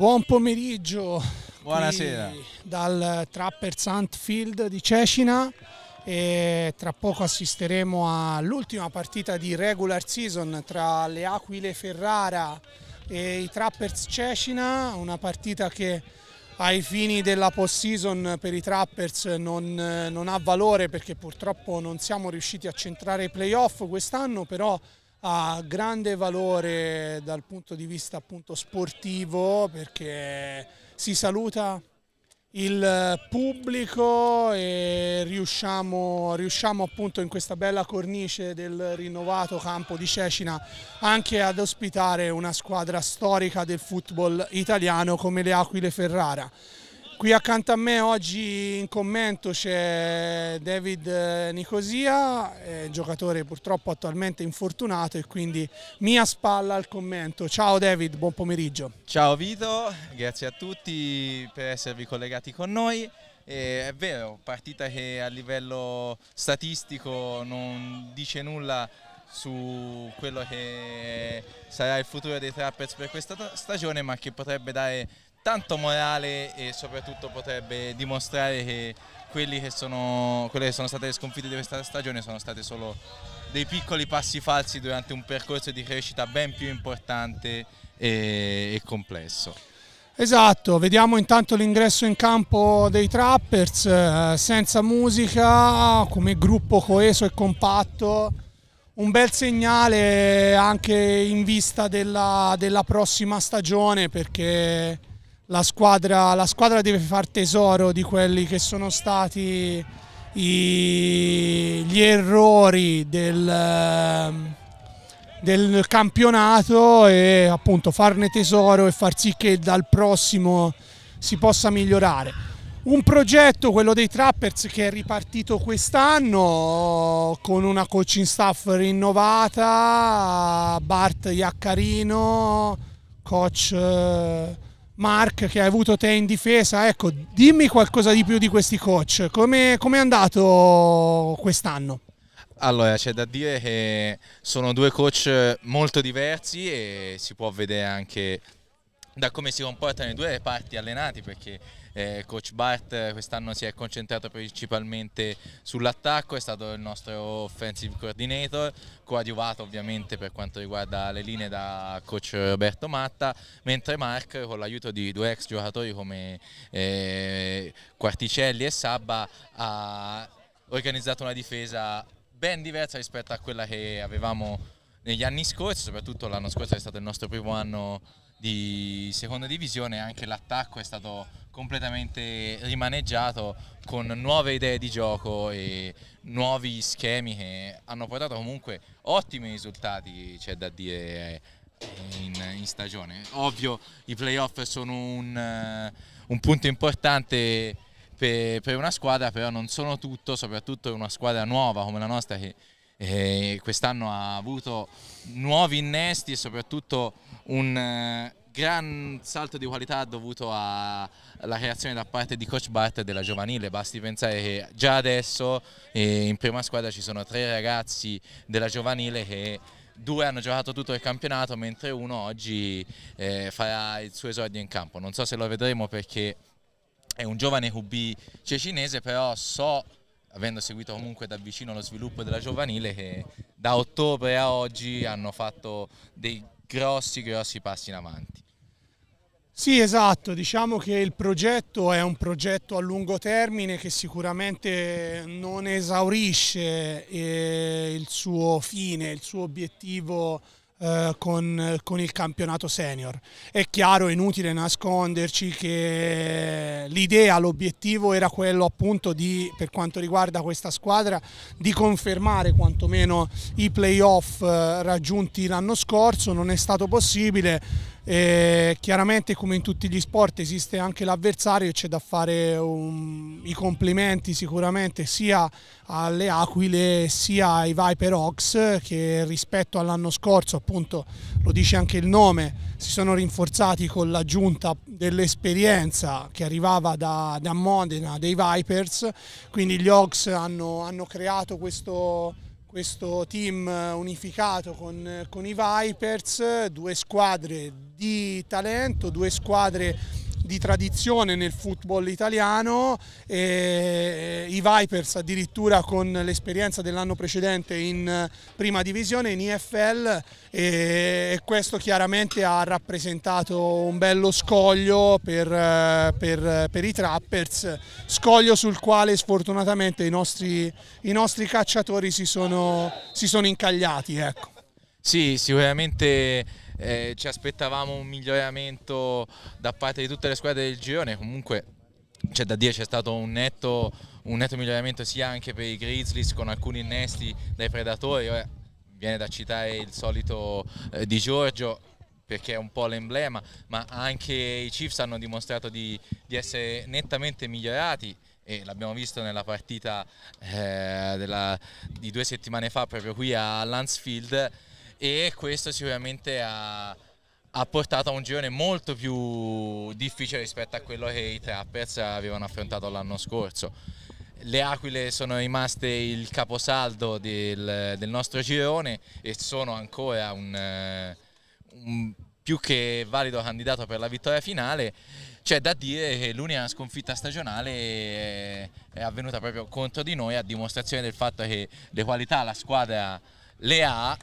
Buon pomeriggio. Buonasera. Dal Trappers Hunt Field di Cecina e tra poco assisteremo all'ultima partita di regular season tra le Aquile Ferrara e i Trappers Cecina, una partita che ai fini della post-season per i Trappers non, non ha valore perché purtroppo non siamo riusciti a centrare i playoff quest'anno, però ha grande valore dal punto di vista appunto sportivo perché si saluta il pubblico e riusciamo, riusciamo appunto in questa bella cornice del rinnovato campo di Cecina anche ad ospitare una squadra storica del football italiano come le Aquile Ferrara. Qui accanto a me oggi in commento c'è David eh, Nicosia, giocatore purtroppo attualmente infortunato e quindi mia spalla al commento. Ciao David, buon pomeriggio. Ciao Vito, grazie a tutti per esservi collegati con noi. E è vero, partita che a livello statistico non dice nulla su quello che sarà il futuro dei Trappers per questa stagione ma che potrebbe dare tanto morale e soprattutto potrebbe dimostrare che, che sono, quelle che sono state le sconfitte di questa stagione sono state solo dei piccoli passi falsi durante un percorso di crescita ben più importante e, e complesso. Esatto, vediamo intanto l'ingresso in campo dei Trappers, eh, senza musica, come gruppo coeso e compatto, un bel segnale anche in vista della, della prossima stagione perché la squadra, la squadra deve far tesoro di quelli che sono stati i, gli errori del, del, campionato e appunto farne tesoro e far sì che dal prossimo si possa migliorare. Un progetto, quello dei Trappers, che è ripartito quest'anno con una coaching staff rinnovata, Bart Iaccarino, coach Mark che hai avuto te in difesa, ecco, dimmi qualcosa di più di questi coach, come, come è andato quest'anno? Allora, c'è da dire che sono due coach molto diversi e si può vedere anche da come si comportano i due reparti allenati perché eh, Coach Bart eh, quest'anno si è concentrato principalmente sull'attacco, è stato il nostro offensive coordinator, coadiuvato ovviamente per quanto riguarda le linee da coach Roberto Matta, mentre Mark con l'aiuto di due ex giocatori come eh, Quarticelli e Sabba ha organizzato una difesa ben diversa rispetto a quella che avevamo negli anni scorsi, soprattutto l'anno scorso è stato il nostro primo anno di seconda divisione, anche l'attacco è stato completamente rimaneggiato con nuove idee di gioco e nuovi schemi che hanno portato comunque ottimi risultati, c'è da dire, in, in, stagione. Ovvio i playoff sono un, eh, un punto importante per, per, una squadra, però non sono tutto, soprattutto una squadra nuova come la nostra che eh, quest'anno ha avuto nuovi innesti e soprattutto un eh, gran salto di qualità dovuto a, la creazione da parte di Coach Bart della giovanile, basti pensare che già adesso eh, in prima squadra ci sono tre ragazzi della giovanile che due hanno giocato tutto il campionato mentre uno oggi eh, farà il suo esordio in campo, non so se lo vedremo perché è un giovane QB cecinese però so avendo seguito comunque da vicino lo sviluppo della giovanile che da ottobre a oggi hanno fatto dei grossi grossi passi in avanti. Sì, esatto, diciamo che il progetto è un progetto a lungo termine che sicuramente non esaurisce eh, il suo fine, il suo obiettivo eh, con, con, il campionato senior. È chiaro, è inutile nasconderci che l'idea, l'obiettivo era quello appunto di, per quanto riguarda questa squadra, di confermare quantomeno i playoff eh, raggiunti l'anno scorso, non è stato possibile e eh, chiaramente come in tutti gli sport esiste anche l'avversario e c'è da fare un, i complimenti sicuramente sia alle Aquile sia ai Viper Ox che rispetto all'anno scorso appunto lo dice anche il nome si sono rinforzati con l'aggiunta dell'esperienza che arrivava da, da, Modena dei Vipers quindi gli Ox hanno, hanno creato questo questo team unificato con, con i Vipers, due squadre di talento, due squadre di tradizione nel football italiano, e i Vipers addirittura con l'esperienza dell'anno precedente in eh, prima divisione, in IFL e questo chiaramente ha rappresentato un bello scoglio per, eh, per, eh, per i Trappers, scoglio sul quale sfortunatamente i nostri, i nostri cacciatori si sono, si sono incagliati. Ecco. Sì, sicuramente eh, ci aspettavamo un miglioramento da parte di tutte le squadre del girone, comunque c'è da dire c'è stato un netto, un netto, miglioramento sia anche per i Grizzlies con alcuni innesti dai predatori, Ora viene da citare il solito eh, Di Giorgio perché è un po' l'emblema, ma anche i Chiefs hanno dimostrato di, di essere nettamente migliorati e l'abbiamo visto nella partita eh, della, di due settimane fa proprio qui a Lansfield e questo sicuramente ha, ha portato a un girone molto più difficile rispetto a quello che i Trappers avevano affrontato l'anno scorso. Le Aquile sono rimaste il caposaldo del, del nostro girone e sono ancora un, eh, un più che valido candidato per la vittoria finale. C'è da dire che l'unica sconfitta stagionale eh, è avvenuta proprio contro di noi a dimostrazione del fatto che le qualità la squadra le ha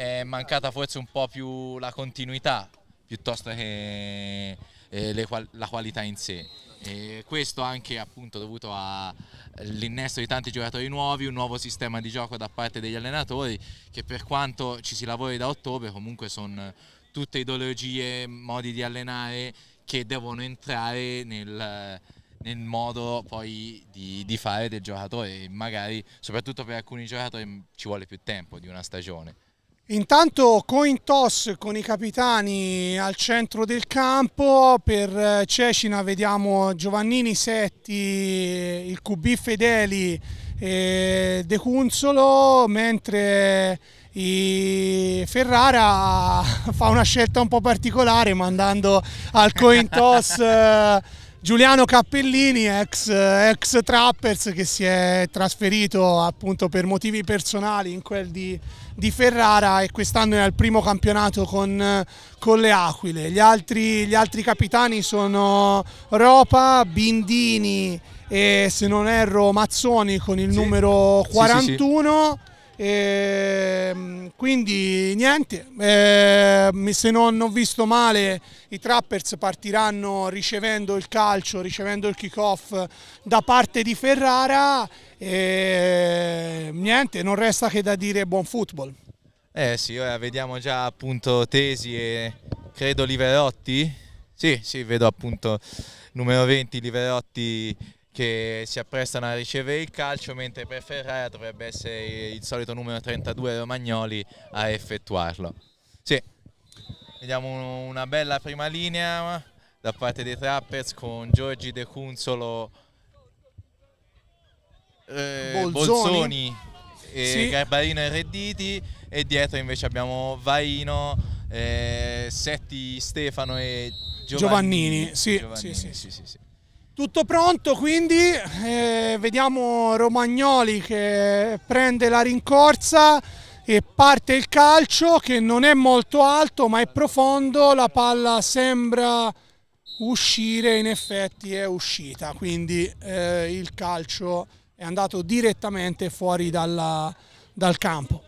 è mancata forse un po' più la continuità piuttosto che eh, qual la qualità in sé. E questo anche appunto dovuto all'innesto di tanti giocatori nuovi, un nuovo sistema di gioco da parte degli allenatori che per quanto ci si lavori da ottobre comunque sono tutte ideologie, modi di allenare che devono entrare nel, nel modo poi di, di fare del giocatore, magari soprattutto per alcuni giocatori ci vuole più tempo di una stagione. Intanto coin toss con i capitani al centro del campo, per eh, Cecina vediamo Giovannini, Setti, il QB Fedeli e De Cunzolo, mentre Ferrara fa una scelta un po' particolare mandando al coin toss eh, Giuliano Cappellini, ex, eh, ex Trappers che si è trasferito appunto per motivi personali in quel di di Ferrara e quest'anno è al primo campionato con, con le Aquile. Gli altri, gli altri, capitani sono Ropa, Bindini e se non erro Mazzoni con il sì. numero 41. Sì, sì, e ehm, quindi niente, eh, se non ho visto male i Trappers partiranno ricevendo il calcio, ricevendo il kick off da parte di Ferrara e niente, non resta che da dire buon football. Eh sì, ora vediamo già appunto Tesi e credo Liverotti. Sì, sì, vedo appunto numero 20 Liverotti che si apprestano a ricevere il calcio, mentre per Ferrara dovrebbe essere il solito numero 32 Romagnoli a effettuarlo. Sì, vediamo una bella prima linea da parte dei Trappers con Giorgi De Cunzolo eh, Bolzoni, e eh, sì. Garbarino e Redditi e dietro invece abbiamo Vaino, eh, Setti, Stefano e Giovannini. Giovannini, sì, Giovannini sì, sì, sì, sì. Tutto pronto quindi, eh, vediamo Romagnoli che prende la rincorsa e parte il calcio che non è molto alto ma è profondo, la palla sembra uscire, in effetti è uscita, quindi eh, il calcio è andato direttamente fuori dalla, dal campo.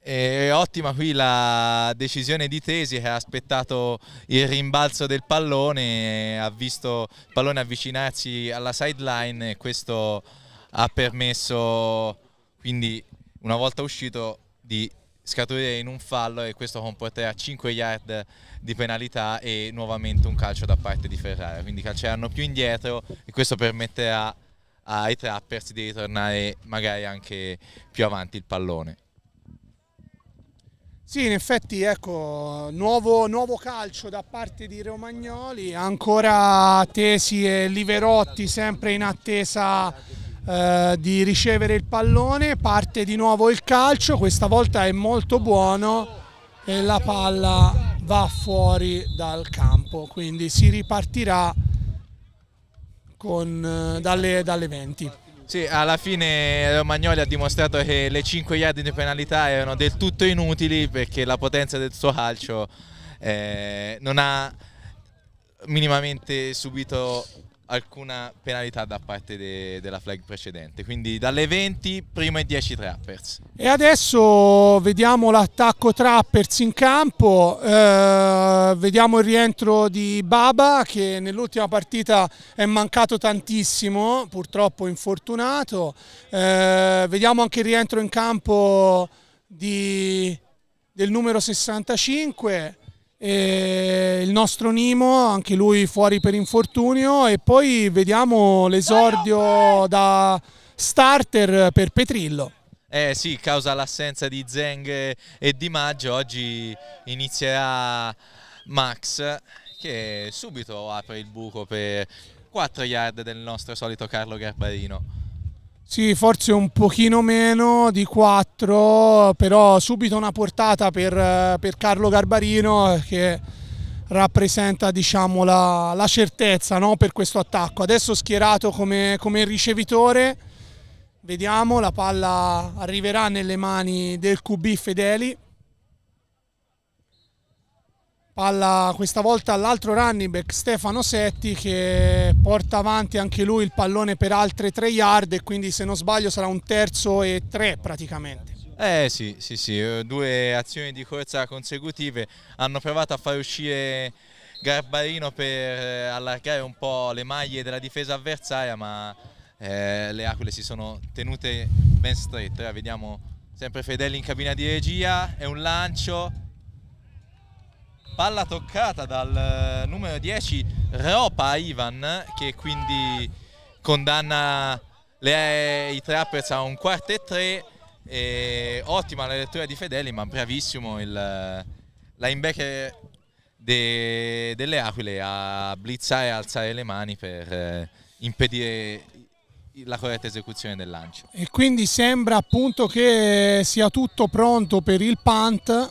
È ottima qui la decisione di Tesi che ha aspettato il rimbalzo del pallone, ha visto il pallone avvicinarsi alla sideline e questo ha permesso quindi una volta uscito di scaturire in un fallo e questo comporterà 5 yard di penalità e nuovamente un calcio da parte di Ferrara, quindi calceranno più indietro e questo permetterà ai trappers devi tornare magari anche più avanti il pallone. Sì, in effetti, ecco, nuovo, nuovo, calcio da parte di Romagnoli, ancora Tesi e Liverotti sempre in attesa eh, di ricevere il pallone, parte di nuovo il calcio, questa volta è molto buono e la palla va fuori dal campo, quindi si ripartirà con, eh, dalle, dalle 20. Sì, alla fine Romagnoli ha dimostrato che le 5 yard di penalità erano del tutto inutili perché la potenza del suo calcio eh, non ha minimamente subito alcuna penalità da parte de della flag precedente. Quindi dalle 20 prima e 10 trappers. E adesso vediamo l'attacco trappers in campo, eh, vediamo il rientro di Baba che nell'ultima partita è mancato tantissimo, purtroppo infortunato. Eh, vediamo anche il rientro in campo di, del numero 65. E il nostro Nimo, anche lui fuori per infortunio e poi vediamo l'esordio da starter per Petrillo. Eh sì, causa l'assenza di Zeng e Di Maggio, oggi inizierà Max che subito apre il buco per 4 yard del nostro solito Carlo Garbarino. Sì, forse un pochino meno di 4, però subito una portata per, per Carlo Garbarino che rappresenta diciamo, la, la, certezza no, per questo attacco. Adesso schierato come, come ricevitore, vediamo, la palla arriverà nelle mani del QB Fedeli, Palla questa volta all'altro running back Stefano Setti che porta avanti anche lui il pallone per altre tre yard e quindi se non sbaglio sarà un terzo e tre praticamente. Eh sì, sì, sì, eh, due azioni di corsa consecutive hanno provato a far uscire Garbarino per eh, allargare un po' le maglie della difesa avversaria ma eh, le Aquile si sono tenute ben strette, Ora vediamo sempre Fedeli in cabina di regia, è un lancio palla toccata dal eh, numero 10 Ropa Ivan che quindi condanna le, i Trappers a un quarto e tre e ottima la lettura di Fedeli ma bravissimo il eh, linebacker de, delle Aquile a blizzare e alzare le mani per eh, impedire la corretta esecuzione del lancio e quindi sembra appunto che sia tutto pronto per il punt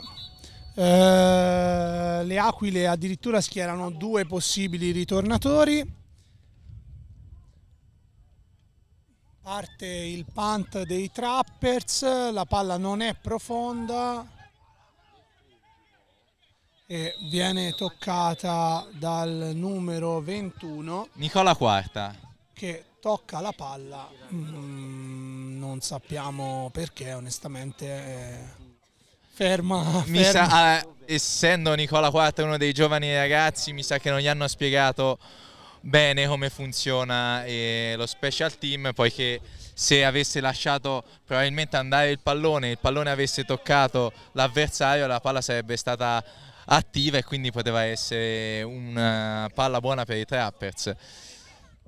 eh, le Aquile addirittura schierano due possibili ritornatori. Parte il punt dei Trappers, la palla non è profonda e viene toccata dal numero 21. Nicola Quarta. Che tocca la palla, mm, non sappiamo perché onestamente... Eh, Ferma, mi ferma. Sa, eh, essendo Nicola Quarta uno dei giovani ragazzi, mi sa che non gli hanno spiegato bene come funziona eh, lo special team, poiché se avesse lasciato probabilmente andare il pallone, il pallone avesse toccato l'avversario, la palla sarebbe stata attiva e quindi poteva essere una palla buona per i trappers.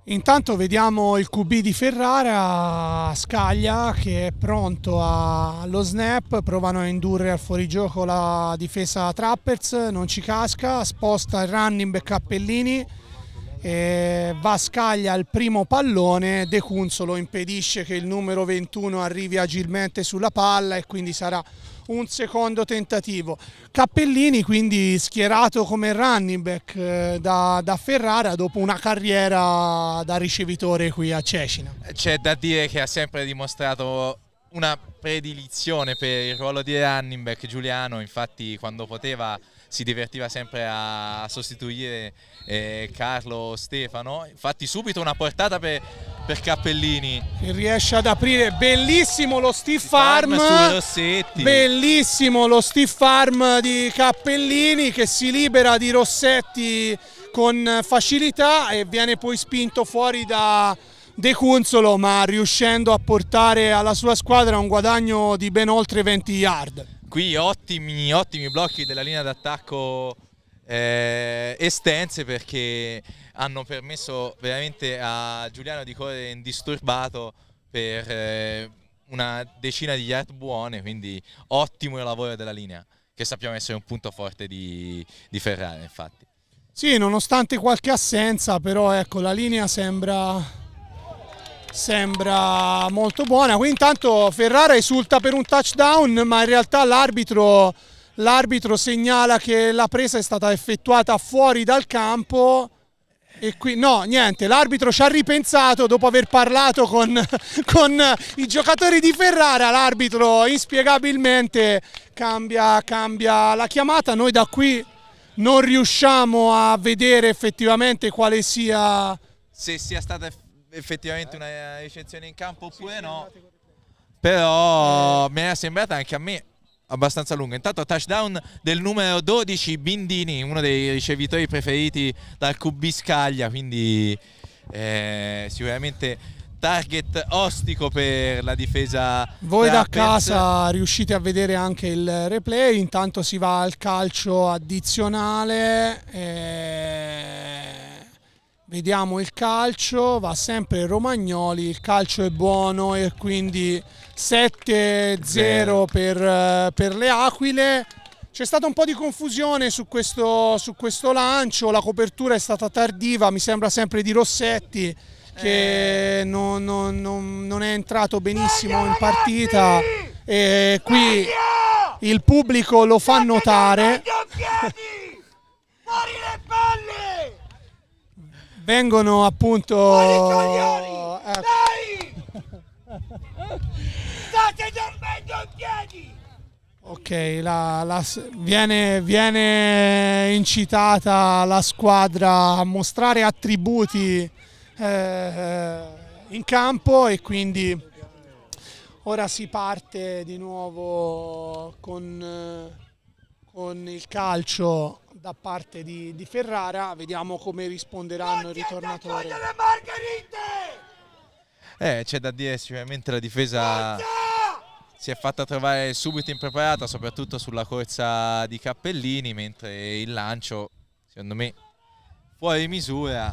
Intanto vediamo il QB di Ferrara, Scaglia che è pronto allo snap, provano a indurre al fuorigioco la difesa Trappers, non ci casca, sposta il running back Cappellini, va Scaglia al primo pallone, De Cunzolo impedisce che il numero 21 arrivi agilmente sulla palla e quindi sarà un secondo tentativo. Cappellini quindi schierato come running back eh, da, da Ferrara dopo una carriera da ricevitore qui a Cecina. C'è da dire che ha sempre dimostrato una predilizione per il ruolo di running back Giuliano, infatti quando poteva si divertiva sempre a sostituire eh, Carlo Stefano. Infatti subito una portata per, per Cappellini. Che riesce ad aprire, bellissimo lo stiff arm. bellissimo lo Steve Farm di Cappellini che si libera di Rossetti con facilità e viene poi spinto fuori da... De Cunzolo ma riuscendo a portare alla sua squadra un guadagno di ben oltre 20 yard qui ottimi, ottimi blocchi della linea d'attacco eh, estense perché hanno permesso veramente a Giuliano di correre indisturbato per eh, una decina di yard buone, quindi ottimo il lavoro della linea, che sappiamo essere un punto forte di, di Ferrari infatti. Sì, nonostante qualche assenza, però ecco, la linea sembra sembra molto buona. Qui intanto Ferrara esulta per un touchdown, ma in realtà l'arbitro, segnala che la presa è stata effettuata fuori dal campo. E qui no, niente, l'arbitro ci ha ripensato dopo aver parlato con, con i giocatori di Ferrara, l'arbitro inspiegabilmente cambia, cambia la chiamata, noi da qui non riusciamo a vedere effettivamente quale sia se sia stata effettivamente eh. una eccezione in campo oppure no. Però mi è sembrata anche a me abbastanza lunga. Intanto touchdown del numero 12 Bindini, uno dei ricevitori preferiti dal QB Scaglia, quindi eh, sicuramente target ostico per la difesa. Voi da casa riuscite a vedere anche il replay, intanto si va al calcio addizionale. E eh, vediamo il calcio, va sempre Romagnoli, il calcio è buono e quindi 7-0 per, eh, per, le Aquile. C'è stata un po' di confusione su questo, su questo, lancio, la copertura è stata tardiva, mi sembra sempre di Rossetti che eh. non, non, non, non, è entrato benissimo in partita e qui il pubblico lo fa notare. Fuori le palle! vengono appunto... Ecco. State dormendo in piedi! Ok, la, la, viene, viene, incitata la squadra a mostrare attributi eh, in campo e quindi ora si parte di nuovo con, eh, con il calcio da parte di, di Ferrara, vediamo come risponderanno i ritornatori. Eh, c'è da dire sicuramente la difesa si è fatta trovare subito impreparata, soprattutto sulla corsa di Cappellini, mentre il lancio, secondo me, fuori misura.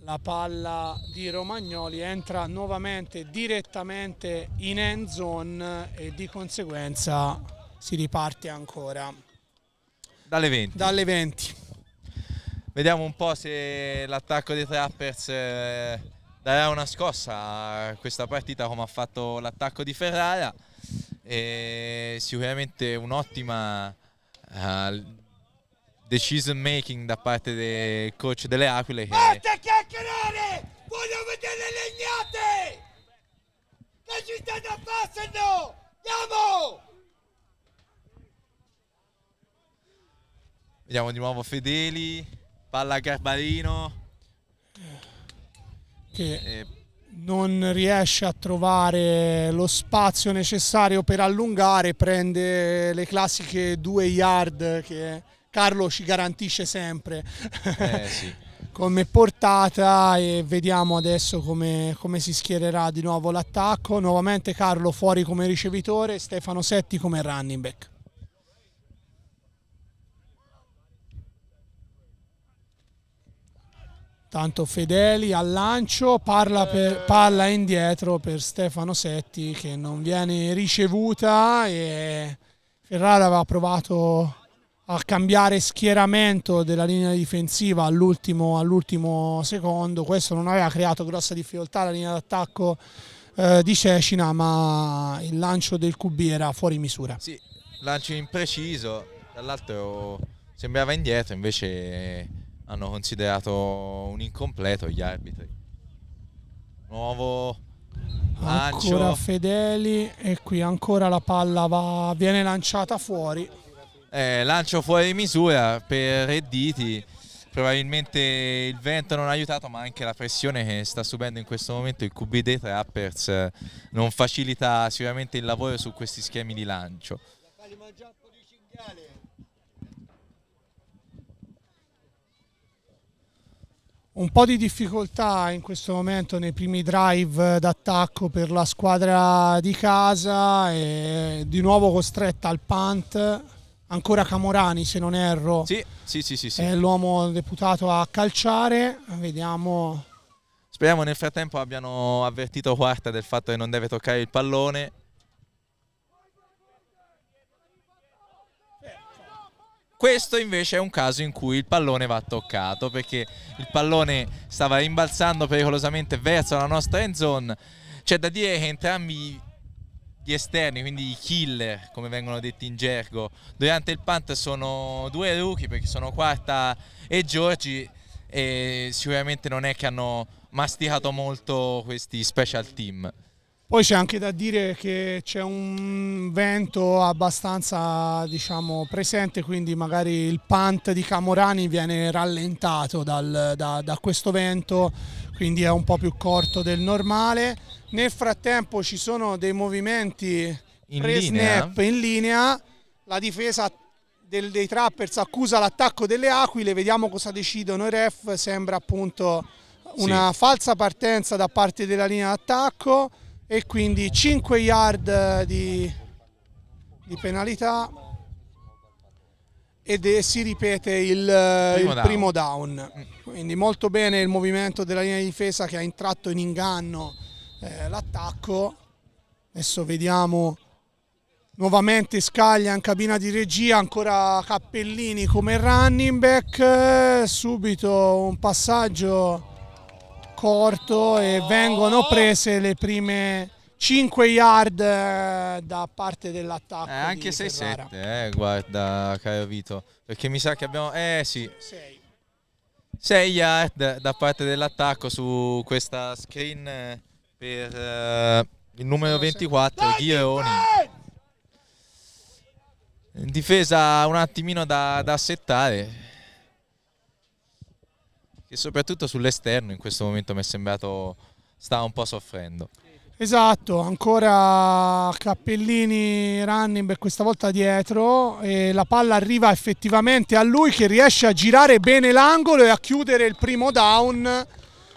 La palla di Romagnoli entra nuovamente direttamente in end zone e di conseguenza si riparte ancora. Dalle 20. Dalle 20. Vediamo un po' se l'attacco dei Trappers eh, darà una scossa a questa partita come ha fatto l'attacco di Ferrara. E sicuramente un'ottima uh, decision making da parte del coach delle Aquile. Che... Basta chiacchierare! Voglio vedere le legnate! Che ci stanno passando! Andiamo! Vediamo di nuovo Fedeli, palla a Garbarino. Che e... non riesce a trovare lo spazio necessario per allungare, prende le classiche due yard che Carlo ci garantisce sempre. Eh, sì. come portata e vediamo adesso come, come si schiererà di nuovo l'attacco. Nuovamente Carlo fuori come ricevitore, Stefano Setti come running back. tanto fedeli al lancio, parla, per, eh. parla indietro per Stefano Setti che non viene ricevuta e Ferrara aveva provato a cambiare schieramento della linea difensiva all'ultimo, all secondo, questo non aveva creato grossa difficoltà alla linea d'attacco eh, di Cecina ma il lancio del QB era fuori misura. Sì, lancio impreciso, dall'altro sembrava indietro invece hanno considerato un incompleto gli arbitri. Nuovo lancio. Ancora Fedeli e qui ancora la palla va, viene lanciata fuori. Eh, lancio fuori misura per Redditi. Probabilmente il vento non ha aiutato, ma anche la pressione che sta subendo in questo momento il QB dei Trappers eh, non facilita sicuramente il lavoro su questi schemi di lancio. un po' di difficoltà in questo momento nei primi drive d'attacco per la squadra di casa e di nuovo costretta al punt ancora Camorani se non erro sì, sì, sì, sì, sì. è l'uomo deputato a calciare vediamo speriamo nel frattempo abbiano avvertito Quarta del fatto che non deve toccare il pallone Questo invece è un caso in cui il pallone va toccato perché il pallone stava rimbalzando pericolosamente verso la nostra end zone. C'è da dire che entrambi gli esterni, quindi i killer, come vengono detti in gergo, durante il punt sono due rookie perché sono Quarta e Giorgi e sicuramente non è che hanno masticato molto questi special team. Poi c'è anche da dire che c'è un vento abbastanza diciamo, presente, quindi magari il punt di Camorani viene rallentato dal, da, da questo vento, quindi è un po' più corto del normale. Nel frattempo ci sono dei movimenti in pre-snap in linea, la difesa del, dei Trappers accusa l'attacco delle Aquile, vediamo cosa decidono i ref, sembra appunto una sì. falsa partenza da parte della linea d'attacco e quindi 5 yard di, di penalità ed si ripete il, primo, il down. down. Mm. Quindi molto bene il movimento della linea di difesa che ha intratto in inganno eh, l'attacco. Adesso vediamo nuovamente Scaglia in cabina di regia, ancora Cappellini come running back, subito un passaggio corto e vengono oh! prese le prime 5 yard eh, da parte dell'attacco. Eh, anche 6-7, eh, guarda, caro Vito. Perché mi sa che abbiamo. Eh sì. 6. yard da parte dell'attacco su questa screen eh, per uh, il numero 24, Ghireoni. In difesa un attimino da, da settare che soprattutto sull'esterno in questo momento mi è sembrato sta un po' soffrendo. Esatto, ancora Cappellini running per questa volta dietro e la palla arriva effettivamente a lui che riesce a girare bene l'angolo e a chiudere il primo down.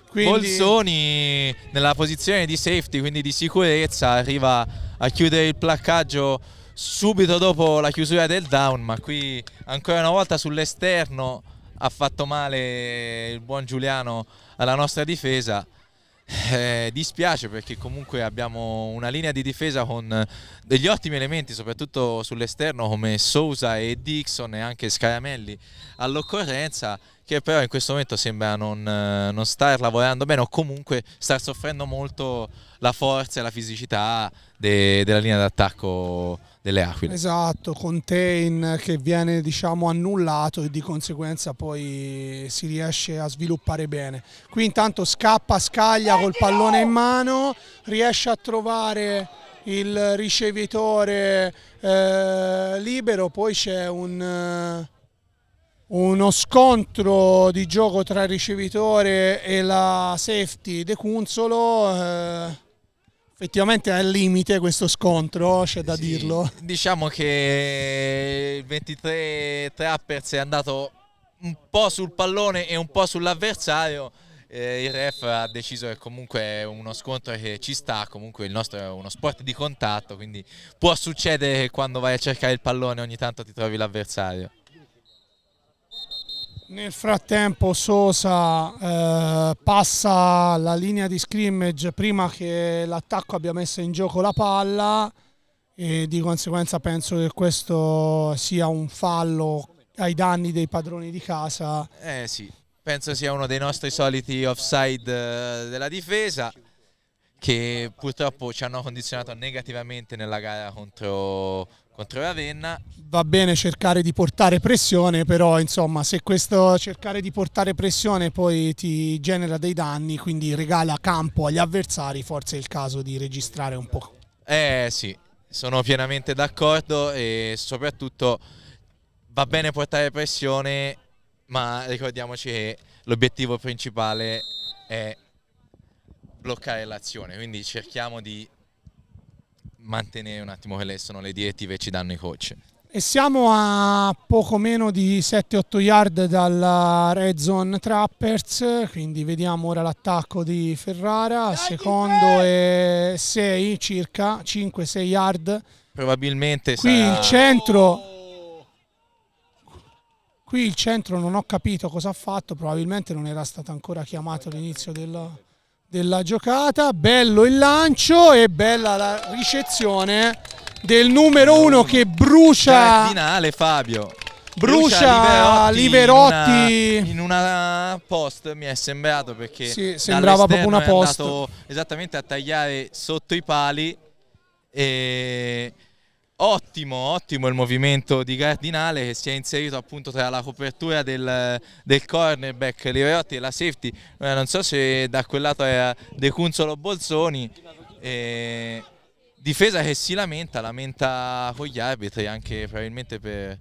Quindi... Bolsoni nella posizione di safety, quindi di sicurezza, arriva a chiudere il placcaggio subito dopo la chiusura del down, ma qui ancora una volta sull'esterno ha fatto male il buon Giuliano alla nostra difesa. Eh, dispiace perché comunque abbiamo una linea di difesa con degli ottimi elementi, soprattutto sull'esterno come Sousa e Dixon e anche Scaramelli all'occorrenza, che però in questo momento sembra non, eh, non star lavorando bene o comunque star soffrendo molto la forza e la fisicità de, della linea d'attacco delle Aquile. Esatto, Contain che viene diciamo, annullato e di conseguenza poi si riesce a sviluppare bene. Qui intanto scappa Scaglia col pallone in mano, riesce a trovare il ricevitore eh, libero, poi c'è un eh, uno scontro di gioco tra il ricevitore e la safety De Cunzolo. Eh, Effettivamente è al limite questo scontro, c'è da sì, dirlo. Diciamo che il 23 Trappers è andato un po' sul pallone e un po' sull'avversario. Eh, il ref ha deciso che comunque è uno scontro che ci sta, comunque il nostro è uno sport di contatto, quindi può succedere che quando vai a cercare il pallone ogni tanto ti trovi l'avversario. Nel frattempo Sosa eh, passa la linea di scrimmage prima che l'attacco abbia messo in gioco la palla e di conseguenza penso che questo sia un fallo ai danni dei padroni di casa. Eh sì, penso sia uno dei nostri soliti offside eh, della difesa che purtroppo ci hanno condizionato negativamente nella gara contro contro Ravenna. Va bene cercare di portare pressione, però insomma se questo cercare di portare pressione poi ti genera dei danni, quindi regala campo agli avversari, forse è il caso di registrare un po'. Eh sì, sono pienamente d'accordo e soprattutto va bene portare pressione, ma ricordiamoci che l'obiettivo principale è bloccare l'azione, quindi cerchiamo di mantenere un attimo quelle che sono le direttive che ci danno i coach. E siamo a poco meno di 7-8 yard dalla red zone Trappers, quindi vediamo ora l'attacco di Ferrara, secondo e 6 circa, 5-6 yard. Probabilmente Qui sarà... il centro... Oh! Qui il centro non ho capito cosa ha fatto, probabilmente non era stato ancora chiamato all'inizio del della giocata, bello il lancio e bella la ricezione del numero uno che brucia... Cioè, finale Fabio. Brucia, brucia Liverotti, Liverotti. In, una, in, una, post mi è sembrato perché sì, sembrava proprio una post. è esattamente a tagliare sotto i pali e Ottimo, ottimo il movimento di Cardinale che si è inserito appunto tra la copertura del, del cornerback Liverotti e la safety, eh, non so se da quel lato era De Cunzolo Bolzoni, eh, difesa che si lamenta, lamenta con gli arbitri anche probabilmente per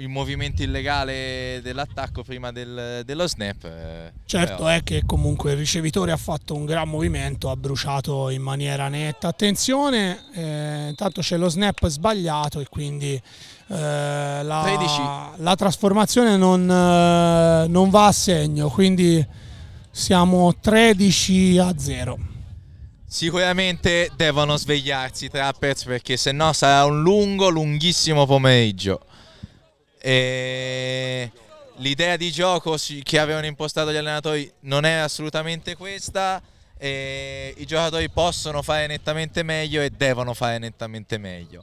il movimento illegale dell'attacco prima del, dello snap. Eh, certo però. è che comunque il ricevitore ha fatto un gran movimento, ha bruciato in maniera netta. Attenzione, eh, intanto c'è lo snap sbagliato e quindi eh, la, la, trasformazione non, eh, non va a segno, quindi siamo 13 a 0. Sicuramente devono svegliarsi i Trappers perché se no sarà un lungo, lunghissimo pomeriggio. E l'idea di gioco che avevano impostato gli allenatori non è assolutamente questa. I giocatori possono fare nettamente meglio e devono fare nettamente meglio.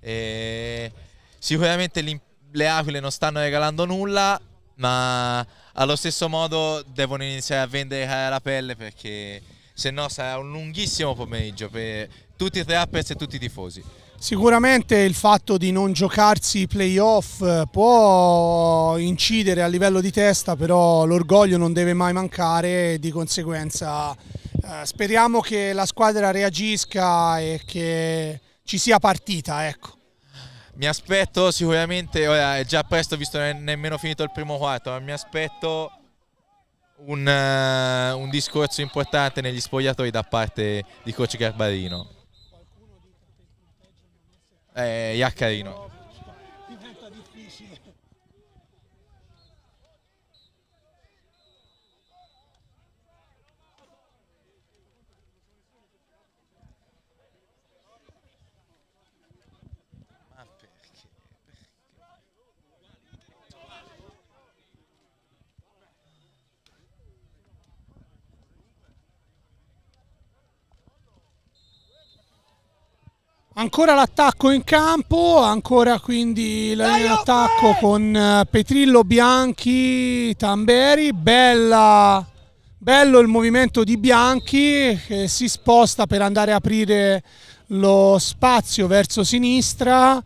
E sicuramente le Aquile non stanno regalando nulla, ma allo stesso modo devono iniziare a vendere cara la pelle perché se no sarà un lunghissimo pomeriggio per tutti i trappers e tutti i tifosi. Sicuramente il fatto di non giocarsi i playoff eh, può incidere a livello di testa, però l'orgoglio non deve mai mancare e di conseguenza eh, speriamo che la squadra reagisca e che ci sia partita. Ecco. Mi aspetto sicuramente, ora è già presto visto che non è nemmeno finito il primo quarto, ma mi aspetto un, eh, un discorso importante negli spogliatoi da parte di coach Garbarino eh, Iaccarino. Ancora l'attacco in campo, ancora quindi oh, l'attacco eh! con eh, Petrillo, Bianchi, Tamberi, Bella, bello il movimento di Bianchi che si sposta per andare a aprire lo spazio verso sinistra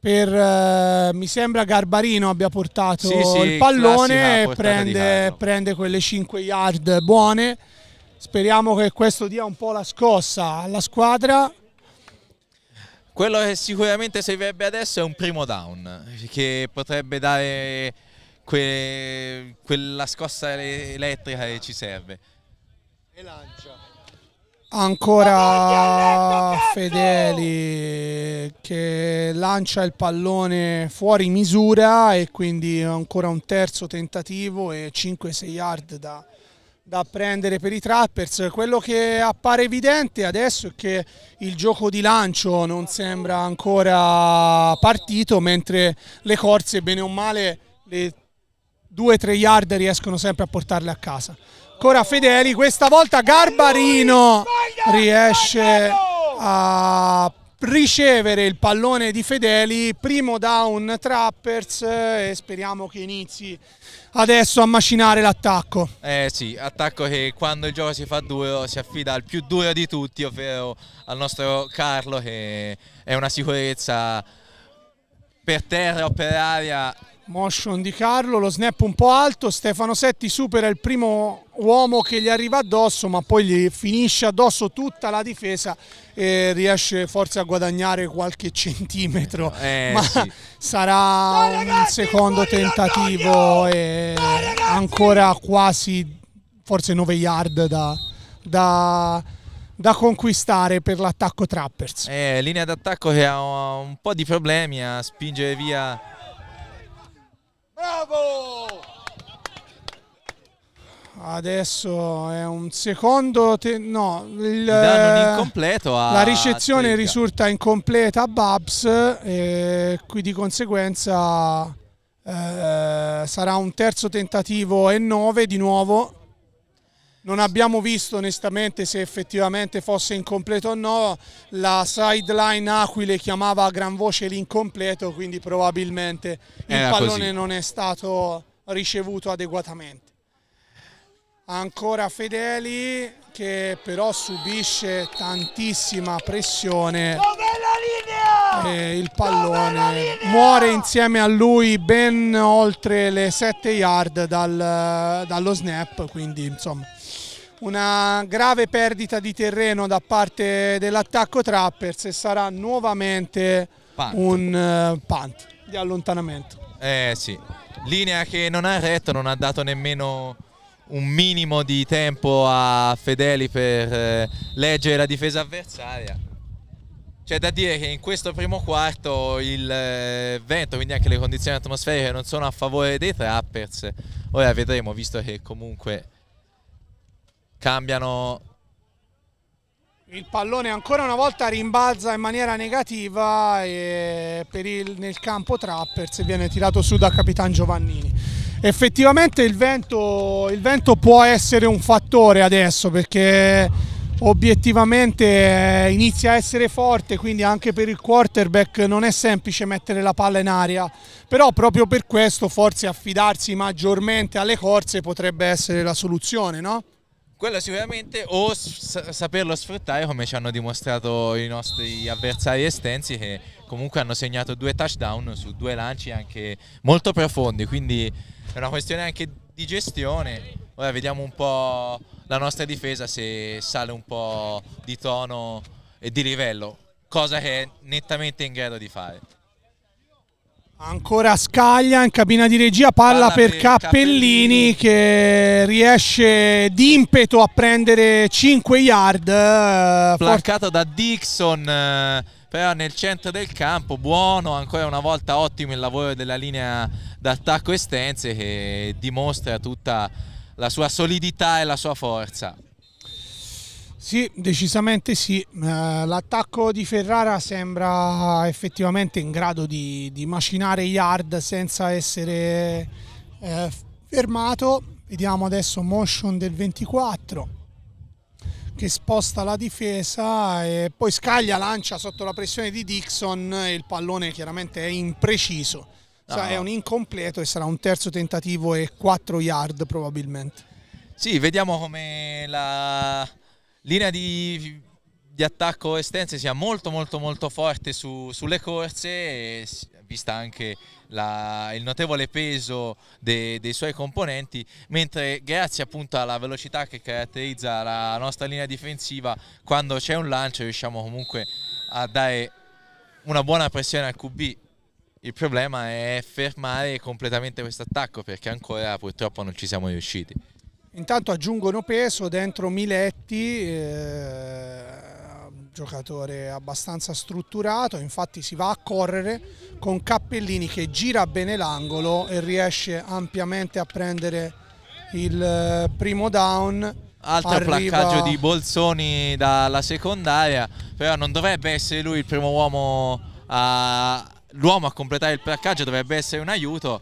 per, eh, mi sembra Garbarino abbia portato sì, sì, il pallone e prende, prende quelle 5 yard buone. Speriamo che questo dia un po' la scossa alla squadra quello che sicuramente servirebbe adesso è un primo down, che potrebbe dare que quella scossa elettrica che ci serve. E lancia. Ancora Fedeli che lancia il pallone fuori misura e quindi ancora un terzo tentativo e 5-6 yard da da prendere per i trappers. Quello che appare evidente adesso è che il gioco di lancio non sembra ancora partito, mentre le corse, bene o male, le 2-3 yard riescono sempre a portarle a casa. Ancora Fedeli, questa volta Garbarino riesce a ricevere il pallone di Fedeli, primo down Trappers eh, e speriamo che inizi adesso a macinare l'attacco. Eh sì, attacco che quando il gioco si fa duro si affida al più duro di tutti, ovvero al nostro Carlo che è una sicurezza per terra o per aria Motion di Carlo, lo snap un po' alto, Stefano Setti supera il primo uomo che gli arriva addosso ma poi gli finisce addosso tutta la difesa e riesce forse a guadagnare qualche centimetro eh, ma sì. sarà ragazzi, un secondo tentativo e ancora quasi forse 9 yard da, da da conquistare per l'attacco Trappers. Eh, linea d'attacco che ha un po' di problemi a spingere via Bravo! Adesso è un secondo, te- no, il, eh, la ricezione Tega. risulta incompleta a Babs e qui di conseguenza eh, sarà un terzo tentativo e 9 di nuovo non abbiamo visto onestamente se effettivamente fosse incompleto o no, la sideline Aquile chiamava a gran voce l'incompleto, quindi probabilmente il pallone così. non è stato ricevuto adeguatamente. Ancora Fedeli che però subisce tantissima pressione. E il pallone muore insieme a lui ben oltre le 7 yard dal, dallo snap, quindi insomma una grave perdita di terreno da parte dell'attacco Trappers e sarà nuovamente punt. un uh, punt di allontanamento. Eh sì, linea che non ha retto, non ha dato nemmeno un minimo di tempo a Fedeli per eh, leggere la difesa avversaria. C'è da dire che in questo primo quarto il eh, vento, quindi anche le condizioni atmosferiche, non sono a favore dei Trappers. Ora vedremo, visto che comunque cambiano il pallone ancora una volta rimbalza in maniera negativa il, nel campo Trappers viene tirato su da Capitan Giovannini. Effettivamente il vento, il vento può essere un fattore adesso perché obiettivamente eh, inizia a essere forte, quindi anche per il quarterback non è semplice mettere la palla in aria, però proprio per questo forse affidarsi maggiormente alle corse potrebbe essere la soluzione, no? Quello sicuramente, o saperlo sfruttare come ci hanno dimostrato i nostri avversari estensi che comunque hanno segnato due touchdown su due lanci anche molto profondi, quindi è una questione anche di gestione. Ora vediamo un po' la nostra difesa se sale un po' di tono e di livello, cosa che è nettamente in grado di fare. Ancora Scaglia in cabina di regia, parla, palla per, per Cappellini, Cappellini, che riesce d'impeto a prendere 5 yard. Placcato eh, da Dixon, eh, però nel centro del campo, buono, ancora una volta ottimo il lavoro della linea d'attacco estense che dimostra tutta la sua solidità e la sua forza. Sì, decisamente sì. Eh, l'attacco di Ferrara sembra effettivamente in grado di, di macinare yard senza essere eh, fermato. Vediamo adesso motion del 24 che sposta la difesa e poi Scaglia lancia sotto la pressione di Dixon e il pallone chiaramente è impreciso. No. Ah. è un incompleto e sarà un terzo tentativo e 4 yard probabilmente. Sì, vediamo come la linea di, di attacco estense sia molto molto molto forte su, sulle corse, e, vista anche la, il notevole peso de, dei suoi componenti, mentre grazie appunto alla velocità che caratterizza la nostra linea difensiva, quando c'è un lancio riusciamo comunque a dare una buona pressione al QB. Il problema è fermare completamente questo attacco perché ancora purtroppo non ci siamo riusciti. Intanto aggiungono peso dentro Miletti, eh, giocatore abbastanza strutturato, infatti si va a correre con Cappellini che gira bene l'angolo e riesce ampiamente a prendere il eh, primo down. Altro Arriva... placcaggio di Bolzoni dalla secondaria, però non dovrebbe essere lui il primo uomo a... L'uomo a completare il placcaggio dovrebbe essere un aiuto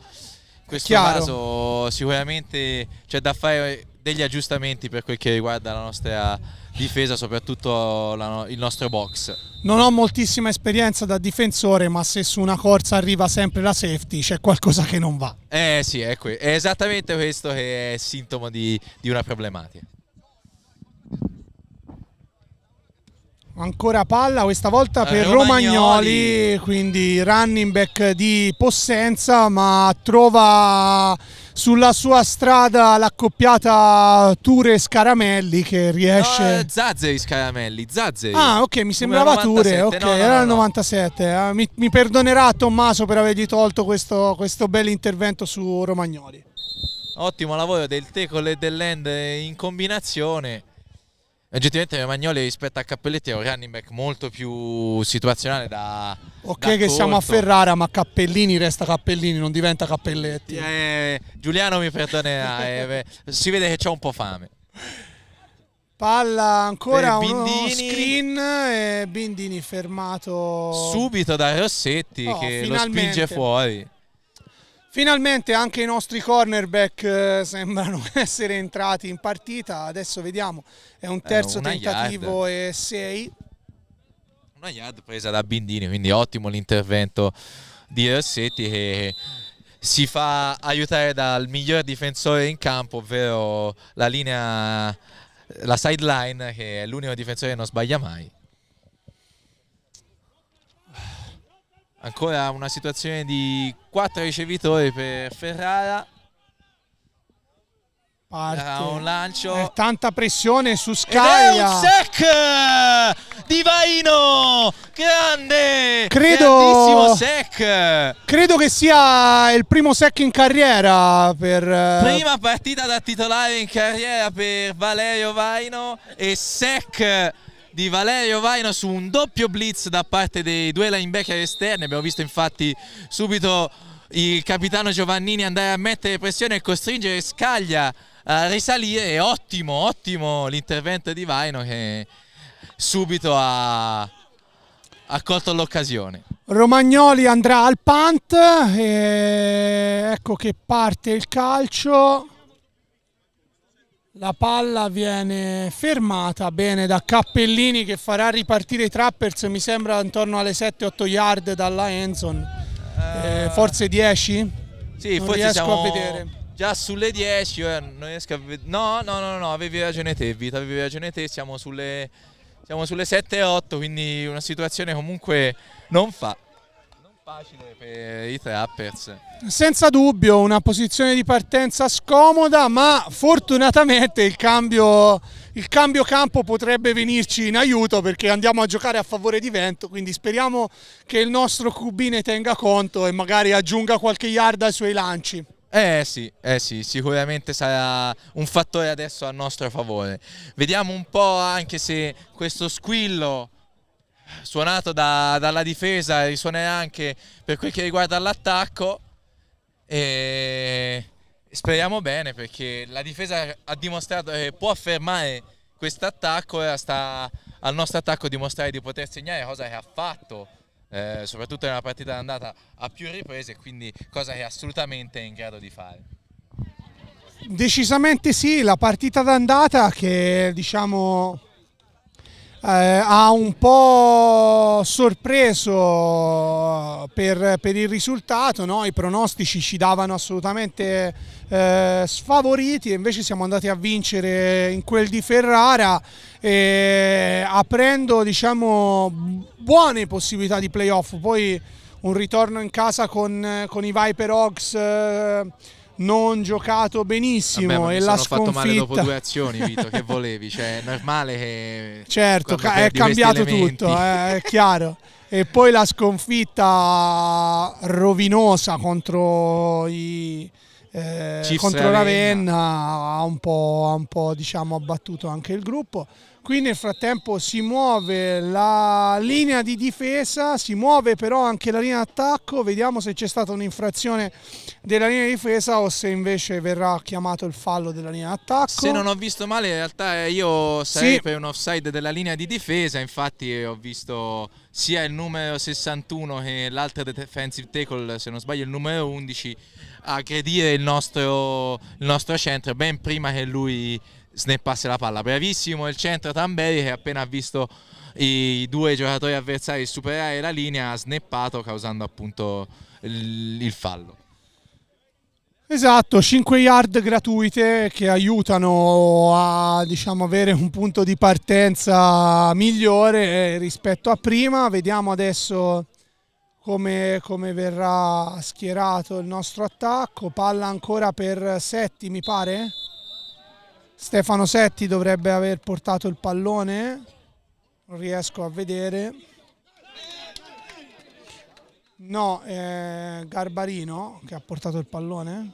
questo Chiaro. caso sicuramente c'è da fare degli aggiustamenti per quel che riguarda la nostra difesa, soprattutto la, il nostro box. Non ho moltissima esperienza da difensore, ma se su una corsa arriva sempre la safety c'è qualcosa che non va. Eh sì, è, è esattamente questo che è sintomo di, di una problematica. Ancora palla, questa volta eh, per Romagnoli. Romagnoli, quindi running back di Possenza, ma trova sulla sua strada l'accoppiata Ture Scaramelli che riesce... No, eh, Zazzei Scaramelli, Zazzei. Ah ok, mi sembrava 97, Ture, ok, no, no, era il 97. Eh. Mi, mi, perdonerà Tommaso per avergli tolto questo, questo bel intervento su Romagnoli. Ottimo lavoro del Tecole e dell'End in combinazione Oggettivamente Magnoli rispetto a Cappelletti è un running back molto più situazionale da... Ok da che corto. siamo a Ferrara ma Cappellini resta Cappellini, non diventa Cappelletti. Eh, Giuliano mi perdonerà, eh, si vede che ho un po' fame. Palla ancora un screen e Bindini fermato subito da Rossetti oh, che finalmente. lo spinge fuori. Finalmente anche i nostri cornerback eh, sembrano essere entrati in partita, adesso vediamo, è un eh, terzo eh, tentativo yard. e sei. Una yard presa da Bindini, quindi ottimo l'intervento di Rossetti che si fa aiutare dal miglior difensore in campo, ovvero la linea, la sideline che è l'unico difensore che non sbaglia mai. Ancora una situazione di quattro ricevitori per Ferrara. Parte. un lancio. È eh, tanta pressione su Scaglia. un sec di Vaino! Grande! Credo, sec! Credo che sia il primo sec in carriera per... Eh, Prima partita da titolare in carriera per Valerio Vaino e sec di Valerio Vaino su un doppio blitz da parte dei due linebacker esterni. Abbiamo visto infatti subito il capitano Giovannini andare a mettere pressione e costringere Scaglia a risalire. ottimo, ottimo l'intervento di Vaino che subito ha, ha colto l'occasione. Romagnoli andrà al punt, ecco che parte il calcio. La palla viene fermata bene da Cappellini che farà ripartire i trappers, mi sembra intorno alle 7-8 yard dalla Enzon, eh, eh, forse 10? Sì, non forse riesco a vedere. Già sulle 10, eh, non riesco a vedere. No, no, no, no, avevi ragione te, Vita, avevi ragione te, siamo sulle, siamo sulle 7-8, quindi una situazione comunque non fa facile per i trappers. Senza dubbio una posizione di partenza scomoda, ma fortunatamente il cambio, il cambio, campo potrebbe venirci in aiuto perché andiamo a giocare a favore di vento, quindi speriamo che il nostro Cubine tenga conto e magari aggiunga qualche yard ai suoi lanci. Eh sì, eh sì, sicuramente sarà un fattore adesso a nostro favore. Vediamo un po' anche se questo squillo suonato da, dalla difesa, risuonerà anche per quel che riguarda l'attacco e speriamo bene perché la difesa ha dimostrato che eh, può fermare questo attacco e sta al nostro attacco dimostrare di poter segnare, cosa che ha fatto eh, soprattutto nella partita andata a più riprese, quindi cosa che è assolutamente è in grado di fare. Decisamente sì, la partita d'andata che diciamo eh, ha un po' sorpreso eh, per, per il risultato, no? i pronostici ci davano assolutamente eh, sfavoriti e invece siamo andati a vincere in quel di Ferrara eh, aprendo diciamo, buone possibilità di playoff, poi un ritorno in casa con, con i Viper Hogs non giocato benissimo Vabbè, e la sconfitta fatto male dopo due azioni Vito che volevi cioè è normale che certo ca è cambiato tutto eh, è chiaro e poi la sconfitta rovinosa contro i eh, contro Ravenna, ha un po', ha un po' diciamo, abbattuto anche il gruppo Qui nel frattempo si muove la linea di difesa, si muove però anche la linea d'attacco, vediamo se c'è stata un'infrazione della linea di difesa o se invece verrà chiamato il fallo della linea d'attacco. Se non ho visto male in realtà eh, io sarei sì. per un offside della linea di difesa, infatti eh, ho visto sia il numero 61 che l'altro defensive tackle, se non sbaglio il numero 11, aggredire il nostro, il nostro centro ben prima che lui snappasse la palla. Bravissimo il centro Tamberi che appena ha visto i due giocatori avversari superare la linea ha snappato causando appunto il fallo. Esatto, 5 yard gratuite che aiutano a diciamo, avere un punto di partenza migliore eh, rispetto a prima. Vediamo adesso come, come verrà schierato il nostro attacco. Palla ancora per Setti, mi pare. Stefano Setti dovrebbe aver portato il pallone, non riesco a vedere. No, eh, Garbarino che ha portato il pallone.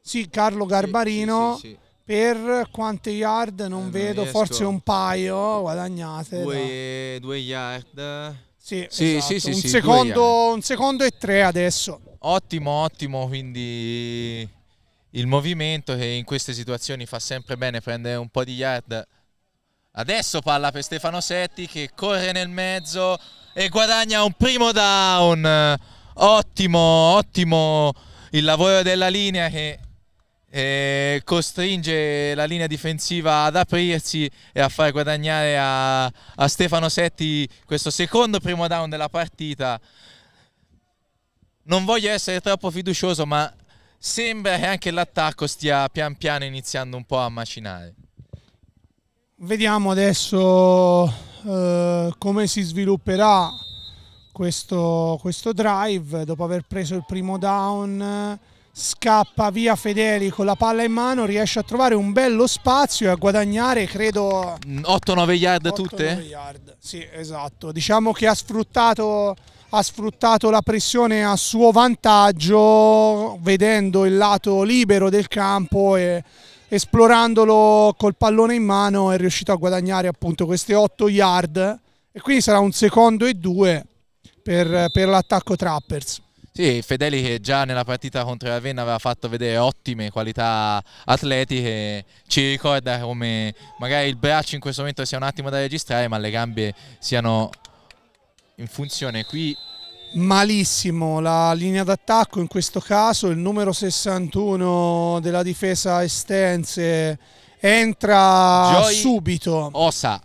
Sì, Carlo Garbarino. Sì, sì, sì, per quante yard non, eh, non vedo, riesco. forse un paio guadagnate. Due, no. due yard. Sì, sì, esatto. sì, un, secondo, un secondo e tre adesso. Ottimo, ottimo, quindi il movimento che in queste situazioni fa sempre bene prendere un po' di yard. Adesso palla per Stefano Setti che corre nel mezzo e guadagna un primo down. Ottimo, ottimo il lavoro della linea che eh, costringe la linea difensiva ad aprirsi e a far guadagnare a, a Stefano Setti questo secondo primo down della partita. Non voglio essere troppo fiducioso ma sembra che anche l'attacco stia pian piano iniziando un po' a macinare. Vediamo adesso eh, come si svilupperà questo, questo, drive dopo aver preso il primo down. Scappa via Fedeli con la palla in mano, riesce a trovare un bello spazio e a guadagnare, credo... 8-9 mm, yard 8, tutte? 8-9 yard, sì, esatto. Diciamo che ha sfruttato ha sfruttato la pressione a suo vantaggio vedendo il lato libero del campo e esplorandolo col pallone in mano è riuscito a guadagnare appunto queste 8 yard e quindi sarà un secondo e due per, per l'attacco Trappers. Sì, Fedeli che già nella partita contro l'Avenna aveva fatto vedere ottime qualità atletiche, ci ricorda come magari il braccio in questo momento sia un attimo da registrare ma le gambe siano in funzione qui malissimo la linea d'attacco in questo caso il numero 61 della difesa estense entra Joy subito Osa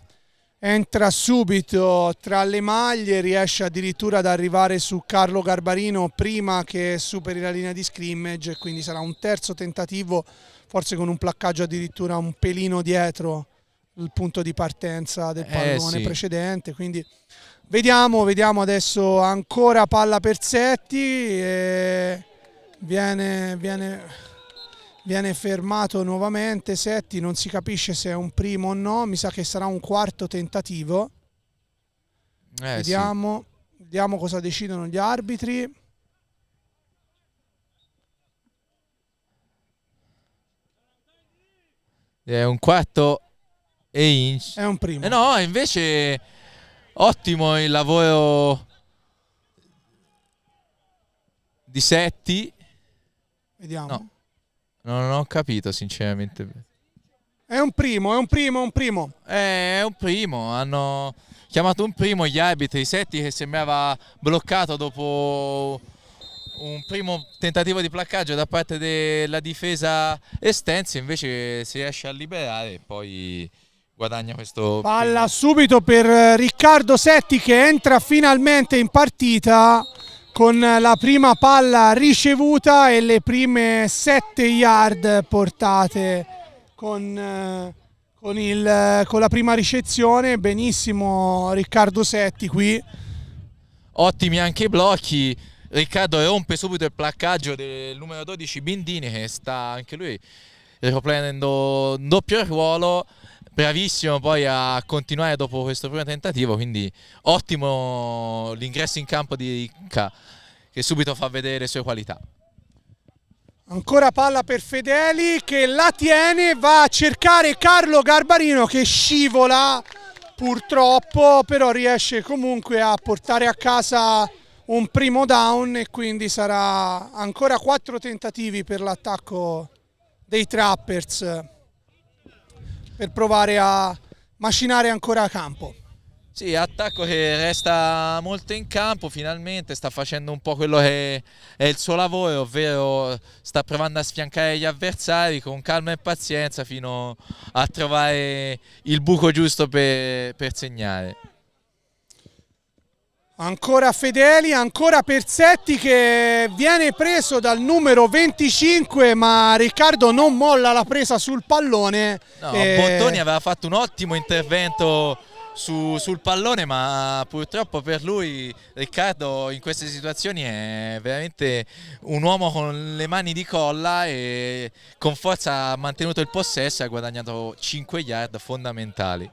entra subito tra le maglie riesce addirittura ad arrivare su Carlo Garbarino prima che superi la linea di scrimmage quindi sarà un terzo tentativo forse con un placcaggio addirittura un pelino dietro il punto di partenza del eh, pallone eh sì. precedente quindi Vediamo, vediamo adesso ancora palla per Setti, viene, viene, viene fermato nuovamente Setti, non si capisce se è un primo o no, mi sa che sarà un quarto tentativo. Eh, vediamo, sì. vediamo cosa decidono gli arbitri. È un quarto e inch. È un primo. Eh no, invece Ottimo il lavoro di Setti. Vediamo. No, non ho capito sinceramente. È un primo, è un primo, è un primo. Eh, è un primo, hanno chiamato un primo gli arbitri, Setti che sembrava bloccato dopo un primo tentativo di placcaggio da parte della difesa estense, invece si riesce a liberare e poi guadagna questo... Palla subito per eh, Riccardo Setti che entra finalmente in partita con la prima palla ricevuta e le prime 7 yard portate con, eh, con, il, eh, con la prima ricezione. Benissimo Riccardo Setti qui. Ottimi anche i blocchi. Riccardo rompe subito il placcaggio del numero 12 Bindini che sta anche lui riprendendo un doppio ruolo bravissimo poi a continuare dopo questo primo tentativo, quindi ottimo l'ingresso in campo di Ricca che subito fa vedere le sue qualità. Ancora palla per Fedeli che la tiene, va a cercare Carlo Garbarino che scivola purtroppo, però riesce comunque a portare a casa un primo down e quindi sarà ancora quattro tentativi per l'attacco dei Trappers per provare a macinare ancora a campo. Sì, attacco che resta molto in campo, finalmente sta facendo un po' quello che è il suo lavoro, ovvero sta provando a sfiancare gli avversari con calma e pazienza fino a trovare il buco giusto per, per segnare. Ancora Fedeli, ancora Persetti che viene preso dal numero 25 ma Riccardo non molla la presa sul pallone. No, e... Eh, Bottoni aveva fatto un ottimo intervento su, sul pallone ma purtroppo per lui Riccardo in queste situazioni è veramente un uomo con le mani di colla e con forza ha mantenuto il possesso e ha guadagnato 5 yard fondamentali.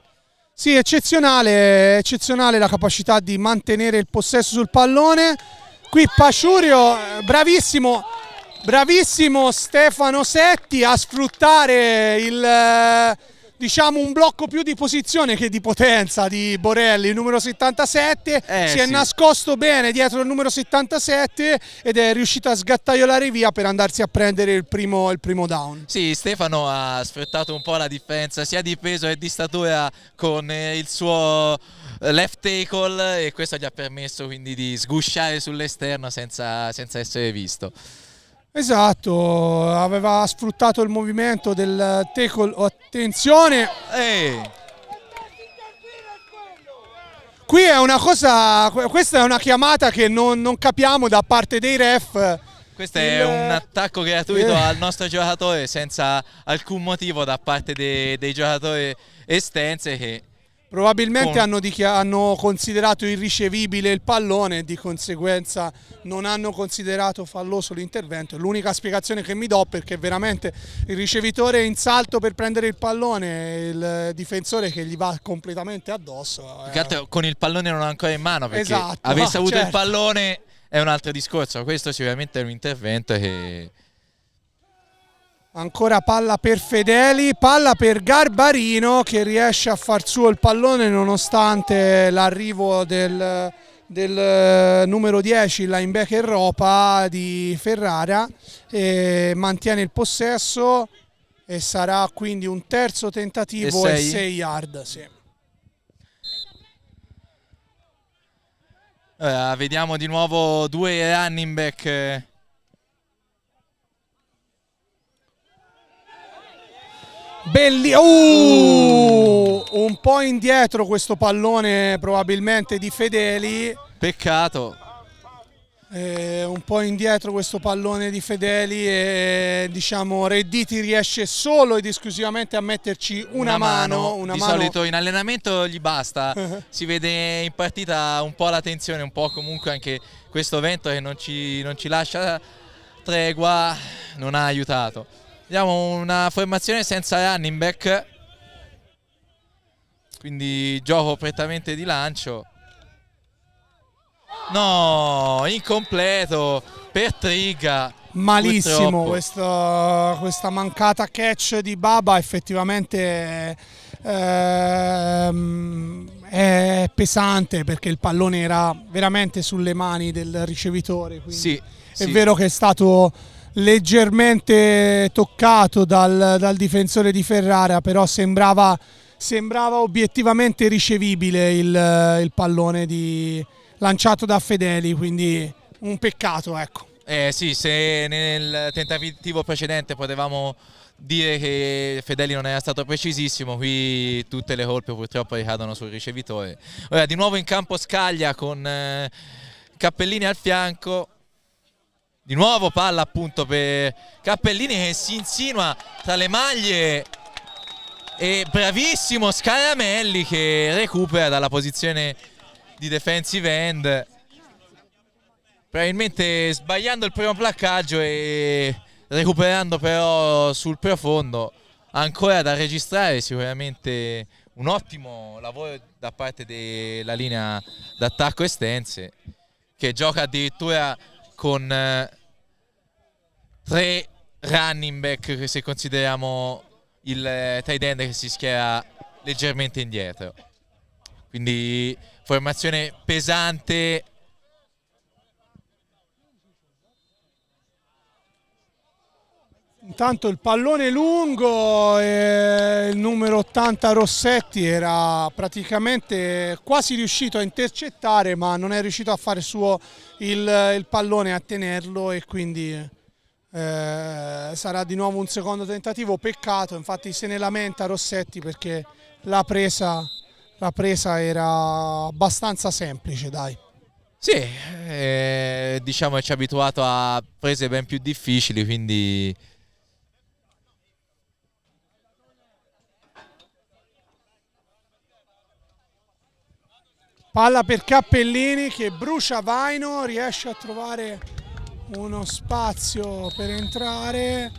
Sì, eccezionale, eccezionale la capacità di mantenere il possesso sul pallone. Qui Pasciurio, eh, bravissimo, bravissimo Stefano Setti a sfruttare il eh, diciamo un blocco più di posizione che di potenza di Borelli, il numero 77, eh, si è sì. nascosto bene dietro il numero 77 ed è riuscito a sgattaiolare via per andarsi a prendere il primo, il primo down. Sì, Stefano ha sfruttato un po' la differenza sia di peso che di statura con eh, il suo left tackle e questo gli ha permesso quindi di sgusciare sull'esterno senza, senza essere visto. Esatto, aveva sfruttato il movimento del tackle, attenzione! Ehi. Qui è una cosa, questa è una chiamata che non, non capiamo da parte dei ref. Questo il... è un attacco gratuito eh. al nostro giocatore senza alcun motivo da parte dei, dei giocatori estense che Probabilmente hanno, hanno, considerato irricevibile il pallone e di conseguenza non hanno considerato falloso l'intervento. L'unica spiegazione che mi do perché veramente il ricevitore è in salto per prendere il pallone e il difensore che gli va completamente addosso. Eh. Con il pallone non ha ancora in mano perché esatto, avesse avuto certo. il pallone è un altro discorso. Questo sicuramente è un intervento che Ancora palla per Fedeli, palla per Garbarino che riesce a far suo il pallone nonostante l'arrivo del, del, eh, numero 10, linebacker Ropa di Ferrara, mantiene il possesso e sarà quindi un terzo tentativo e 6 yard. Sì. Eh, vediamo di nuovo due running back eh, Belli- uh! Un po' indietro questo pallone probabilmente di Fedeli. Peccato. Eh, un po' indietro questo pallone di Fedeli e diciamo Redditi riesce solo ed esclusivamente a metterci una, una mano, mano, una di mano. solito in allenamento gli basta si vede in partita un po' la tensione un po' comunque anche questo vento che non ci, non ci lascia tregua non ha aiutato Vediamo una formazione senza running back. Quindi gioco prettamente di lancio. No, incompleto per Triga. Malissimo questa, questa, mancata catch di Baba effettivamente ehm, è pesante perché il pallone era veramente sulle mani del ricevitore. Sì, è sì. vero che è stato leggermente toccato dal, dal difensore di Ferrara, però sembrava, sembrava obiettivamente ricevibile il, il pallone di, lanciato da Fedeli, quindi un peccato. Ecco. Eh sì, se nel tentativo precedente potevamo dire che Fedeli non era stato precisissimo, qui tutte le colpe purtroppo ricadono sul ricevitore. Ora di nuovo in campo Scaglia con eh, Cappellini al fianco, di nuovo palla appunto per Cappellini che si insinua tra le maglie e bravissimo Scaramelli che recupera dalla posizione di defensive end probabilmente sbagliando il primo placcaggio e recuperando però sul profondo ancora da registrare sicuramente un ottimo lavoro da parte della linea d'attacco estense che gioca addirittura con eh, tre running back se consideriamo il eh, tight end che si schiera leggermente indietro. Quindi formazione pesante Intanto il pallone lungo, eh, il numero 80 Rossetti era praticamente quasi riuscito a intercettare ma non è riuscito a fare suo il, il pallone, a tenerlo e quindi eh, sarà di nuovo un secondo tentativo, peccato, infatti se ne lamenta Rossetti perché la presa, la presa era abbastanza semplice dai. Sì, eh, diciamo che ci ha abituato a prese ben più difficili quindi... Palla per Cappellini che brucia Vaino, riesce a trovare uno spazio per entrare.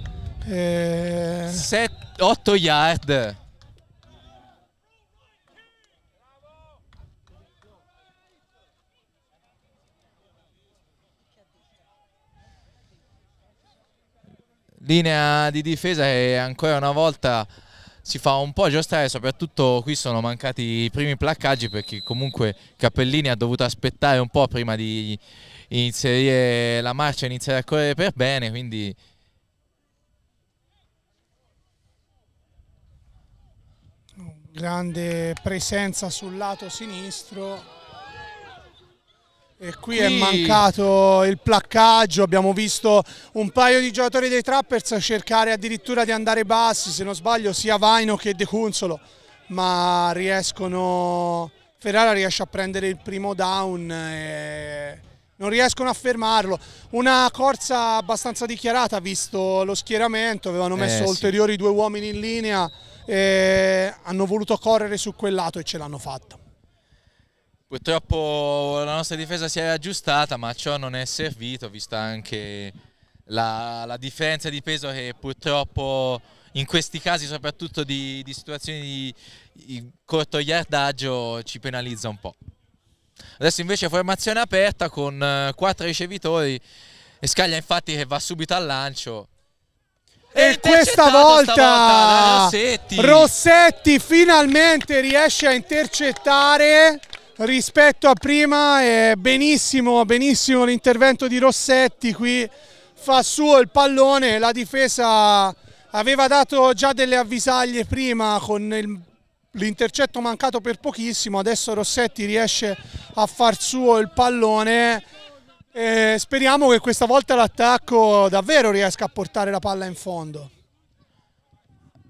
E... Eh, Set, 8 yard. Linea di difesa e ancora una volta si fa un po' giostrare, soprattutto qui sono mancati i primi placcaggi perché comunque Cappellini ha dovuto aspettare un po' prima di inserire la marcia e iniziare a correre per bene, quindi grande presenza sul lato sinistro e qui, qui, è mancato il placcaggio, abbiamo visto un paio di giocatori dei Trappers cercare addirittura di andare bassi, se non sbaglio sia Vaino che De Consolo, ma riescono, Ferrara riesce a prendere il primo down e non riescono a fermarlo. Una corsa abbastanza dichiarata visto lo schieramento, avevano eh, messo eh, ulteriori sì. due uomini in linea e hanno voluto correre su quel lato e ce l'hanno fatta. Purtroppo la nostra difesa si è aggiustata, ma ciò non è servito, vista anche la, la differenza di peso che purtroppo in questi casi, soprattutto di, di situazioni di, di corto yardaggio, ci penalizza un po'. Adesso invece formazione aperta con eh, quattro ricevitori e Scaglia infatti che va subito al lancio. E, e questa volta Rossetti. Rossetti finalmente riesce a intercettare rispetto a prima è benissimo, benissimo l'intervento di Rossetti qui fa suo il pallone, la difesa aveva dato già delle avvisaglie prima con l'intercetto mancato per pochissimo, adesso Rossetti riesce a far suo il pallone e speriamo che questa volta l'attacco davvero riesca a portare la palla in fondo.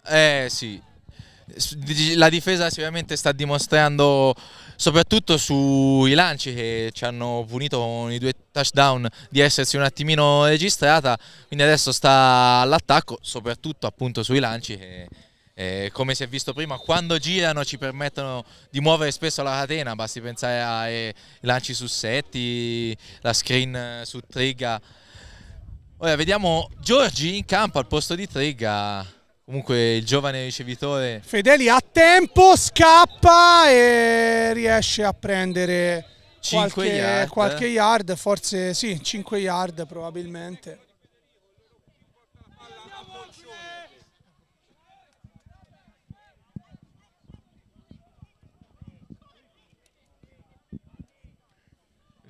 Eh sì, la difesa sicuramente sta dimostrando soprattutto sui lanci che ci hanno punito con i due touchdown di essersi un attimino registrata, quindi adesso sta all'attacco, soprattutto appunto sui lanci che eh, come si è visto prima, quando girano ci permettono di muovere spesso la catena, basti pensare ai lanci su Setti, la screen su Trigga. Ora vediamo Giorgi in campo al posto di Trigga. Comunque il giovane ricevitore... Fedeli a tempo, scappa e riesce a prendere qualche yard. qualche yard, forse sì, 5 yard probabilmente.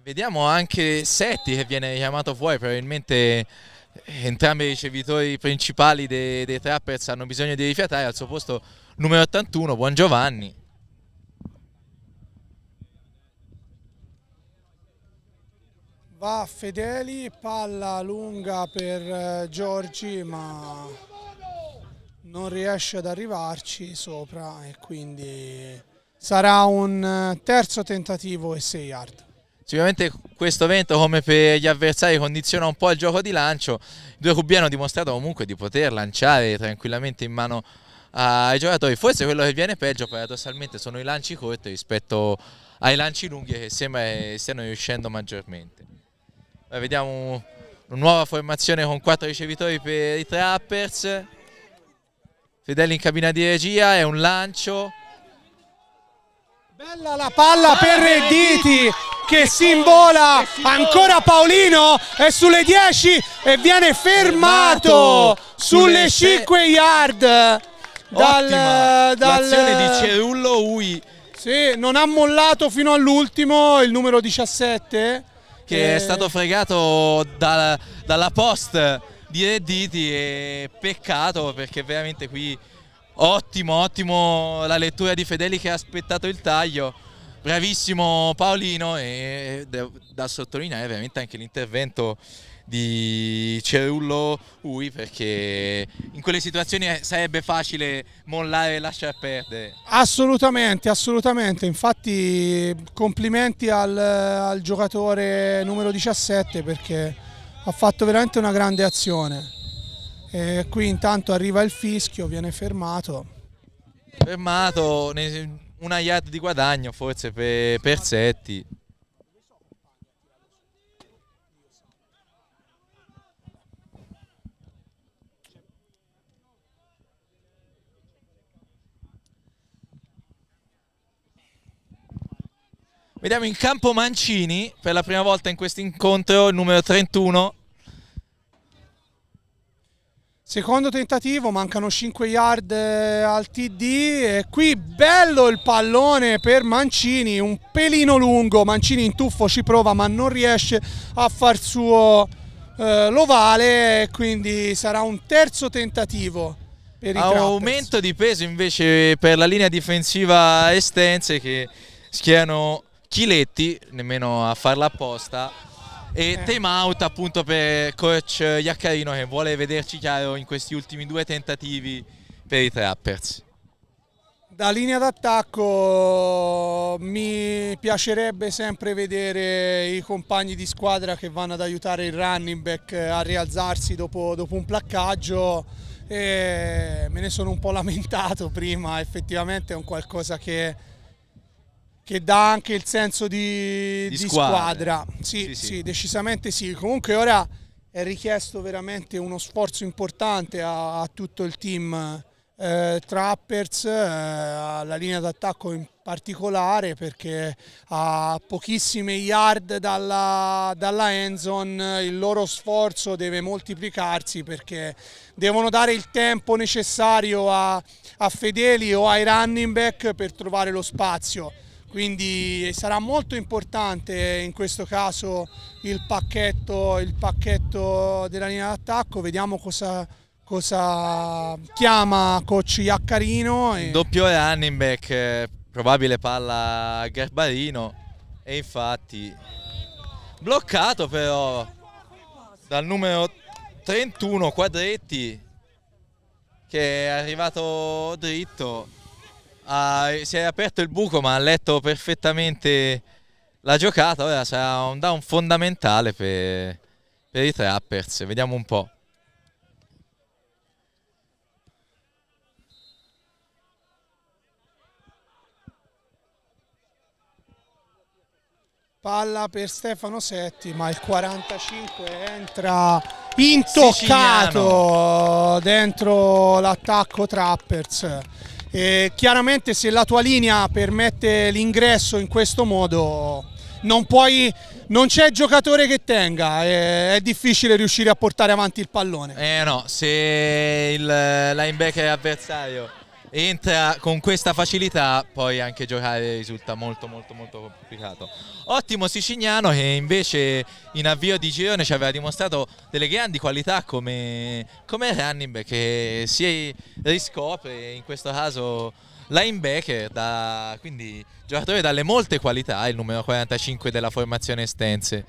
Vediamo anche Setti che viene chiamato fuori, probabilmente entrambi i ricevitori principali dei, dei Trappers hanno bisogno di rifiatare, al suo posto numero 81, buon Giovanni. Va Fedeli, palla lunga per eh, Giorgi ma non riesce ad arrivarci sopra e quindi sarà un eh, terzo tentativo e 6 yard. Sicuramente questo vento, come per gli avversari, condiziona un po' il gioco di lancio. I due Rubiani hanno dimostrato comunque di poter lanciare tranquillamente in mano ai giocatori. Forse quello che viene peggio, paradossalmente, sono i lanci corti rispetto ai lanci lunghi che sembra stiano riuscendo maggiormente. Beh, vediamo una nuova formazione con quattro ricevitori per i Trappers. Fedeli in cabina di regia, è un lancio. Bella la palla per Redditi, ah, che si invola ancora Paolino è sulle 10 e viene fermato, sulle 5 yard dal, dal... di Cerullo Ui sì, non ha mollato fino all'ultimo il numero 17 che e... Eh. è stato fregato da, dalla post di Redditi e peccato perché veramente qui ottimo ottimo la lettura di Fedeli che ha aspettato il taglio Bravissimo Paolino e da sottolineare veramente anche l'intervento di Cerullo Ui perché in quelle situazioni eh, sarebbe facile mollare e lasciar perdere. Assolutamente, assolutamente, infatti complimenti al, al giocatore numero 17 perché ha fatto veramente una grande azione. E qui intanto arriva il fischio, viene fermato. Fermato, ne una yard di guadagno forse per, per Setti. Vediamo in campo Mancini, per la prima volta in questo incontro, il numero 31, Secondo tentativo, mancano 5 yard eh, al TD e qui bello il pallone per Mancini, un pelino lungo, Mancini in tuffo ci prova ma non riesce a far suo eh, l'ovale, quindi sarà un terzo tentativo. Per Aumento di peso invece per la linea difensiva Estense che schierano Chiletti, nemmeno a farla apposta e eh. time out appunto per coach Iaccarino che vuole vederci chiaro in questi ultimi due tentativi per i Trappers. Da linea d'attacco mi piacerebbe sempre vedere i compagni di squadra che vanno ad aiutare il running back a rialzarsi dopo, dopo un placcaggio e me ne sono un po' lamentato prima, effettivamente è un qualcosa che che dà anche il senso di, di, di squadra. Sì, sì, sì. sì, decisamente sì. Comunque ora è richiesto veramente uno sforzo importante a, a tutto il team eh, Trappers, eh, alla linea d'attacco in particolare perché a pochissime yard dalla, dalla Enzon il loro sforzo deve moltiplicarsi perché devono dare il tempo necessario a, a Fedeli o ai running back per trovare lo spazio quindi sarà molto importante in questo caso il pacchetto, il pacchetto della linea d'attacco, vediamo cosa, cosa chiama coach Iaccarino. E... Doppio running back, eh, probabile palla a Garbarino e infatti bloccato però dal numero 31 Quadretti che è arrivato dritto Uh, si è aperto il buco ma ha letto perfettamente la giocata, ora sarà un down fondamentale per, per i Trappers, vediamo un po'. Palla per Stefano Setti, ma il 45 entra intoccato Siciliano. dentro l'attacco Trappers. E eh, chiaramente se la tua linea permette l'ingresso in questo modo non, puoi, non c'è giocatore che tenga, è, eh, è difficile riuscire a portare avanti il pallone. Eh no, se il linebacker è avversario entra con questa facilità, poi anche giocare risulta molto molto molto complicato. Ottimo Sicignano che invece in avvio di girone ci aveva dimostrato delle grandi qualità come, come running back che si riscopre in questo caso linebacker, da, quindi giocatore dalle molte qualità, il numero 45 della formazione Stenze.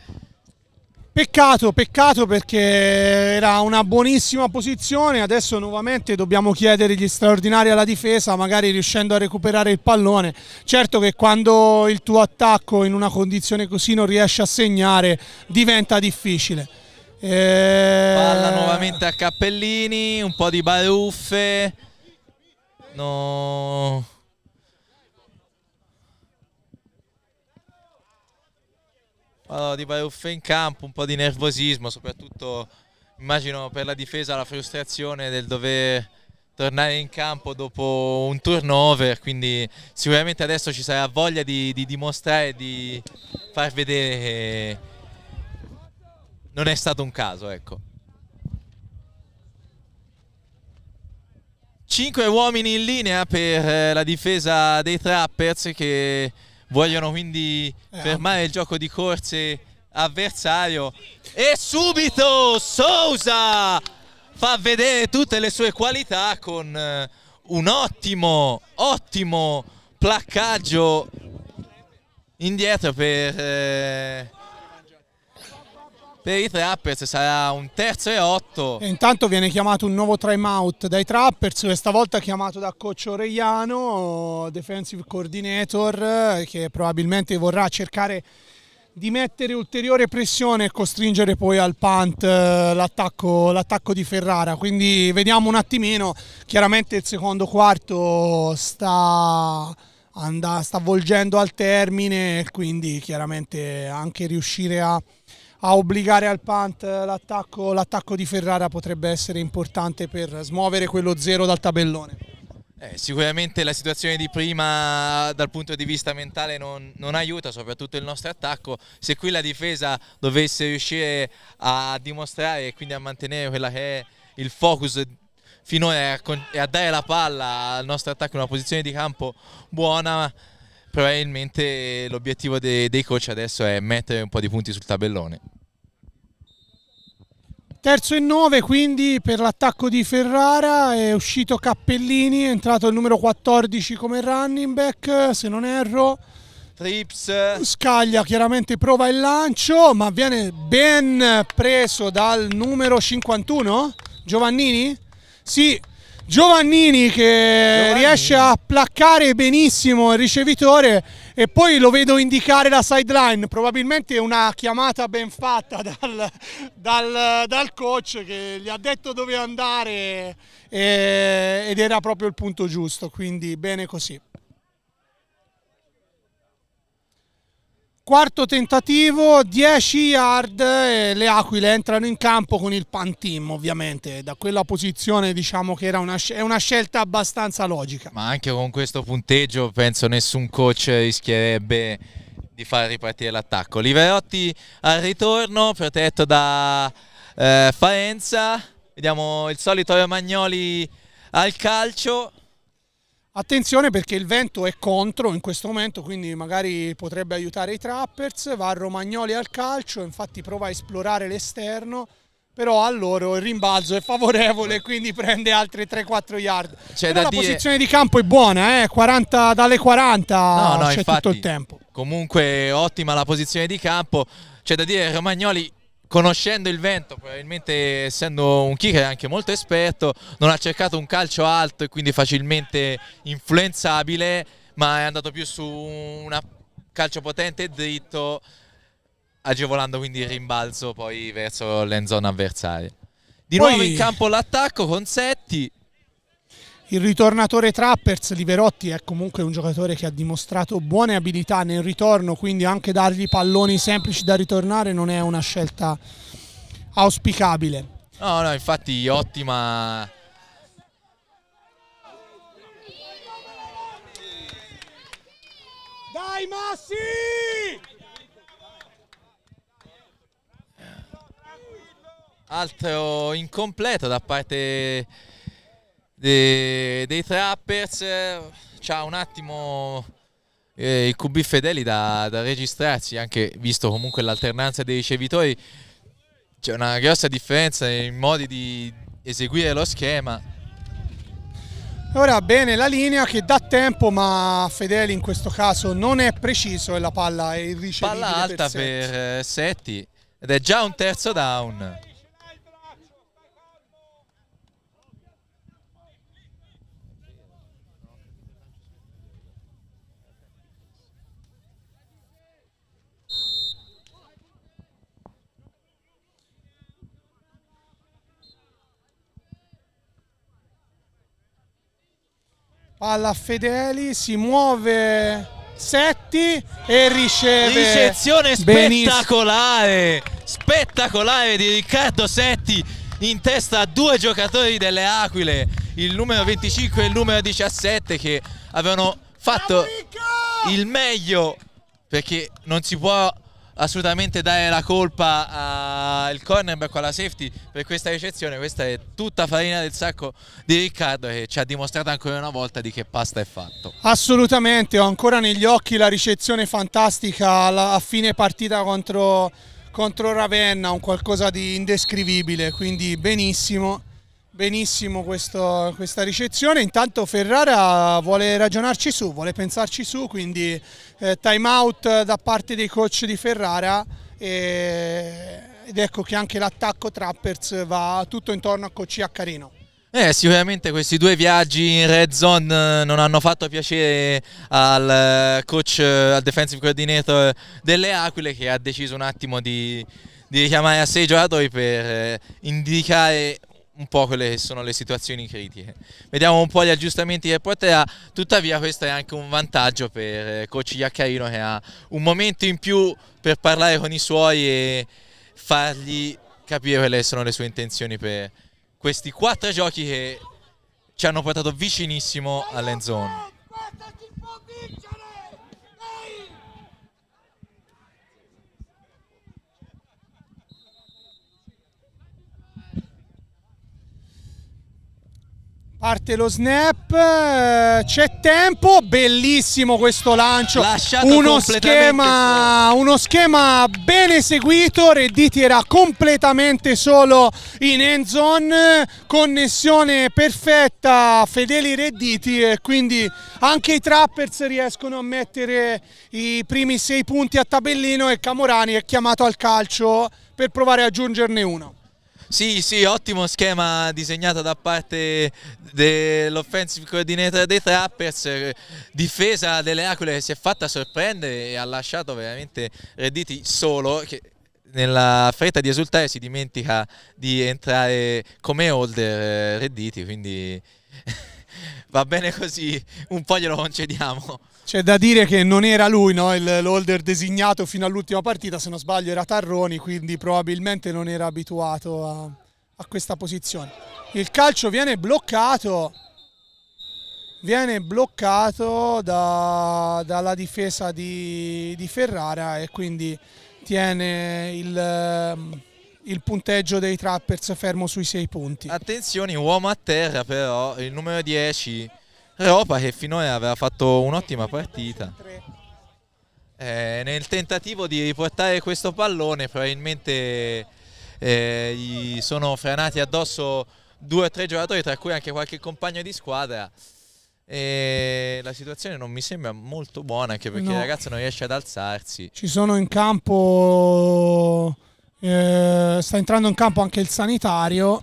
Peccato, peccato perché era una buonissima posizione, adesso nuovamente dobbiamo chiedere gli straordinari alla difesa, magari riuscendo a recuperare il pallone. Certo che quando il tuo attacco in una condizione così non riesce a segnare diventa difficile. E... Eh, Palla nuovamente a Cappellini, un po' di baruffe. No Allora, di Baruffe in campo, un po' di nervosismo, soprattutto immagino per la difesa la frustrazione del dover tornare in campo dopo un turnover, quindi sicuramente adesso ci sarà voglia di, di dimostrare, di far vedere che non è stato un caso. Ecco. Cinque uomini in linea per eh, la difesa dei Trappers che vogliono quindi eh, fermare il gioco di corse avversario e subito Sousa fa vedere tutte le sue qualità con eh, un ottimo ottimo placcaggio indietro per eh, per i Trappers sarà un terzo e otto. E intanto viene chiamato un nuovo timeout dai Trappers, questa volta chiamato da Coccio Orellano, defensive coordinator, che probabilmente vorrà cercare di mettere ulteriore pressione e costringere poi al punt eh, l'attacco, di Ferrara. Quindi vediamo un attimino, chiaramente il secondo quarto sta, anda, sta volgendo al termine, quindi chiaramente anche riuscire a a obbligare al punt eh, l'attacco, di Ferrara potrebbe essere importante per smuovere quello zero dal tabellone. Eh, sicuramente la situazione di prima dal punto di vista mentale non, non, aiuta, soprattutto il nostro attacco. Se qui la difesa dovesse riuscire a dimostrare e quindi a mantenere quella che è il focus finora e a dare la palla al nostro attacco in una posizione di campo buona, probabilmente l'obiettivo dei, dei coach adesso è mettere un po' di punti sul tabellone. Terzo e 9 quindi per l'attacco di Ferrara, è uscito Cappellini, è entrato il numero 14 come running back se non erro. Trips. Scaglia chiaramente prova il lancio ma viene ben preso dal numero 51 Giovannini? Sì, Giovannini che Giovannini. riesce a placcare benissimo il ricevitore e poi lo vedo indicare la sideline, probabilmente una chiamata ben fatta dal, dal, dal coach che gli ha detto dove andare e, eh, ed era proprio il punto giusto, quindi bene così. Quarto tentativo, 10 yard e le Aquile entrano in campo con il pantim ovviamente, da quella posizione diciamo che era una, una, scelta abbastanza logica. Ma anche con questo punteggio penso nessun coach rischierebbe di far ripartire l'attacco. Liverotti al ritorno, protetto da eh, Faenza, vediamo il solito Romagnoli al calcio, Attenzione perché il vento è contro in questo momento, quindi magari potrebbe aiutare i trappers. Va a Romagnoli al calcio, infatti prova a esplorare l'esterno, però a loro il rimbalzo è favorevole, quindi prende altri 3-4 yard. Cioè, la dire... posizione di campo è buona, eh? 40, dalle 40 no, no, c'è infatti, tutto il tempo. Comunque ottima la posizione di campo. C'è da dire Romagnoli conoscendo il vento, probabilmente essendo un kicker anche molto esperto, non ha cercato un calcio alto e quindi facilmente influenzabile, ma è andato più su un calcio potente e dritto, agevolando quindi il rimbalzo poi verso l'end zone avversaria. Di poi... nuovo in campo l'attacco con Setti, il ritornatore Trappers, Liverotti, è comunque un giocatore che ha dimostrato buone abilità nel ritorno, quindi anche dargli palloni semplici da ritornare non è una scelta auspicabile. No, no, infatti ottima... Dai Massi! Altro incompleto da parte dei, dei trappers eh, c'ha un attimo eh, il QB Fedeli da, da, registrarsi, anche visto comunque l'alternanza dei ricevitori, c'è una grossa differenza nei modi di eseguire lo schema. Ora bene la linea che dà tempo ma Fedeli in questo caso non è preciso e la palla è irricevibile Palla alta per, per eh, Setti ed è già un terzo down. Palla Fedeli, si muove Setti e riceve. Ricezione spettacolare, spettacolare di Riccardo Setti in testa a due giocatori delle Aquile, il numero 25 e il numero 17 che avevano fatto il meglio perché non si può assolutamente dare la colpa al cornerback o alla safety per questa ricezione. Questa è tutta farina del sacco di Riccardo che ci ha dimostrato ancora una volta di che pasta è fatto. Assolutamente, ho ancora negli occhi la ricezione fantastica a fine partita contro, contro Ravenna, un qualcosa di indescrivibile, quindi benissimo benissimo questo, questa ricezione. Intanto Ferrara vuole ragionarci su, vuole pensarci su, quindi eh, time out da parte dei coach di Ferrara e, ed ecco che anche l'attacco Trappers va tutto intorno a Coach Iaccarino. Eh, sicuramente questi due viaggi in red zone eh, non hanno fatto piacere al eh, coach, eh, al defensive coordinator delle Aquile che ha deciso un attimo di, di richiamare a sé i giocatori per indicare un po' quelle che sono le situazioni critiche. Vediamo un po' gli aggiustamenti che porterà, tuttavia questo è anche un vantaggio per eh, Coach Iaccarino che ha un momento in più per parlare con i suoi e fargli capire quelle sono le sue intenzioni per questi quattro giochi che ci hanno portato vicinissimo all'end zone. Parte lo snap, eh, c'è tempo, bellissimo questo lancio, Lasciato uno schema, solo. uno schema ben eseguito, Redditi era completamente solo in end zone, connessione perfetta, fedeli Redditi e quindi anche i Trappers riescono a mettere i primi sei punti a tabellino e Camorani è chiamato al calcio per provare a aggiungerne uno. Sì, sì, ottimo schema disegnato da parte dell'offensive coordinator dei Trappers, difesa delle Aquile che si è fatta sorprendere e ha lasciato veramente Redditi solo, che nella fretta di esultare si dimentica di entrare come holder eh, Redditi, quindi va bene così, un po' glielo concediamo. C'è da dire che non era lui no? l'holder designato fino all'ultima partita, se non sbaglio era Tarroni, quindi probabilmente non era abituato a, a questa posizione. Il calcio viene bloccato, viene bloccato da, dalla difesa di, di, Ferrara e quindi tiene il, il punteggio dei Trappers fermo sui sei punti. Attenzione, uomo a terra però, il numero 10 Europa eh, che finora aveva fatto un'ottima partita. Eh, nel tentativo di riportare questo pallone probabilmente eh, gli sono frenati addosso due o tre giocatori, tra cui anche qualche compagno di squadra. E la situazione non mi sembra molto buona anche perché no. il ragazzo non riesce ad alzarsi. Ci sono in campo, eh, sta entrando in campo anche il sanitario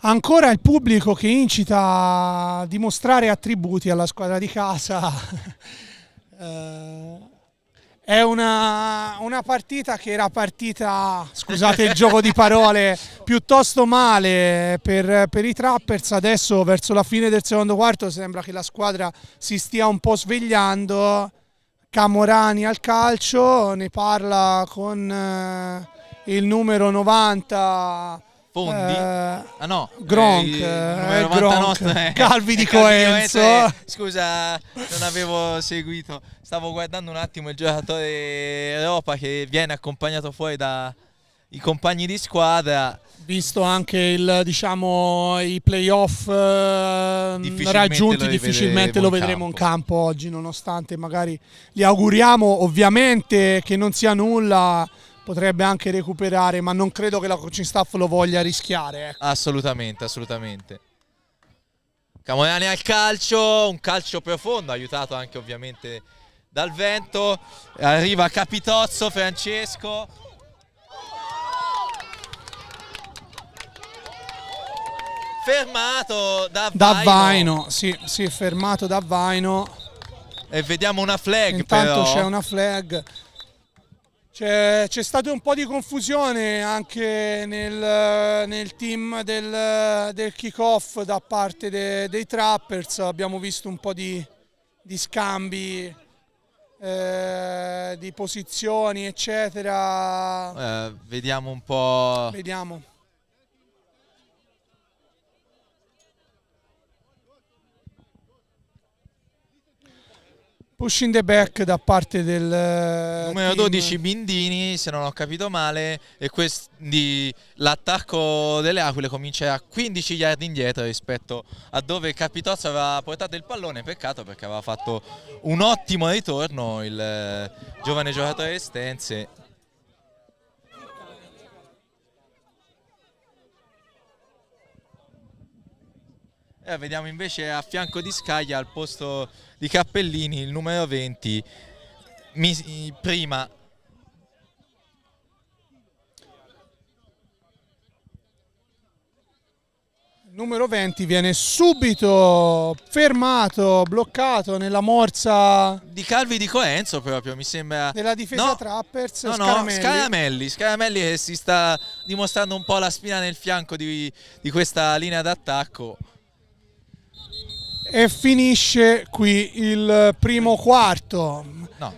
ancora il pubblico che incita a dimostrare attributi alla squadra di casa. eh, è una, una, partita che era partita, scusate il gioco di parole, piuttosto male per, per, i Trappers. Adesso verso la fine del secondo quarto sembra che la squadra si stia un po' svegliando. Camorani al calcio, ne parla con eh, il numero 90 Fondi, uh, ah no, Gronk, eh, eh, Gronk. Eh. Calvi di Coenzo. Eh, scusa, non avevo seguito. Stavo guardando un attimo il giocatore Europa che viene accompagnato fuori dai compagni di squadra visto anche il, diciamo, i playoff eh, difficilmente raggiunti, lo difficilmente lo vedremo campo. in campo oggi, nonostante magari gli auguriamo ovviamente che non sia nulla potrebbe anche recuperare, ma non credo che la coaching staff lo voglia rischiare. Ecco. Assolutamente, assolutamente. Camonani al calcio, un calcio profondo, aiutato anche ovviamente dal vento. Arriva Capitozzo, Francesco. Fermato da, da Vaino. Vaino. Sì, sì, fermato da Vaino. E vediamo una flag Intanto c'è una flag c'è, stata un po' di confusione anche nel, nel team del, del kick-off da parte de, dei trappers, abbiamo visto un po' di, di scambi eh, di posizioni, eccetera. Eh, vediamo un po'. Vediamo. Push in the back da parte del eh, numero team. 12 Bindini, se non ho capito male, e quindi l'attacco delle Aquile comincerà 15 yard indietro rispetto a dove Capitozzo aveva portato il pallone, peccato perché aveva fatto un ottimo ritorno il eh, giovane giocatore Estense, Eh, vediamo invece a fianco di Scaglia al posto di Cappellini il numero 20, mi, prima numero 20 viene subito fermato, bloccato nella morsa di Calvi di Coenzo proprio, mi sembra della difesa no, Trappers no, Scaramelli. No, Scaramelli, Scaramelli che si sta dimostrando un po' la spina nel fianco di, di questa linea d'attacco e finisce qui il primo quarto. No.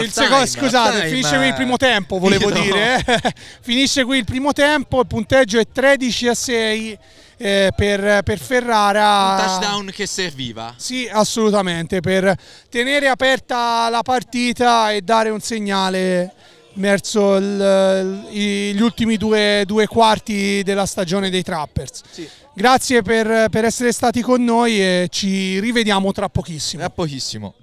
Il secondo, scusate, finisce qui il primo tempo, volevo no. dire. Eh. finisce qui il primo tempo, il punteggio è 13 a 6 eh, per, per, Ferrara. Un touchdown che serviva. Sì, assolutamente, per tenere aperta la partita e dare un segnale verso gli ultimi due, due, quarti della stagione dei Trappers. Sì. Grazie per, per essere stati con noi e ci rivediamo tra pochissimo. Tra pochissimo.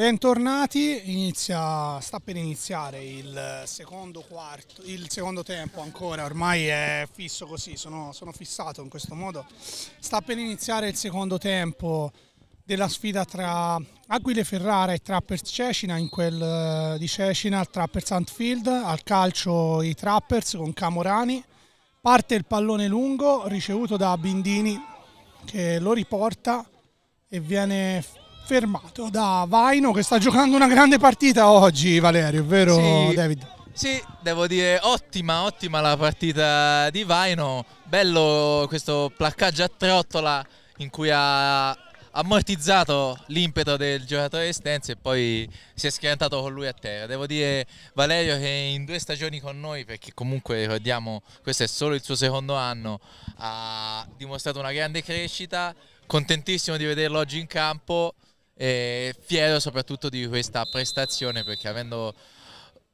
Bentornati, Inizia, sta per iniziare il secondo, quarto, il secondo tempo ancora, ormai è fisso così, sono, sono, fissato in questo modo. Sta per iniziare il secondo tempo della sfida tra Aguile Ferrara e Trappers Cecina, in quel eh, di Cecina al Trappers Antfield, al calcio i Trappers con Camorani. Parte il pallone lungo ricevuto da Bindini che lo riporta e viene fermato da Vaino che sta giocando una grande partita oggi, Valerio, vero sì, David? Sì, devo dire ottima, ottima la partita di Vaino, bello questo placcaggio a trottola in cui ha ammortizzato l'impeto del giocatore Estense e poi si è schiantato con lui a terra. Devo dire Valerio che in due stagioni con noi, perché comunque ricordiamo questo è solo il suo secondo anno, ha dimostrato una grande crescita, contentissimo di vederlo oggi in campo e fiero soprattutto di questa prestazione perché avendo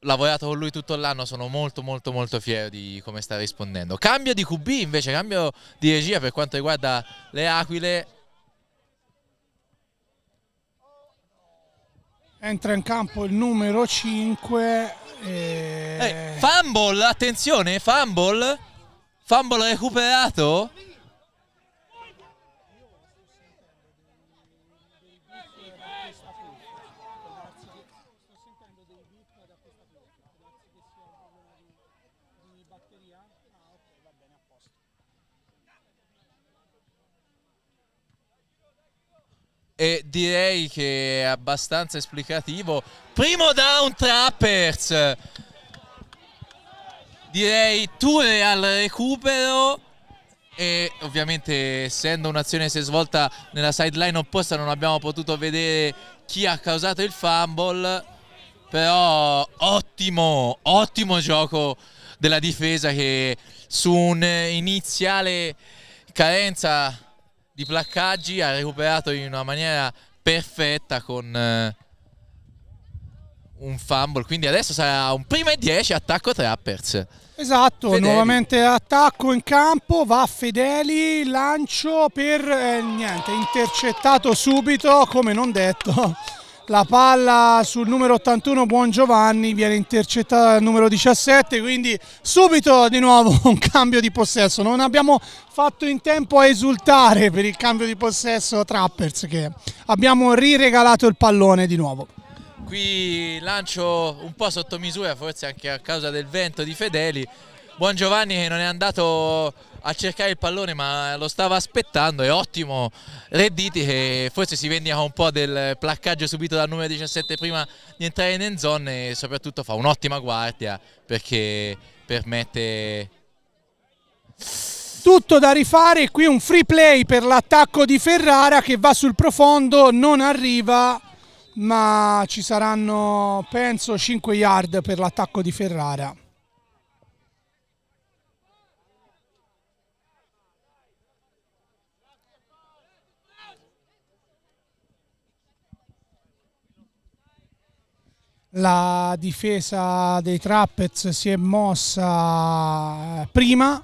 lavorato con lui tutto l'anno sono molto molto molto fiero di come sta rispondendo. Cambio di QB invece, cambio di regia per quanto riguarda le Aquile. Entra in campo il numero 5. E... Eh, fumble, attenzione, fumble. Fumble recuperato e direi che è abbastanza esplicativo. Primo down Trappers! Direi Ture al recupero e ovviamente essendo un'azione che si è svolta nella sideline opposta non abbiamo potuto vedere chi ha causato il fumble però ottimo, ottimo gioco della difesa che su un iniziale carenza di placcaggi ha recuperato in una maniera perfetta con eh, un fumble. Quindi adesso sarà un primo e 10 attacco Trappers. Esatto, Fedeli. nuovamente attacco in campo, va Fedeli, lancio per eh, niente, intercettato subito come non detto la palla sul numero 81 Buon Giovanni viene intercettata dal numero 17 quindi subito di nuovo un cambio di possesso non abbiamo fatto in tempo a esultare per il cambio di possesso Trappers che abbiamo riregalato il pallone di nuovo qui lancio un po' sotto misura forse anche a causa del vento di Fedeli Buon Giovanni che non è andato a cercare il pallone ma lo stava aspettando è ottimo Redditi che forse si vendica un po' del placcaggio subito dal numero 17 prima di entrare in enzone e soprattutto fa un'ottima guardia perché permette tutto da rifare qui un free play per l'attacco di Ferrara che va sul profondo non arriva ma ci saranno penso 5 yard per l'attacco di Ferrara la difesa dei Trappets si è mossa eh, prima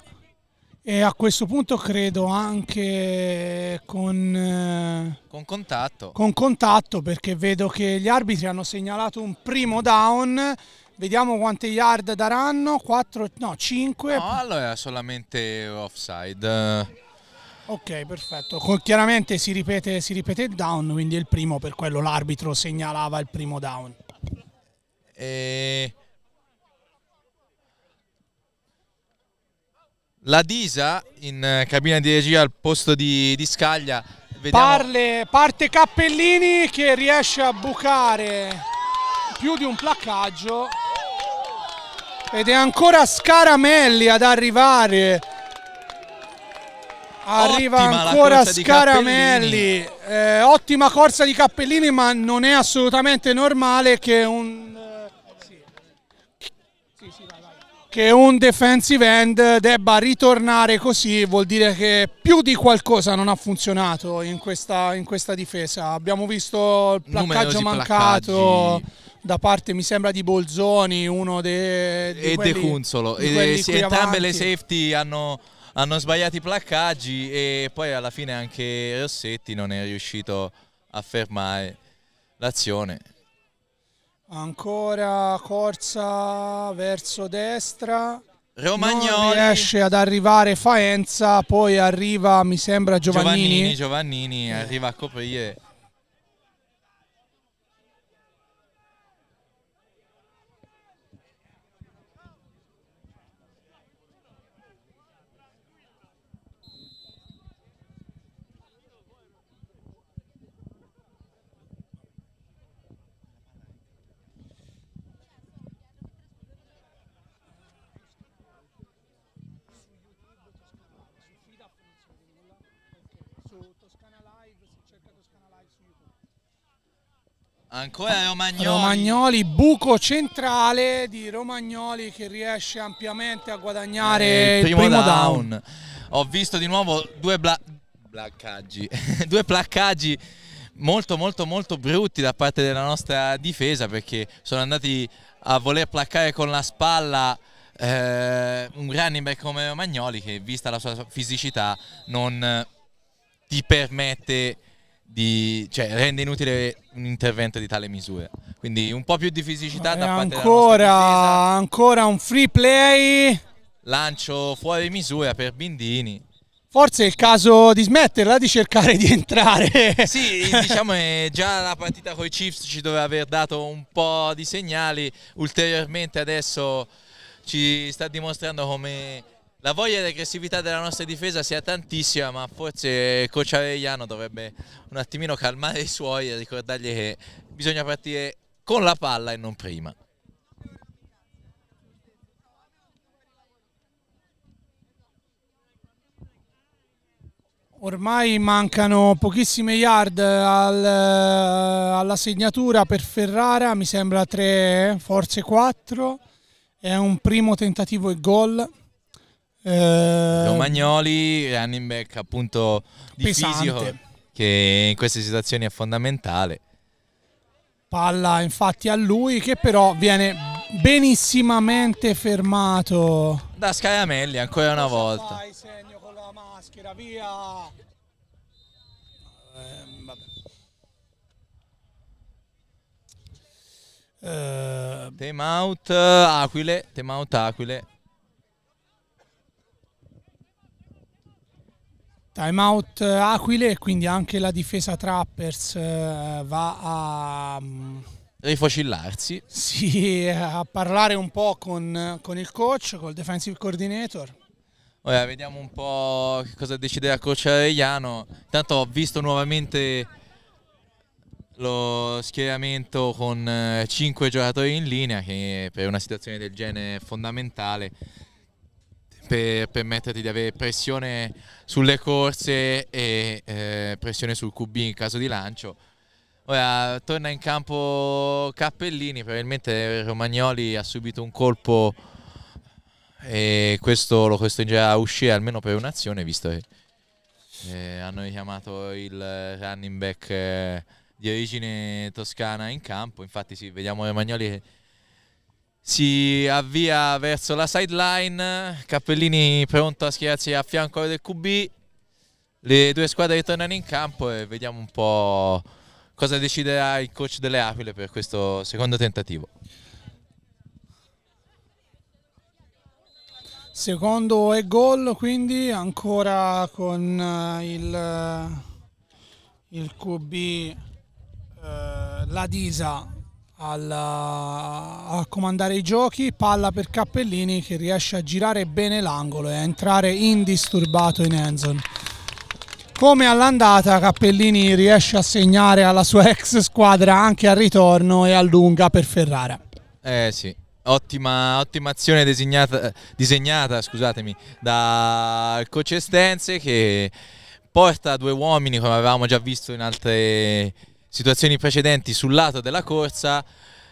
e a questo punto credo anche con, eh, con, contatto. con contatto perché vedo che gli arbitri hanno segnalato un primo down Vediamo quante yard daranno, 4, no 5. No, allora solamente offside. Ok, perfetto. chiaramente si ripete, si ripete il down, quindi il primo, per quello l'arbitro segnalava il primo down. E... La Disa in eh, cabina di regia al posto di, di Scaglia. Parle, parte Cappellini che riesce a bucare più di un placcaggio ed è ancora Scaramelli ad arrivare arriva ottima ancora Scaramelli eh, ottima corsa di Cappellini ma non è assolutamente normale che un che un defensive end debba ritornare così vuol dire che più di qualcosa non ha funzionato in questa, in questa difesa. Abbiamo visto il placcaggio mancato placcaggi. da parte, mi sembra, di Bolzoni, uno dei... De e De Cunzolo. entrambe le safety hanno, hanno sbagliato i placcaggi e poi alla fine anche Rossetti non è riuscito a fermare l'azione. Ancora Corsa verso destra. Romagnoli. Non riesce ad arrivare Faenza, poi arriva, mi sembra, Giovannini. Giovannini, Giovannini eh. arriva a coprire Ancora Romagnoli. Romagnoli, buco centrale di Romagnoli che riesce ampiamente a guadagnare eh, il primo, il primo down. down. Ho visto di nuovo due, bla blaccaggi. due placcaggi molto molto molto brutti da parte della nostra difesa perché sono andati a voler placcare con la spalla eh, un running back come Romagnoli che vista la sua fisicità non ti permette di, cioè, rende inutile un intervento di tale misura. Quindi un po' più di fisicità e eh, da parte ancora, ancora un free play. Lancio fuori misura per Bindini. Forse è il caso di smetterla di cercare di entrare. sì, diciamo che già la partita con i Chiefs ci doveva aver dato un po' di segnali, ulteriormente adesso ci sta dimostrando come la voglia di aggressività della nostra difesa sia tantissima, ma forse coach Avellano dovrebbe un attimino calmare i suoi e ricordargli che bisogna partire con la palla e non prima. Ormai mancano pochissime yard al, eh, alla segnatura per Ferrara, mi sembra 3, eh, forse 4. È un primo tentativo e gol. Eh, Romagnoli, running back appunto di pesante. fisico, che in queste situazioni è fondamentale. Palla infatti a lui che però viene benissimamente fermato. Da Scaramelli ancora una volta. Fai, segno con la maschera, via! Ehm, eh, vabbè. Uh, time out Aquile, time out Aquile. Time out eh, Aquile e quindi anche la difesa Trappers eh, va a mm, rifocillarsi. Sì, a parlare un po' con, con il coach, col defensive coordinator. Ora vediamo un po' cosa decide il coach Arellano. Intanto ho visto nuovamente lo schieramento con 5 eh, giocatori in linea che per una situazione del genere è fondamentale per permetterti di avere pressione sulle corse e eh, pressione sul QB in caso di lancio. Ora torna in campo Cappellini, probabilmente Romagnoli ha subito un colpo e questo lo costringerà a uscire almeno per un'azione visto che eh, hanno richiamato il running back eh, di origine toscana in campo. Infatti sì, vediamo Romagnoli che si avvia verso la sideline, Cappellini pronto a schierarsi a fianco del QB, le due squadre ritornano in campo e vediamo un po' cosa deciderà il coach delle Aquile per questo secondo tentativo. Secondo e gol quindi ancora con eh, il, eh, il QB eh, Ladisa alla, a comandare i giochi, palla per Cappellini che riesce a girare bene l'angolo e a entrare indisturbato in Enzon. Come all'andata Cappellini riesce a segnare alla sua ex squadra anche al ritorno e allunga per Ferrara. Eh sì, Ottima, ottima, azione disegnata scusatemi, dal coach Estense che porta due uomini come avevamo già visto in altre situazioni precedenti sul lato della corsa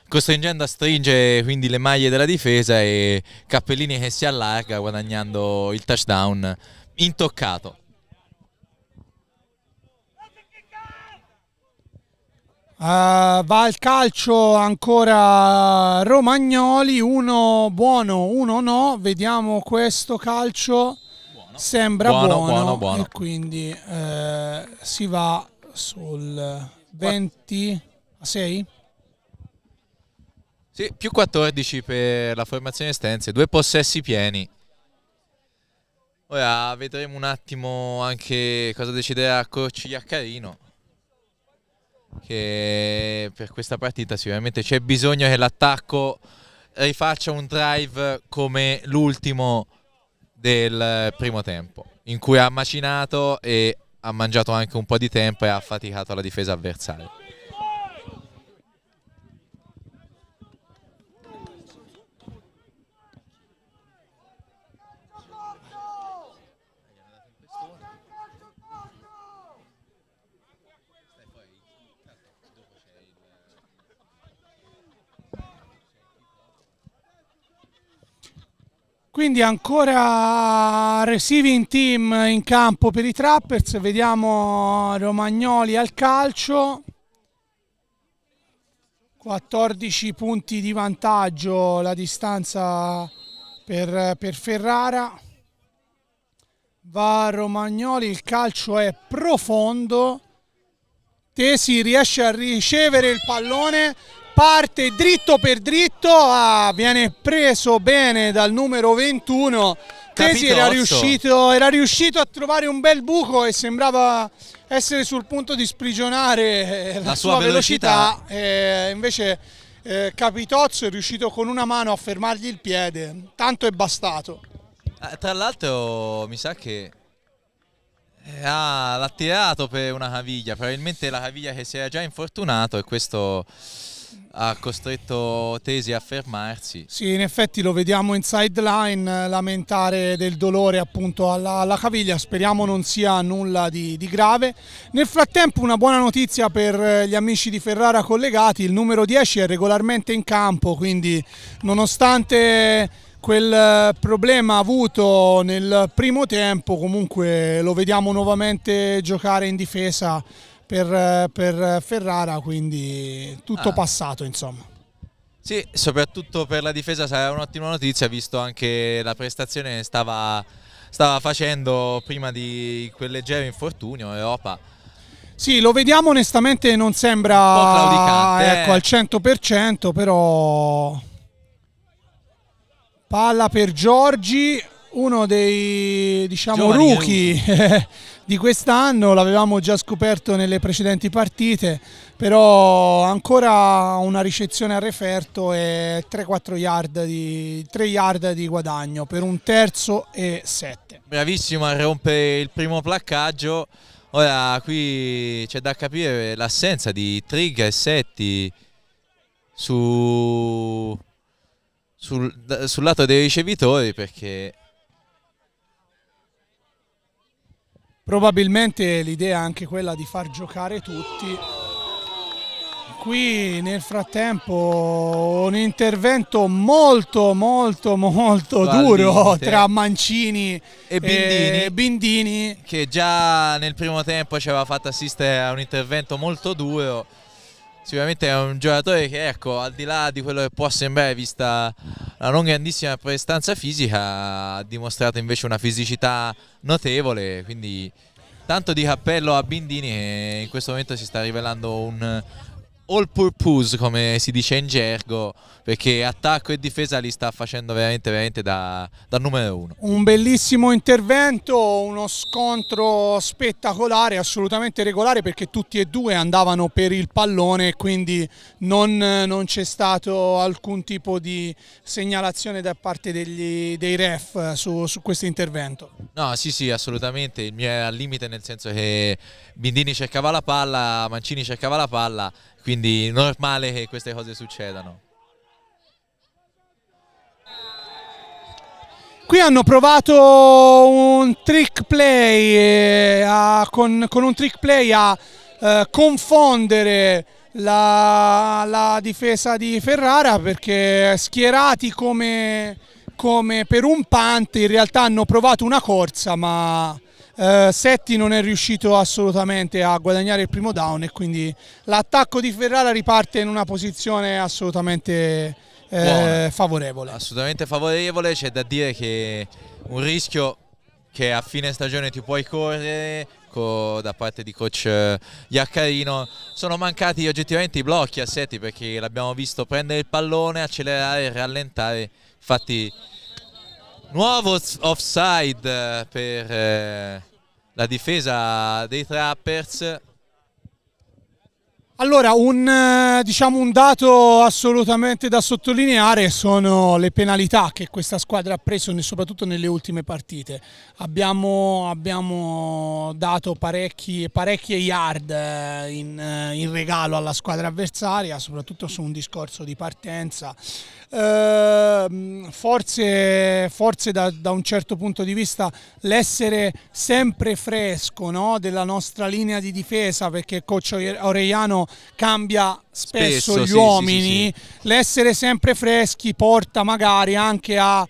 costringendo a stringere quindi le maglie della difesa e Cappellini che si allarga guadagnando il touchdown intoccato. Uh, va al calcio ancora Romagnoli, uno buono, uno no, vediamo questo calcio, buono. sembra buono, buono, buono, e quindi uh, si va sul 20 a 6? Sì, più 14 per la formazione Stenze, due possessi pieni. Ora vedremo un attimo anche cosa deciderà Corci Corcigliaccarino, che per questa partita sicuramente c'è bisogno che l'attacco rifaccia un drive come l'ultimo del primo tempo, in cui ha macinato e ha mangiato anche un po' di tempo e ha faticato la difesa avversaria. Quindi ancora receiving team in campo per i Trappers, vediamo Romagnoli al calcio, 14 punti di vantaggio la distanza per, per Ferrara, va Romagnoli, il calcio è profondo, Tesi riesce a ricevere il pallone, parte dritto per dritto, ah, viene preso bene dal numero 21. Tesi era riuscito, era riuscito, a trovare un bel buco e sembrava essere sul punto di sprigionare eh, la, la sua, sua, velocità. velocità. Eh, invece eh, Capitozzo è riuscito con una mano a fermargli il piede, tanto è bastato. Eh, tra l'altro mi sa che ah, l'ha tirato per una caviglia, probabilmente la caviglia che si era già infortunato e questo ha costretto Tesi a fermarsi. Sì, in effetti lo vediamo in sideline eh, lamentare del dolore appunto alla, alla caviglia, speriamo non sia nulla di, di, grave. Nel frattempo una buona notizia per eh, gli amici di Ferrara collegati, il numero 10 è regolarmente in campo, quindi nonostante quel eh, problema avuto nel primo tempo comunque lo vediamo nuovamente giocare in difesa per, per Ferrara, quindi tutto ah. passato insomma. Sì, soprattutto per la difesa sarà un'ottima notizia, visto anche la prestazione che stava, stava facendo prima di quel leggero infortunio Europa. Sì, lo vediamo onestamente, non sembra ecco, eh. al 100%, però palla per Giorgi, uno dei diciamo, Giovani, eh, rookie di quest'anno, l'avevamo già scoperto nelle precedenti partite, però ancora una ricezione a referto e 3-4 yard di, 3 yard di guadagno per un terzo e 7. Bravissimo a rompere il primo placcaggio, ora qui c'è da capire l'assenza di Trigger e Setti su, sul, sul lato dei ricevitori perché probabilmente l'idea è anche quella di far giocare tutti. Qui nel frattempo un intervento molto molto molto Va duro tra Mancini e Bindini, e Bindini che già nel primo tempo ci aveva fatto assistere a un intervento molto duro. Sicuramente è un giocatore che ecco, al di là di quello che può sembrare vista una non grandissima prestanza fisica, ha dimostrato invece una fisicità notevole, quindi tanto di cappello a Bindini che eh, in questo momento si sta rivelando un, all purpose come si dice in gergo perché attacco e difesa li sta facendo veramente, veramente da, da, numero uno un bellissimo intervento uno scontro spettacolare assolutamente regolare perché tutti e due andavano per il pallone quindi non, non c'è stato alcun tipo di segnalazione da parte degli, dei ref su, su questo intervento no sì sì assolutamente il mio era al limite nel senso che Bindini cercava la palla Mancini cercava la palla quindi è normale che queste cose succedano. qui hanno provato un trick play eh, a, con, con, un trick play a eh, confondere la, la, difesa di Ferrara perché schierati come, come per un punt in realtà hanno provato una corsa ma eh, Setti non è riuscito assolutamente a guadagnare il primo down e quindi l'attacco di Ferrara riparte in una posizione assolutamente eh, favorevole. Assolutamente favorevole, c'è da dire che un rischio che a fine stagione ti puoi correre da parte di coach eh, Iaccarino sono mancati oggettivamente i blocchi a Setti perché l'abbiamo visto prendere il pallone, accelerare e rallentare infatti Nuovo offside eh, per eh, la difesa dei Trappers. Allora, un, eh, diciamo, un, dato assolutamente da sottolineare sono le penalità che questa squadra ha preso, soprattutto nelle ultime partite. Abbiamo, abbiamo dato parecchi, parecchie yard eh, in, in regalo alla squadra avversaria, soprattutto su un discorso di partenza. Ehm, forse, forse da, da, un certo punto di vista l'essere sempre fresco no? della nostra linea di difesa perché Coccio Orellano cambia spesso, spesso gli sì, uomini, sì, sì, l'essere sempre freschi porta magari anche a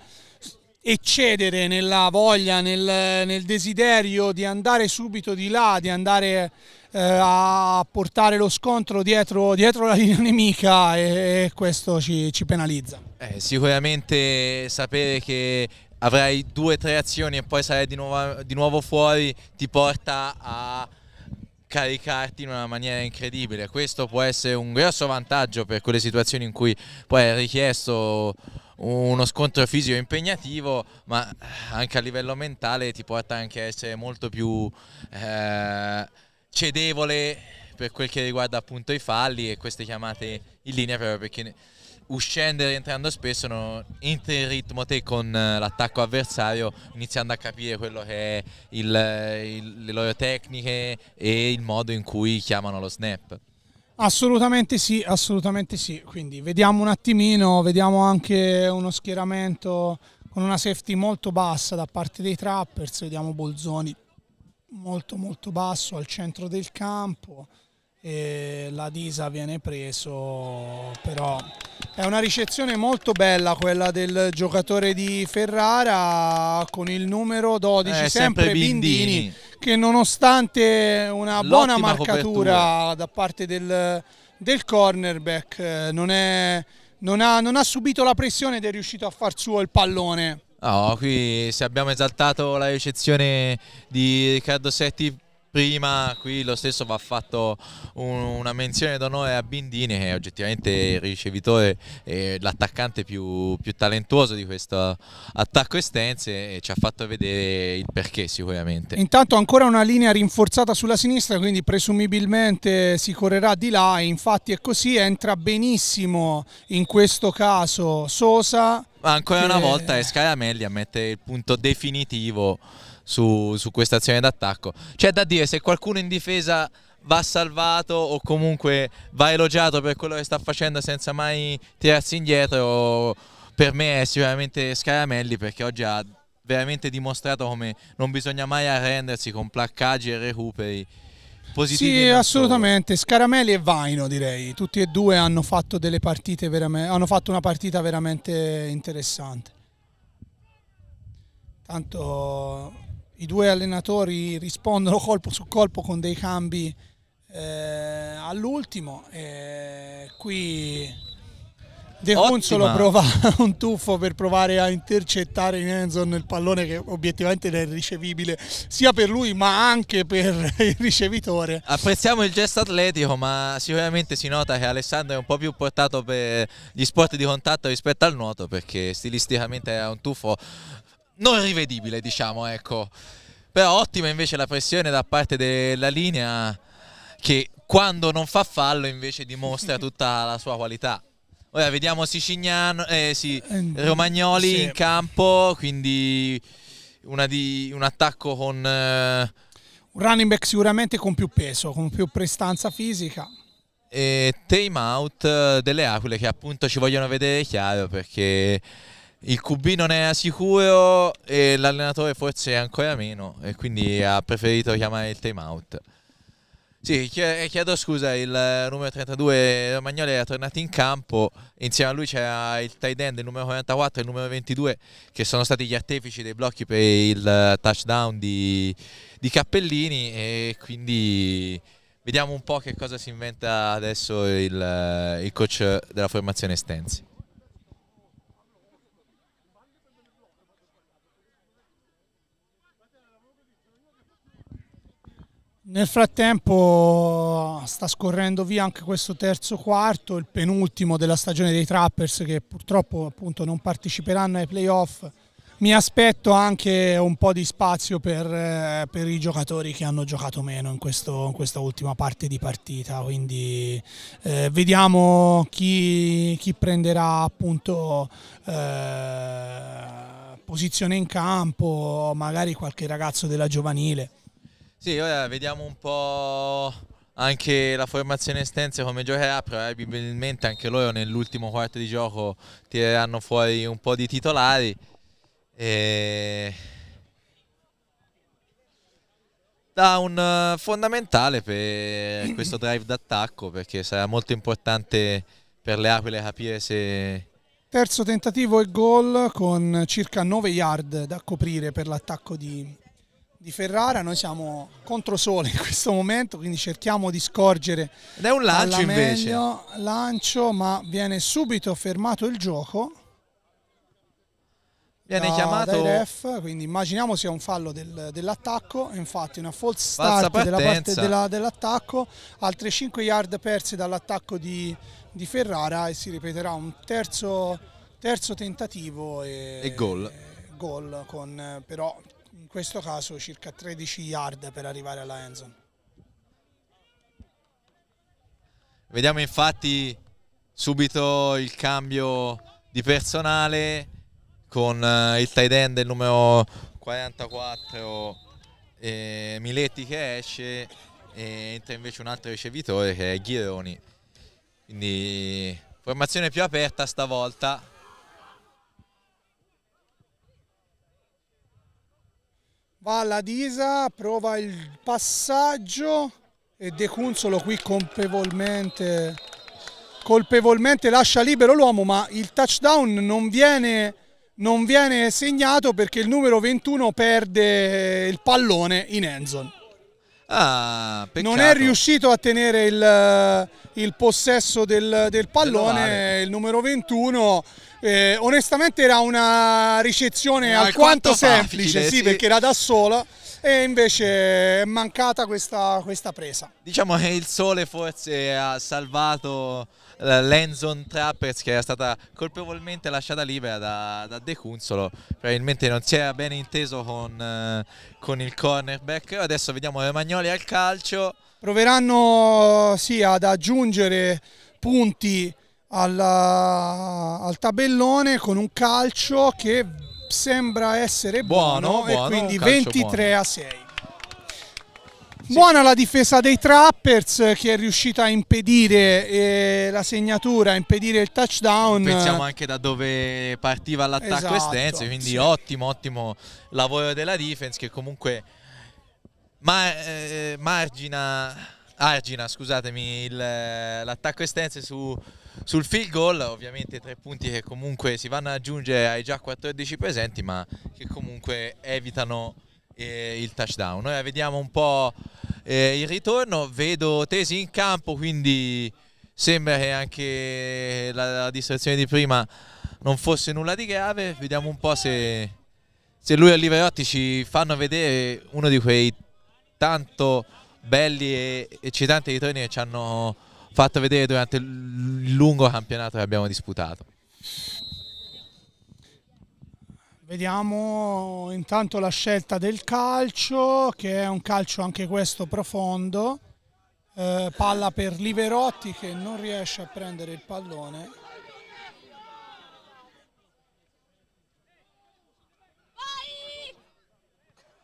eccedere nella voglia, nel, nel desiderio di andare subito di là, di andare eh, a portare lo scontro dietro, dietro la linea nemica e, questo ci, ci penalizza. Eh, sicuramente sapere che avrai due o tre azioni e poi sarai di nuovo, di nuovo fuori ti porta a caricarti in una maniera incredibile. Questo può essere un grosso vantaggio per quelle situazioni in cui poi è richiesto uno scontro fisico impegnativo, ma anche a livello mentale ti porta anche a essere molto più eh, cedevole per quel che riguarda appunto i falli e queste chiamate in linea proprio perché uscendo e rientrando spesso no, entri in ritmo te con eh, l'attacco avversario iniziando a capire quello che è il, eh, il, le loro tecniche e il modo in cui chiamano lo snap. Assolutamente sì, assolutamente sì. Quindi vediamo un attimino, vediamo anche uno schieramento con una safety molto bassa da parte dei trappers, vediamo Bolzoni molto molto basso al centro del campo e la Disa viene preso però è una ricezione molto bella quella del giocatore di Ferrara con il numero 12 eh, sempre, sempre Bindini, Bindini, che nonostante una buona marcatura copertura. da parte del, del cornerback eh, non, è, non, ha, non ha subito la pressione ed è riuscito a far suo il pallone No, qui se abbiamo esaltato la ricezione di Riccardo Setti prima qui lo stesso va fatto un, una menzione d'onore a Bindini che è oggettivamente il ricevitore e l'attaccante più, più, talentuoso di questo attacco estense e ci ha fatto vedere il perché sicuramente. Intanto ancora una linea rinforzata sulla sinistra quindi presumibilmente si correrà di là e infatti è così, entra benissimo in questo caso Sosa. ancora che... una volta è Scaramelli a mettere il punto definitivo su, su questa azione d'attacco. C'è da dire, se qualcuno in difesa va salvato o comunque va elogiato per quello che sta facendo senza mai tirarsi indietro, per me è sicuramente Scaramelli perché oggi ha veramente dimostrato come non bisogna mai arrendersi con placcaggi e recuperi. Positivi sì, assolutamente. Scaramelli e Vaino, direi. Tutti e due hanno fatto, delle partite hanno fatto una partita veramente interessante. Tanto i due allenatori rispondono colpo su colpo con dei cambi eh, all'ultimo. e qui De Consolo prova un tuffo per provare a intercettare in Enzon il pallone che obiettivamente era ricevibile sia per lui ma anche per il ricevitore. Apprezziamo il gesto atletico ma sicuramente si nota che Alessandro è un po' più portato per gli sport di contatto rispetto al nuoto perché stilisticamente è un tuffo non rivedibile, diciamo, ecco. Però ottima invece la pressione da parte della linea che quando non fa fallo invece dimostra tutta la sua qualità. Ora vediamo Sicignano, eh, sì, eh, Romagnoli sì. in campo, quindi di, un attacco con... Eh, un running back sicuramente con più peso, con più prestanza fisica. E time out eh, delle Aquile che appunto ci vogliono vedere chiaro perché il QB non era sicuro e l'allenatore forse ancora meno e quindi ha preferito chiamare il time out. Sì, eh, chiedo scusa, il eh, numero 32 Romagnoli era tornato in campo, insieme a lui c'era il tight end, il numero 44 e il numero 22 che sono stati gli artefici dei blocchi per il eh, touchdown di, di Cappellini e quindi vediamo un po' che cosa si inventa adesso il, il coach della formazione Stenzi. Nel frattempo sta scorrendo via anche questo terzo quarto, il penultimo della stagione dei Trappers che purtroppo appunto non parteciperanno ai playoff. Mi aspetto anche un po' di spazio per, eh, per i giocatori che hanno giocato meno in, questo, in questa ultima parte di partita, quindi eh, vediamo chi, chi, prenderà appunto... Eh, posizione in campo, magari qualche ragazzo della giovanile. Sì, ora vediamo un po' anche la formazione estense come giocherà, probabilmente anche loro nell'ultimo quarto di gioco tireranno fuori un po' di titolari. E... Da un eh, fondamentale per questo drive d'attacco perché sarà molto importante per le Aquile capire se... Terzo tentativo e gol con circa 9 yard da coprire per l'attacco di di Ferrara, noi siamo contro sole in questo momento, quindi cerchiamo di scorgere. Ed è un lancio invece. Lancio, ma viene subito fermato il gioco. Viene da, chiamato ref, quindi immaginiamo sia un fallo del, dell'attacco, infatti una false start della parte della, dell'attacco, altre 5 yard perse dall'attacco di, di, Ferrara e si ripeterà un terzo, terzo tentativo e, e gol gol con eh, però questo caso circa 13 yard per arrivare alla Enzon. Vediamo infatti subito il cambio di personale con eh, il tight end del numero 44 eh, Miletti che esce e entra invece un altro ricevitore che è Ghironi. Quindi formazione più aperta stavolta va alla disa, prova il passaggio e De Cunzolo qui colpevolmente, colpevolmente lascia libero l'uomo ma il touchdown non viene, non viene segnato perché il numero 21 perde il pallone in Enzon. Ah, non è riuscito a tenere il, il possesso del, del pallone, il numero 21 eh, onestamente era una ricezione eh, alquanto, alquanto semplice, facile, sì, sì, perché era da sola e invece è mancata questa, questa presa. Diciamo che il sole forse ha salvato eh, Lenzon Trappers che era stata colpevolmente lasciata libera da, da De Cunzolo probabilmente non si era ben inteso con, eh, con il cornerback adesso vediamo le Magnoli al calcio proveranno sì, ad aggiungere punti alla, eh, al tabellone con un calcio che sembra essere buono, buono e quindi 23 buono. a 6. Sì. Buona la difesa dei Trappers che è riuscita a impedire eh, la segnatura, a impedire il touchdown. Pensiamo anche da dove partiva l'attacco esatto, estenso, quindi sì. ottimo, ottimo lavoro della defense che comunque ma, eh, margina, argina, scusatemi, l'attacco estense su sul field goal, ovviamente tre punti che comunque si vanno ad aggiungere ai già 14 presenti, ma che comunque evitano eh, il touchdown. Noi vediamo un po' eh, il ritorno, vedo Tesi in campo, quindi sembra che anche la, la, distrazione di prima non fosse nulla di grave. Vediamo un po' se, se lui e Oliverotti ci fanno vedere uno di quei tanto belli e eccitanti ritorni che ci hanno fatto vedere durante il lungo campionato che abbiamo disputato. Vediamo intanto la scelta del calcio, che è un calcio anche questo profondo, eh, palla per Liverotti che non riesce a prendere il pallone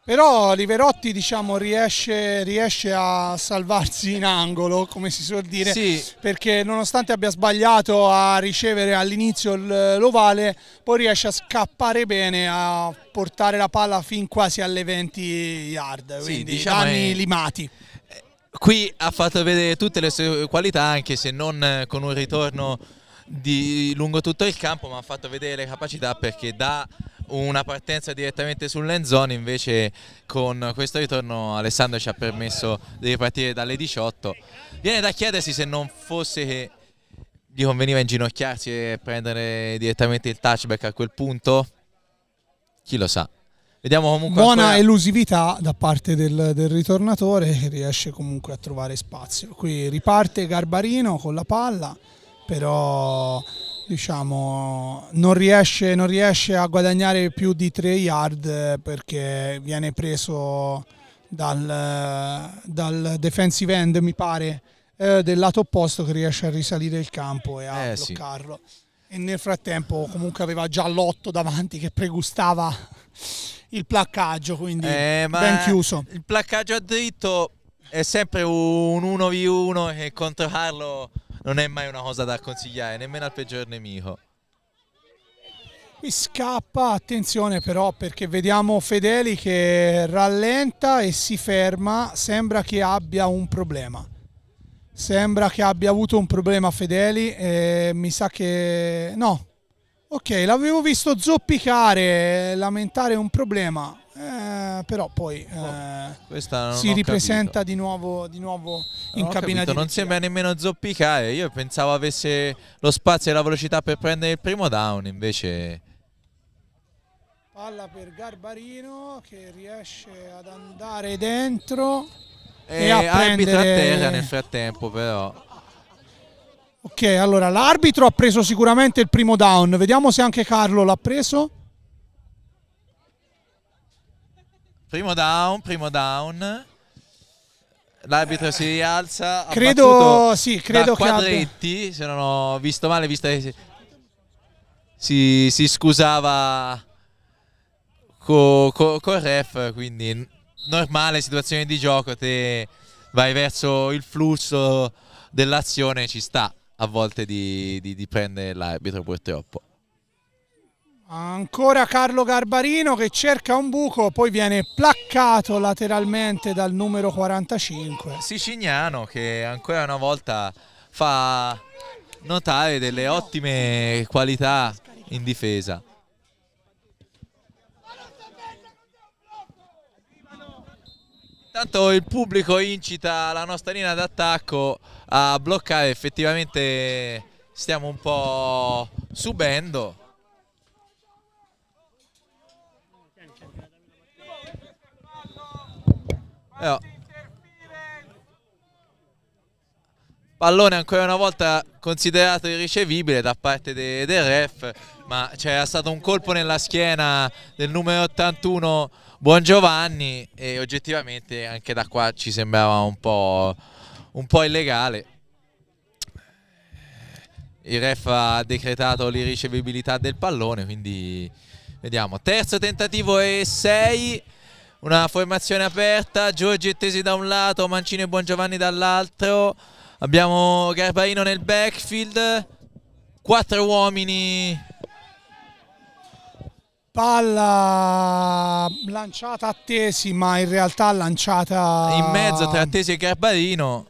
Però Riverotti diciamo, riesce, riesce, a salvarsi in angolo, come si suol dire, sì. perché nonostante abbia sbagliato a ricevere all'inizio l'ovale, poi riesce a scappare bene, a portare la palla fin quasi alle 20 yard, sì, quindi diciamo danni è... limati. Eh, qui ha fatto vedere tutte le sue qualità, anche se non con un ritorno di lungo tutto il campo, ma ha fatto vedere le capacità perché da una partenza direttamente sull'Enzone, invece con questo ritorno Alessandro ci ha permesso di ripartire dalle 18. Viene da chiedersi se non fosse che gli conveniva inginocchiarsi e prendere direttamente il touchback a quel punto? Chi lo sa. Vediamo comunque Buona ancora... elusività da parte del, del ritornatore che riesce comunque a trovare spazio. Qui riparte Garbarino con la palla, però diciamo, non, riesce, non riesce a guadagnare più di 3 yard eh, perché viene preso dal, eh, dal defensive end, mi pare, eh, del lato opposto che riesce a risalire il campo e a eh, bloccarlo. Sì. E nel frattempo comunque aveva già l'otto davanti che pregustava il placcaggio, quindi eh, ben chiuso. Il placcaggio a dritto è sempre un 1v1 e Harlow non è mai una cosa da consigliare, nemmeno al peggior nemico. Qui scappa, attenzione però perché vediamo Fedeli che rallenta e si ferma, sembra che abbia un problema. Sembra che abbia avuto un problema Fedeli, e mi sa che... no. Ok, l'avevo visto zoppicare, lamentare un problema. Eh, però poi eh, oh, si ripresenta di nuovo, di nuovo, in non cabina di Non sembra nemmeno zoppicare. Io pensavo avesse lo spazio e la velocità per prendere il primo down, invece. Palla per Garbarino che riesce ad andare dentro. E, e eh, a prendere... a terra nel frattempo, però. Ok, allora l'arbitro ha preso sicuramente il primo down. Vediamo se anche Carlo l'ha preso. Primo down, primo down. L'arbitro si rialza. Credo, sì, credo che quadretti, se non ho visto male, visto che si, si scusava col co, co ref, quindi normale situazione di gioco, te vai verso il flusso dell'azione, ci sta a volte di, di, di prendere l'arbitro purtroppo. Ancora Carlo Garbarino che cerca un buco, poi viene placcato lateralmente dal numero 45. Sicignano che ancora una volta fa notare delle ottime qualità in difesa. Intanto il pubblico incita la nostra linea d'attacco a bloccare, effettivamente stiamo un po' subendo. Ja. Eh, oh. Pallone ancora una volta considerato irricevibile da parte del ref, ma c'era stato un colpo nella schiena del numero 81 Buongiovanni e oggettivamente anche da qua ci sembrava un po', un po illegale. Il ref ha decretato l'irricevibilità del pallone, quindi vediamo. Terzo tentativo e 6 una formazione aperta, Giorgi e Tesi da un lato, Mancini e Buongiovanni dall'altro, abbiamo Garbarino nel backfield, quattro uomini. Palla lanciata a Tesi, ma in realtà lanciata... In mezzo tra Tesi e Garbarino.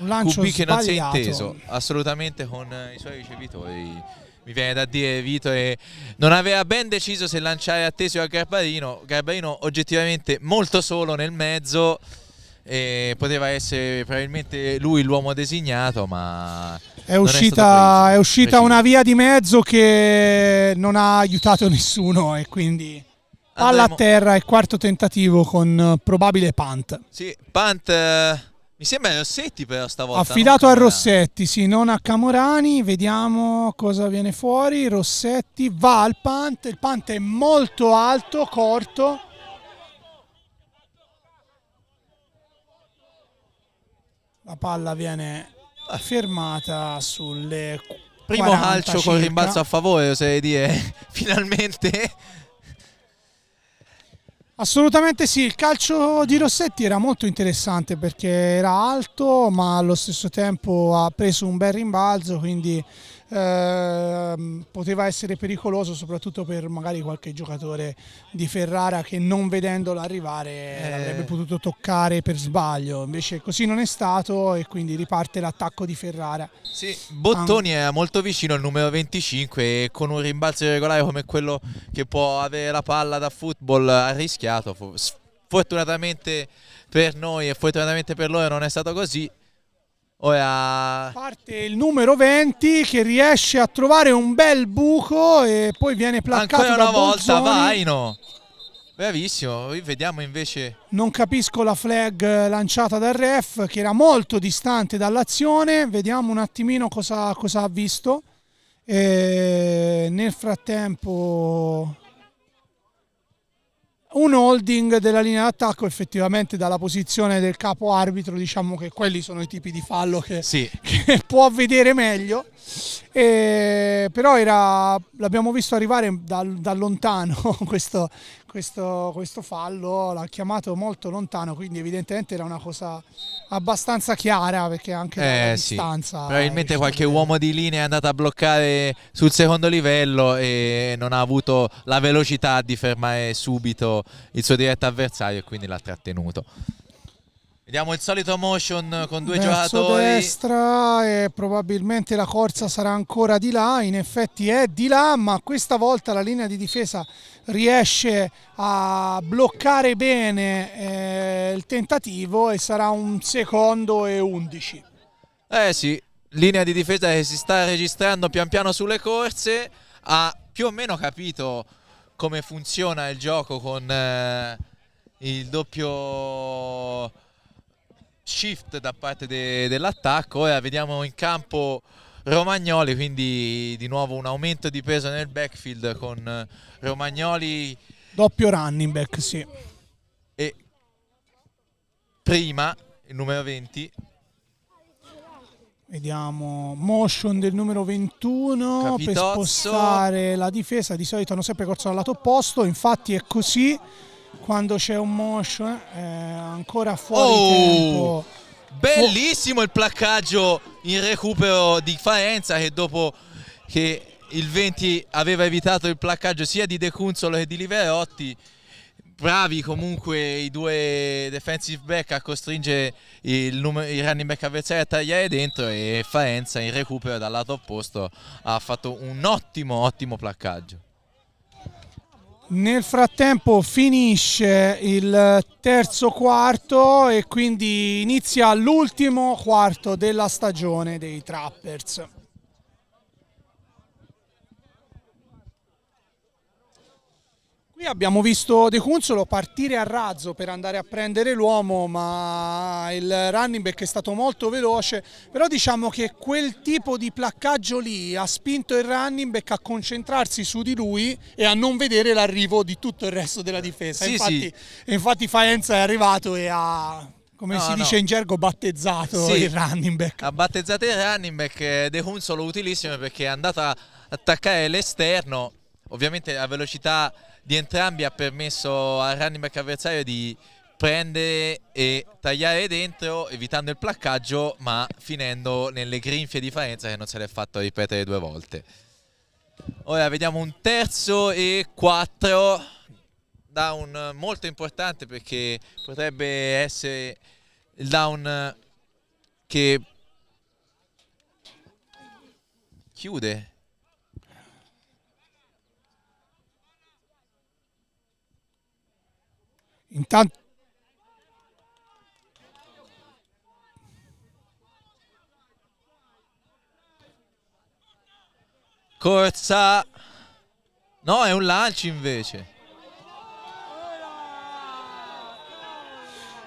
Un lancio QB che non si è inteso assolutamente con i suoi ricevitori mi viene da dire Vito e non aveva ben deciso se lanciare Attesio a Garbarino Garbarino oggettivamente molto solo nel mezzo e poteva essere probabilmente lui l'uomo designato ma è uscita, è, è uscita una via di mezzo che non ha aiutato nessuno e quindi palla a terra e quarto tentativo con probabile punt sì punt eh, mi sembra Rossetti però stavolta. Affidato a Rossetti, sì, non a Camorani. Vediamo cosa viene fuori. Rossetti va al Pante. Il Pante è molto alto, corto. La palla viene ah. fermata sulle Primo calcio con rimbalzo a favore, oserei dire. Finalmente Assolutamente sì, il calcio di Rossetti era molto interessante perché era alto ma allo stesso tempo ha preso un bel rimbalzo quindi eh, poteva essere pericoloso soprattutto per magari qualche giocatore di Ferrara che non vedendolo arrivare eh. avrebbe eh. potuto toccare per sbaglio, invece così non è stato e quindi riparte l'attacco di Ferrara. Sì, Bottoni An era molto vicino al numero 25 e con un rimbalzo irregolare come quello che può avere la palla da football ha rischiato, fortunatamente per noi e fortunatamente per loro non è stato così Ora... Parte il numero 20 che riesce a trovare un bel buco e poi viene placcato Ancora una volta, Bolzoni. vai no! Bravissimo, vediamo invece... Non capisco la flag lanciata dal ref che era molto distante dall'azione, vediamo un attimino cosa, cosa ha visto. E nel frattempo un holding della linea d'attacco effettivamente dalla posizione del capo arbitro diciamo che quelli sono i tipi di fallo che, sì. che può vedere meglio e, però l'abbiamo visto arrivare da, da lontano questo, questo, questo fallo l'ha chiamato molto lontano, quindi evidentemente era una cosa abbastanza chiara perché anche eh, la sì. probabilmente qualche bene. uomo di linea è andato a bloccare sul secondo livello e non ha avuto la velocità di fermare subito il suo diretto avversario e quindi l'ha trattenuto Vediamo il solito motion con due Verso giocatori. destra e probabilmente la corsa sarà ancora di là, in effetti è di là, ma questa volta la linea di difesa riesce a bloccare bene eh, il tentativo e sarà un secondo e undici. Eh sì, linea di difesa che si sta registrando pian piano sulle corse, ha più o meno capito come funziona il gioco con eh, il doppio shift da parte de dell'attacco. Ora vediamo in campo Romagnoli, quindi di nuovo un aumento di peso nel backfield con eh, Romagnoli. Doppio running back, sì. E prima il numero 20. Vediamo motion del numero 21 Capitozzo. per spostare la difesa. Di solito hanno sempre corso dal lato opposto, infatti è così quando c'è un motion eh, eh, ancora fuori oh, tempo. Bellissimo oh. il placcaggio in recupero di Faenza che dopo che il 20 aveva evitato il placcaggio sia di De Cunzolo che di Liverotti. Bravi comunque i due defensive back a costringere il, il running back avversario a tagliare dentro e Faenza in recupero dal lato opposto ha fatto un ottimo ottimo placcaggio. Nel frattempo finisce il terzo quarto e quindi inizia l'ultimo quarto della stagione dei Trappers. Qui abbiamo visto De Cunzolo partire a razzo per andare a prendere l'uomo, ma il running back è stato molto veloce, però diciamo che quel tipo di placcaggio lì ha spinto il running back a concentrarsi su di lui e a non vedere l'arrivo di tutto il resto della difesa. Sì, infatti, sì. infatti Faenza è arrivato e ha come no, si dice no. in gergo, battezzato sì, il running back. Ha battezzato il running back eh, De Cunzolo utilissimo perché è andato a attaccare l'esterno, ovviamente a velocità di entrambi ha permesso al running back avversario di prendere e tagliare dentro evitando il placcaggio ma finendo nelle grinfie di Faenza che non se l'è fatto ripetere due volte. Ora vediamo un terzo e quattro down molto importante perché potrebbe essere il down che chiude Intanto Corsa. No, è un lancio invece.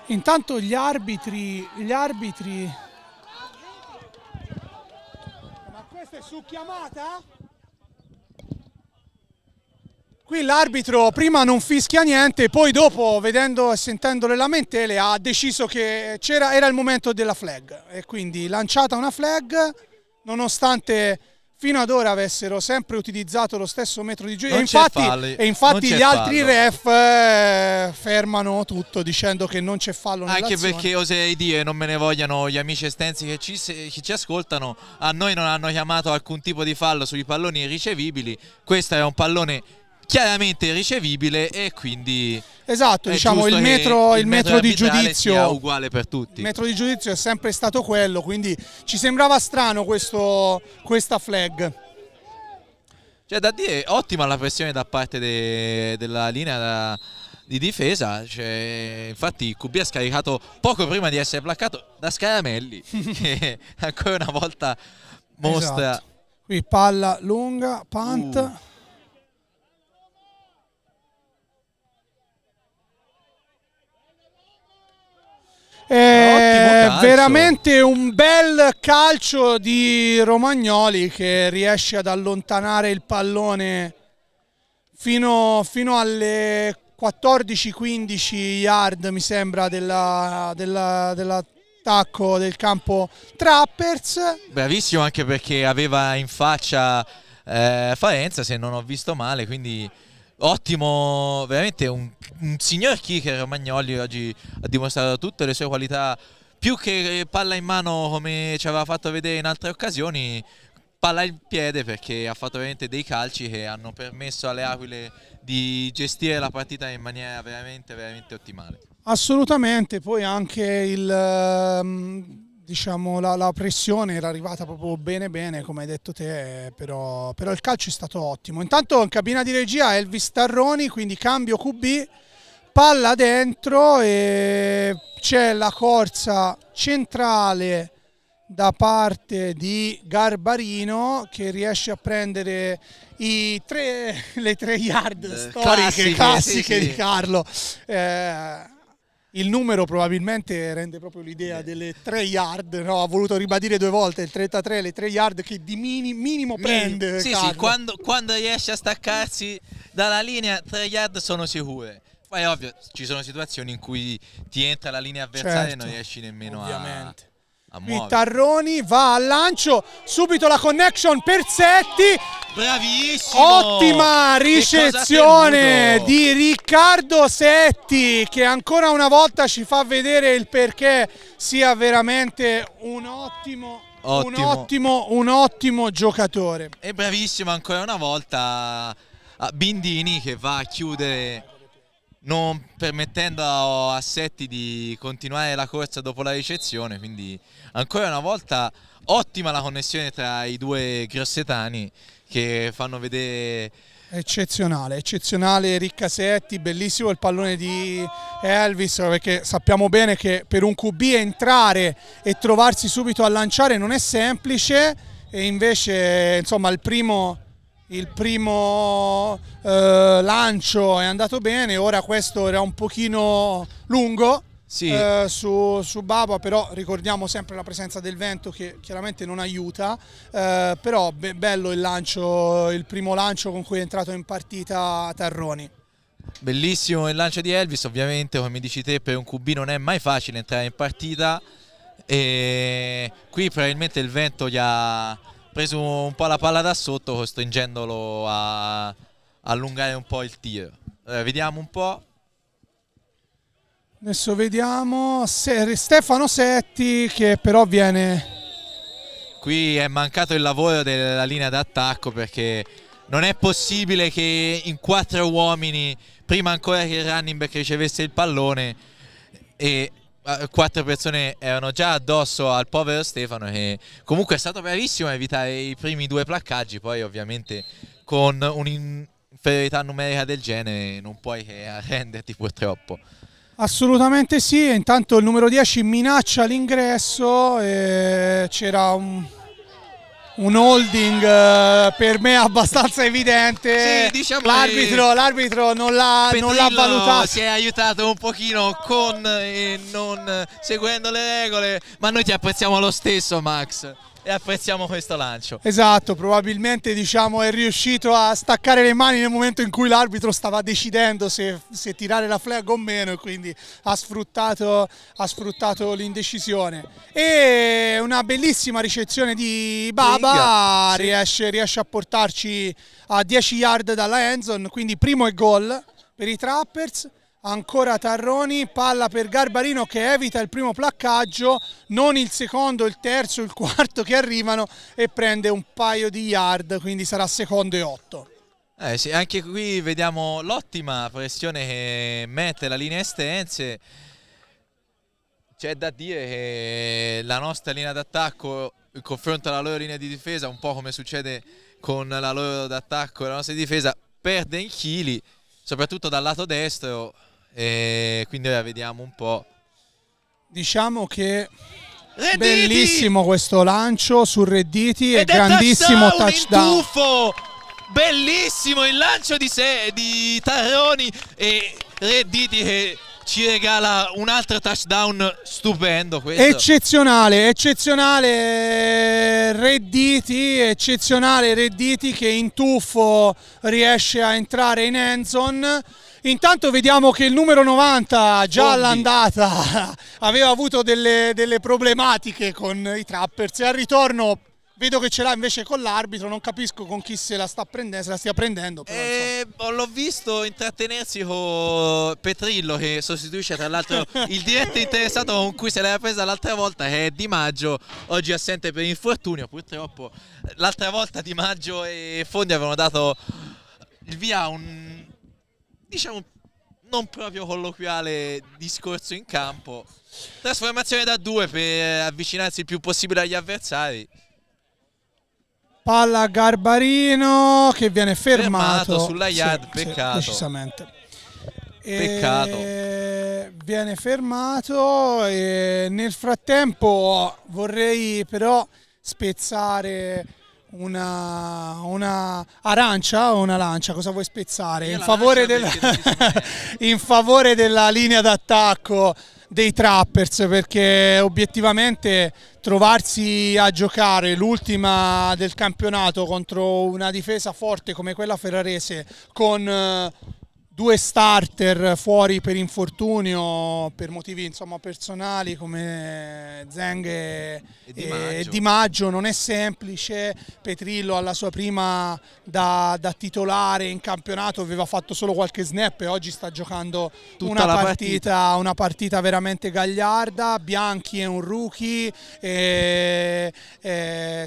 Intanto gli arbitri, gli arbitri. Ma questa è su chiamata? Qui l'arbitro prima non fischia niente, poi dopo, vedendo e sentendo le lamentele, ha deciso che era il momento della flag. E quindi lanciata una flag, nonostante fino ad ora avessero sempre utilizzato lo stesso metro di gioco. E infatti, e infatti gli fallo. altri ref eh, fermano tutto dicendo che non c'è fallo. Anche perché oserei dire, non me ne vogliano gli amici estensi che ci, che ci, ascoltano, a noi non hanno chiamato alcun tipo di fallo sui palloni ricevibili. Questo è un pallone chiaramente ricevibile e quindi esatto diciamo il metro, il metro, di giudizio uguale per tutti il metro di giudizio è sempre stato quello quindi ci sembrava strano questo, questa flag cioè da dire ottima la pressione da parte de, della linea da, di difesa cioè, infatti QB ha scaricato poco prima di essere placcato da Scaramelli che ancora una volta mostra esatto. qui palla lunga punt uh È veramente un bel calcio di Romagnoli che riesce ad allontanare il pallone fino, fino alle 14-15 yard mi sembra dell'attacco della, della del campo Trappers. Bravissimo anche perché aveva in faccia eh, Faenza, se non ho visto male, quindi ottimo, veramente un, un signor kicker Magnoli oggi ha dimostrato tutte le sue qualità più che palla in mano come ci aveva fatto vedere in altre occasioni palla in piede perché ha fatto veramente dei calci che hanno permesso alle Aquile di gestire la partita in maniera veramente veramente ottimale assolutamente poi anche il ehm, diciamo, la, la, pressione era arrivata proprio bene bene, come hai detto te, però, però il calcio è stato ottimo. Intanto in cabina di regia Elvis Tarroni, quindi cambio QB, palla dentro e c'è la corsa centrale da parte di Garbarino che riesce a prendere tre, le tre yard eh, storiche, classiche, classiche sì, sì. di Carlo. Eh, il numero probabilmente rende proprio l'idea delle 3 yard, no? ha voluto ribadire due volte il 33 le 3 yard che di mini, minimo prende. Sì, sì, quando, quando, riesce a staccarsi dalla linea 3 yard sono sicure. Poi ovvio, ci sono situazioni in cui ti entra la linea avversaria certo, e non certo. riesci nemmeno ovviamente. a... Tarroni va al lancio, subito la connection per Setti. Bravissimo! Ottima ricezione di Riccardo Setti che ancora una volta ci fa vedere il perché sia veramente un ottimo Ottimo. Un, ottimo, un ottimo giocatore. E bravissimo ancora una volta a ah, Bindini che va a chiudere non permettendo a Setti di continuare la corsa dopo la ricezione, quindi ancora una volta ottima la connessione tra i due grossetani che fanno vedere... Eccezionale, eccezionale Riccasetti, bellissimo il pallone di Elvis perché sappiamo bene che per un QB entrare e trovarsi subito a lanciare non è semplice e invece insomma il primo il primo eh, lancio è andato bene, ora questo era un pochino lungo sì. eh, su, su Baba, però ricordiamo sempre la presenza del vento che chiaramente non aiuta, eh, però be bello il lancio, il primo lancio con cui è entrato in partita Tarroni. Bellissimo il lancio di Elvis, ovviamente come dici te per un QB non è mai facile entrare in partita e qui probabilmente il vento gli ha preso un po' la palla da sotto costringendolo a allungare un po' il tiro. Eh, vediamo un po'. Adesso vediamo Se Stefano Setti che però viene... Qui è mancato il lavoro della linea d'attacco perché non è possibile che in quattro uomini, prima ancora che il running back ricevesse il pallone, e eh, quattro persone erano già addosso al povero Stefano che comunque è stato bravissimo a evitare i primi due placcaggi, poi ovviamente con un'inferiorità numerica del genere non puoi che arrenderti purtroppo. Assolutamente sì, intanto il numero 10 minaccia l'ingresso, c'era un un holding eh, per me abbastanza evidente. Sì, diciamo l'arbitro, l'arbitro non, l'ha, valutato. Si è aiutato un pochino con e non seguendo le regole, ma noi ti apprezziamo lo stesso, Max e apprezziamo questo lancio. Esatto, probabilmente diciamo, è riuscito a staccare le mani nel momento in cui l'arbitro stava decidendo se, se, tirare la flag o meno e quindi ha sfruttato, sfruttato l'indecisione. E una bellissima ricezione di Baba, sì. riesce, riesce a portarci a 10 yard dalla Enzon, quindi primo e gol per i Trappers ancora Tarroni, palla per Garbarino che evita il primo placcaggio, non il secondo, il terzo, il quarto che arrivano e prende un paio di yard, quindi sarà secondo e otto. Eh sì, anche qui vediamo l'ottima pressione che mette la linea estense. C'è da dire che la nostra linea d'attacco in confronto alla loro linea di difesa, un po' come succede con la loro d'attacco e la nostra difesa, perde in chili, soprattutto dal lato destro e quindi la vediamo un po'. Diciamo che Redditi! bellissimo questo lancio su Redditi Ed e grandissimo touchdown. touchdown. Bellissimo il lancio di, sé, di Tarroni e Redditi che ci regala un altro touchdown stupendo. Questo. Eccezionale, eccezionale Redditi, eccezionale Redditi che in tuffo riesce a entrare in Enzon. Intanto vediamo che il numero 90 già Bondi. all'andata aveva avuto delle, delle problematiche con i trappers e al ritorno Vedo che ce l'ha invece con l'arbitro, non capisco con chi se la sta prendendo, se la stia prendendo. Eh, boh, l'ho visto intrattenersi con Petrillo che sostituisce tra l'altro il diretto interessato con cui se l'era presa l'altra volta che è Di Maggio, oggi assente per infortunio purtroppo. L'altra volta Di Maggio e Fondi avevano dato il via a un diciamo, non proprio colloquiale discorso in campo. Trasformazione da due per avvicinarsi il più possibile agli avversari. Palla a Garbarino che viene fermato. fermato sulla yard, sì, peccato. Sì, decisamente. Peccato. E viene fermato e nel frattempo vorrei però spezzare una, una, arancia o una lancia? Cosa vuoi spezzare? In favore, della, in favore, della, linea d'attacco dei trappers perché obiettivamente trovarsi a giocare l'ultima del campionato contro una difesa forte come quella ferrarese con eh, due starter fuori per infortunio, per motivi insomma, personali come Zeng e, e, di, e maggio. di, Maggio. non è semplice, Petrillo alla sua prima da, da, titolare in campionato aveva fatto solo qualche snap e oggi sta giocando una partita, partita. una partita, veramente gagliarda, Bianchi è un rookie, e,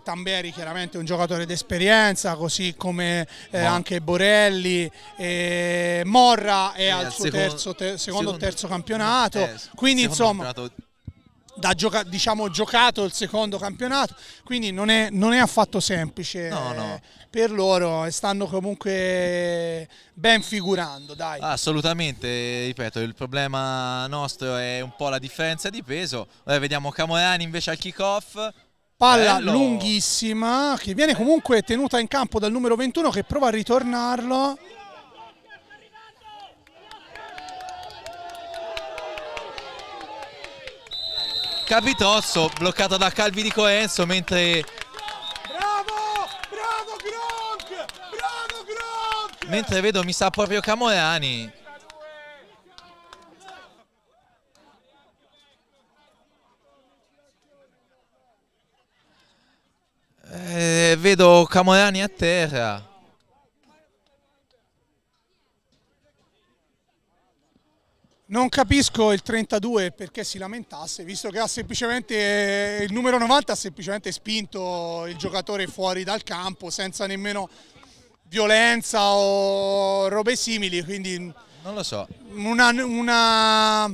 Tamberi chiaramente è un giocatore d'esperienza, così come eh, anche Borelli. E, Morra è eh, al suo secondo, terzo, te, secondo, secondo, terzo campionato, eh, quindi insomma... Campionato da gioca- diciamo giocato il secondo campionato quindi non è, non è affatto semplice no, no. Eh, per loro e stanno comunque ben figurando dai. assolutamente ripeto il problema nostro è un po' la differenza di peso Ora vediamo Camorani invece al kick off palla Bello. lunghissima che viene comunque tenuta in campo dal numero 21 che prova a ritornarlo Capitosso bloccato da Calvi di Coenzo mentre bravo bravo Gronk bravo Gronk mentre vedo mi sa proprio Camorani eh, vedo Camorani a terra Non capisco il 32 perché si lamentasse, visto che ha semplicemente eh, il numero 90 ha semplicemente spinto il giocatore fuori dal campo senza nemmeno violenza o robe simili, quindi non lo so. Una, una,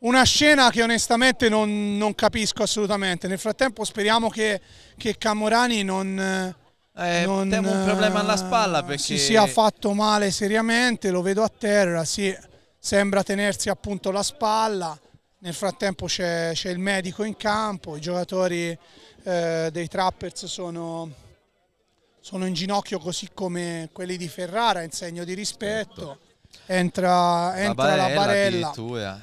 una scena che onestamente non, non, capisco assolutamente. Nel frattempo speriamo che, che Camorani non, eh, non, temo un problema alla spalla eh, perché si sia fatto male seriamente, lo vedo a terra, sì sembra tenersi appunto la spalla, nel frattempo c'è il medico in campo, i giocatori eh, dei Trappers sono, sono, in ginocchio così come quelli di Ferrara in segno di rispetto. Certo. Entra, entra la barella, la barella.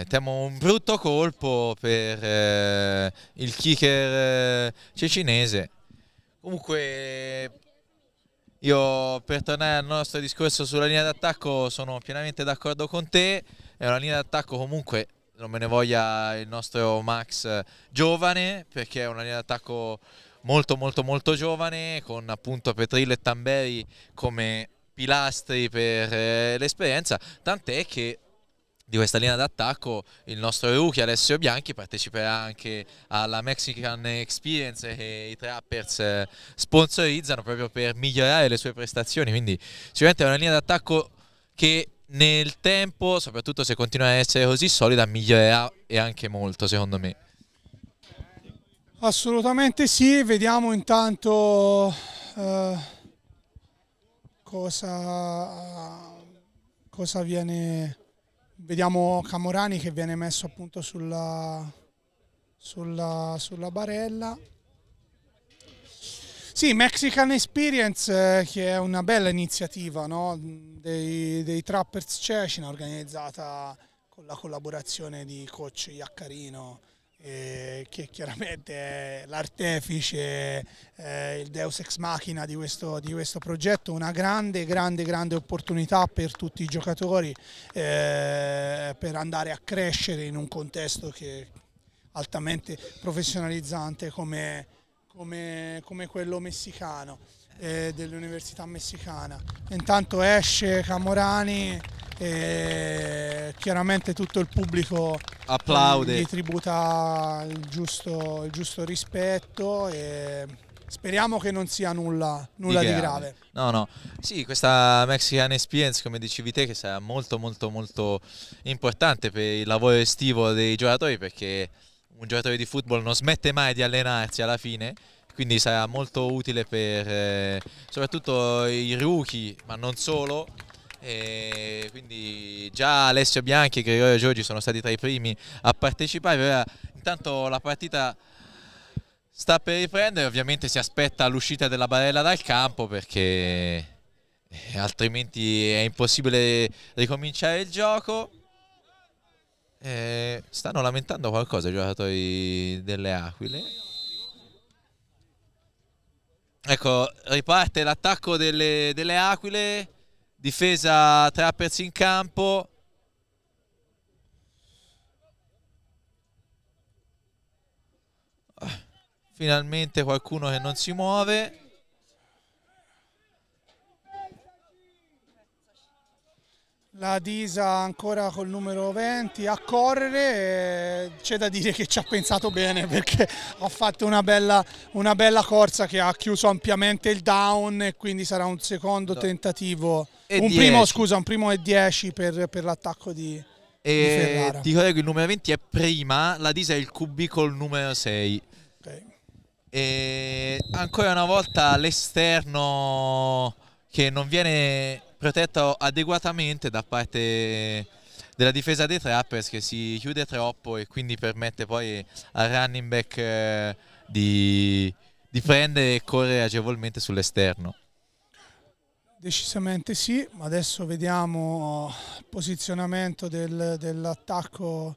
Eh, temo un brutto colpo per eh, il kicker eh, cecinese comunque io per tornare al nostro discorso sulla linea d'attacco sono pienamente d'accordo con te, è una linea d'attacco comunque, non me ne voglia il nostro Max eh, giovane, perché è una linea d'attacco molto molto molto giovane, con appunto Petrillo e Tamberi come pilastri per eh, l'esperienza, tant'è che di questa linea d'attacco il nostro rookie Alessio Bianchi parteciperà anche alla Mexican Experience eh, che i Trappers eh, sponsorizzano proprio per migliorare le sue prestazioni, quindi sicuramente è una linea d'attacco che nel tempo, soprattutto se continua a essere così solida, migliorerà e anche molto secondo me. Assolutamente sì, vediamo intanto eh, cosa, cosa viene Vediamo Camorani che viene messo appunto sulla, sulla, sulla barella. Sì, Mexican Experience eh, che è una bella iniziativa no? dei, dei Trappers Cecina organizzata con la collaborazione di coach Iaccarino eh, che chiaramente è l'artefice, eh, il deus ex machina di questo, di questo, progetto, una grande, grande, grande opportunità per tutti i giocatori eh, per andare a crescere in un contesto che è altamente professionalizzante come, come, come quello messicano, eh, dell'università messicana. Intanto esce Camorani e chiaramente tutto il pubblico applaude gli tributa il giusto, il giusto rispetto e Speriamo che non sia nulla, nulla di, di, grave. No, no. Sì, questa Mexican Experience, come dicevi te, che sarà molto, molto, molto importante per il lavoro estivo dei giocatori, perché un giocatore di football non smette mai di allenarsi alla fine, quindi sarà molto utile per eh, soprattutto i rookie, ma non solo, e quindi già Alessio Bianchi e Gregorio Giorgi sono stati tra i primi a partecipare. Ora, intanto la partita sta per riprendere, ovviamente si aspetta l'uscita della barella dal campo perché eh, altrimenti è impossibile ricominciare il gioco. Eh, stanno lamentando qualcosa i giocatori delle Aquile. Ecco, riparte l'attacco delle, delle Aquile difesa Trappers in campo ah, finalmente qualcuno che non si muove la Disa ancora col numero 20 a correre, c'è da dire che ci ha pensato bene perché ha fatto una bella, una bella, corsa che ha chiuso ampiamente il down e quindi sarà un secondo tentativo, e un 10. primo scusa, un primo e 10 per, per l'attacco di, e di Ti credo il numero 20 è prima, la Disa è il QB col numero 6. Okay. E ancora una volta l'esterno che non viene protetto adeguatamente da parte della difesa dei Trappers che si chiude troppo e quindi permette poi al running back eh, di, di prendere e correre agevolmente sull'esterno. Decisamente sì, ma adesso vediamo il eh, posizionamento del, dell'attacco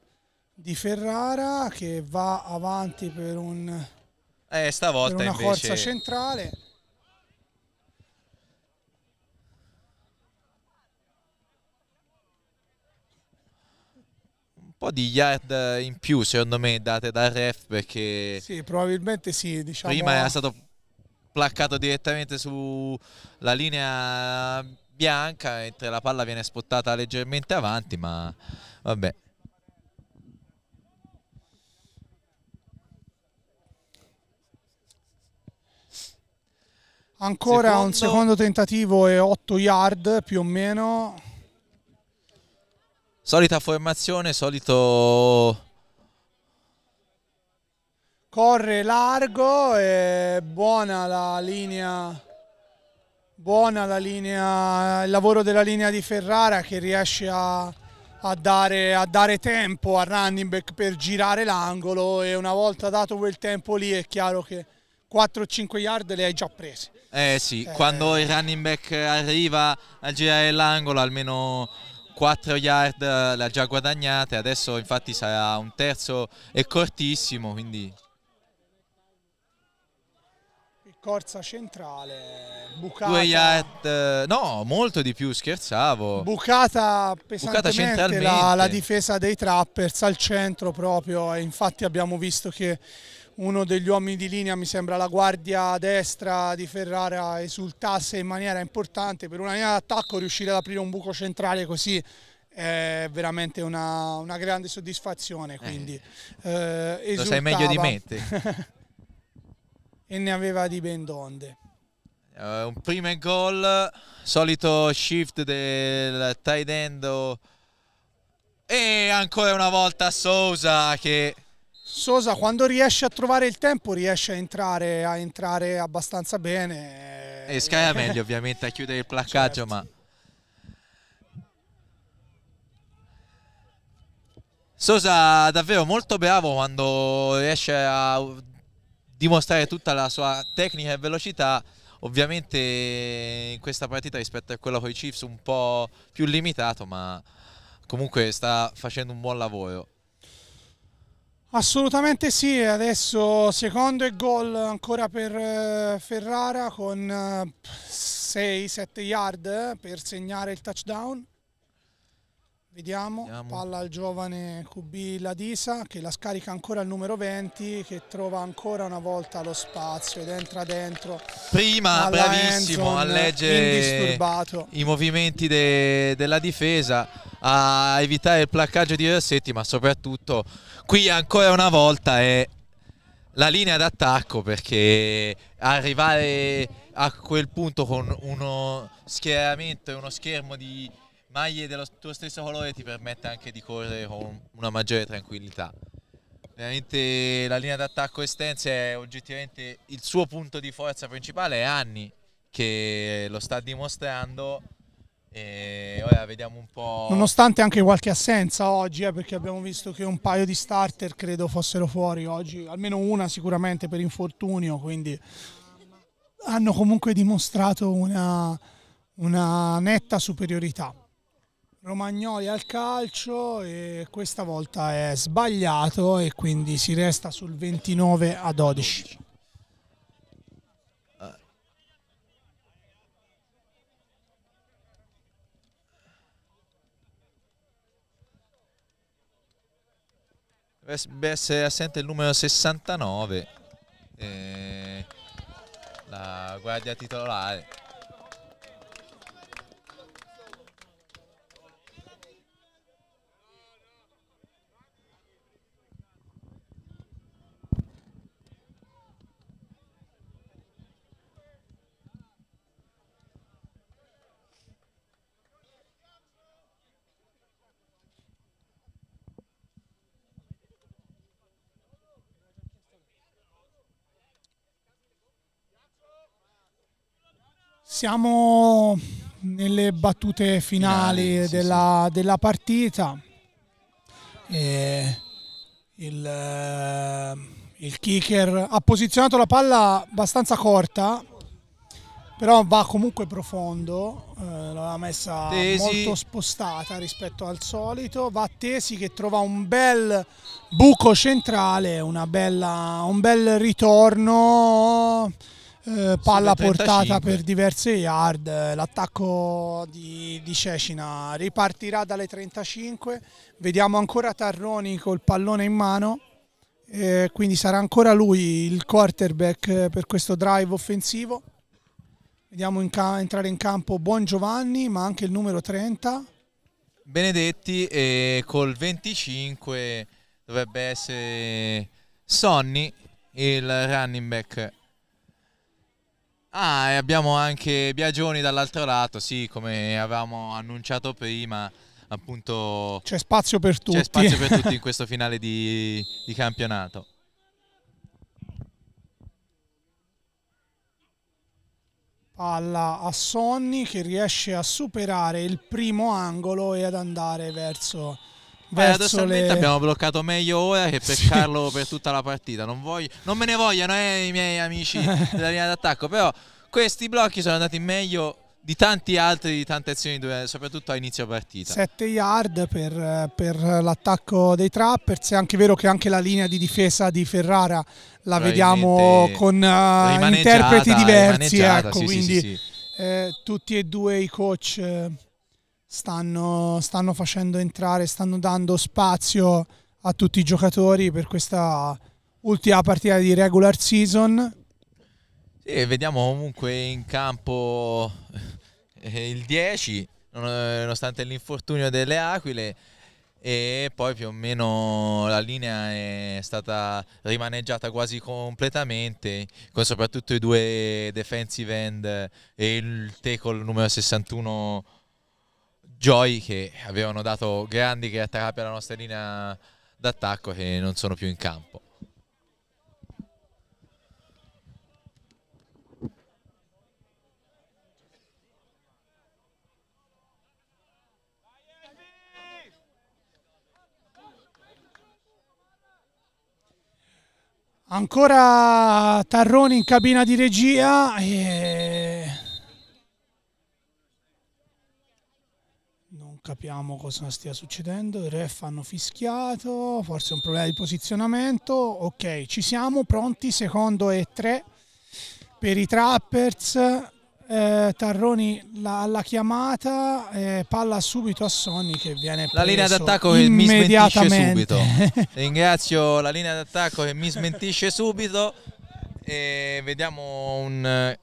di Ferrara che va avanti per, un, eh, per una invece... corsa centrale. po' di yard in più secondo me date dal ref perché... Sì, probabilmente sì, diciamo... Prima era stato placcato direttamente sulla linea bianca mentre la palla viene spottata leggermente avanti ma vabbè ancora secondo... un secondo tentativo e 8 yard più o meno Solita formazione, solito... Corre largo e buona la linea... Buona la linea, il lavoro della linea di Ferrara che riesce a, a, dare, a dare tempo al running back per girare l'angolo e una volta dato quel tempo lì è chiaro che 4-5 yard le hai già prese. Eh sì, eh, quando il running back arriva a girare l'angolo almeno 4 yard eh, l'ha già guadagnata adesso infatti sarà un terzo e cortissimo quindi corsa centrale bucata 2 yard eh, no molto di più scherzavo bucata pesantemente bucata la, la difesa dei trappers al centro proprio e infatti abbiamo visto che uno degli uomini di linea, mi sembra la guardia destra di Ferrara, esultasse in maniera importante. Per una linea d'attacco riuscire ad aprire un buco centrale così è veramente una, una grande soddisfazione. Quindi, eh, eh, lo sai meglio di me. e ne aveva di ben donde. Uh, un primo gol, solito shift del tight end e ancora una volta Sousa che Sosa quando riesce a trovare il tempo riesce a entrare, a entrare abbastanza bene. E Scaia meglio ovviamente a chiudere il placcaggio certo. ma... Sosa davvero molto bravo quando riesce a dimostrare tutta la sua tecnica e velocità ovviamente in questa partita rispetto a quella con i Chiefs un po' più limitato ma comunque sta facendo un buon lavoro Assolutamente sì, adesso secondo e gol ancora per eh, Ferrara con 6-7 eh, yard per segnare il touchdown. Vediamo, Vediamo, palla al giovane QB Ladisa che la scarica ancora al numero 20 che trova ancora una volta lo spazio ed entra dentro. Prima, bravissimo a leggere i movimenti de della difesa, a evitare il placcaggio di Rossetti ma soprattutto Qui ancora una volta è la linea d'attacco perché arrivare a quel punto con uno schieramento e uno schermo di maglie dello tuo stesso colore ti permette anche di correre con una maggiore tranquillità. Veramente la linea d'attacco estense è oggettivamente il suo punto di forza principale, è anni che lo sta dimostrando e ora vediamo un po'. Nonostante anche qualche assenza oggi, eh, perché abbiamo visto che un paio di starter credo fossero fuori oggi, almeno una sicuramente per infortunio, quindi hanno comunque dimostrato una, una netta superiorità. Romagnoli al calcio e questa volta è sbagliato e quindi si resta sul 29 a 12. Deve essere assente il numero 69, eh, la guardia titolare. Siamo nelle battute finali no, sì, della, sì. della, partita. E il, eh, il kicker ha posizionato la palla abbastanza corta, però va comunque profondo. Eh, l'aveva messa tesi. molto spostata rispetto al solito. Va Tesi che trova un bel buco centrale, bella, un bel ritorno eh, palla portata per diverse yard, l'attacco di, di Cecina ripartirà dalle 35, vediamo ancora Tarroni col pallone in mano, eh, quindi sarà ancora lui il quarterback eh, per questo drive offensivo. Vediamo in entrare in campo Buon Giovanni, ma anche il numero 30. Benedetti e col 25 dovrebbe essere Sonny, il running back Ah, e abbiamo anche Biagioni dall'altro lato, sì, come avevamo annunciato prima, appunto... C'è spazio per tutti. C'è spazio per tutti in questo finale di, di campionato. Palla a Sonny che riesce a superare il primo angolo e ad andare verso paradossalmente le... abbiamo bloccato meglio ora che per sì. Carlo per tutta la partita. Non, voglio, non me ne vogliono eh, i miei amici della linea d'attacco, però questi blocchi sono andati meglio di tanti altri, di tante azioni, soprattutto a inizio partita. 7 yard per, per l'attacco dei Trappers, è anche vero che anche la linea di difesa di Ferrara la vediamo con uh, interpreti eh, diversi, ecco, sì, quindi sì, sì, eh, tutti e due i coach... Eh, stanno, stanno facendo entrare, stanno dando spazio a tutti i giocatori per questa ultima partita di regular season. Sì, vediamo comunque in campo eh, il 10, nonostante l'infortunio delle Aquile e poi più o meno la linea è stata rimaneggiata quasi completamente con soprattutto i due defensive end e il tackle numero 61 Joy che avevano dato grandi che attaccapi alla nostra linea d'attacco che non sono più in campo. Ancora Tarroni in cabina di regia. E capiamo cosa stia succedendo, i ref hanno fischiato, forse un problema di posizionamento, ok ci siamo pronti, secondo e tre per i trappers, eh, Tarroni alla chiamata, eh, palla subito a Sonny che viene La linea d'attacco che mi smentisce subito. Ringrazio la linea d'attacco che mi smentisce subito e vediamo un eh,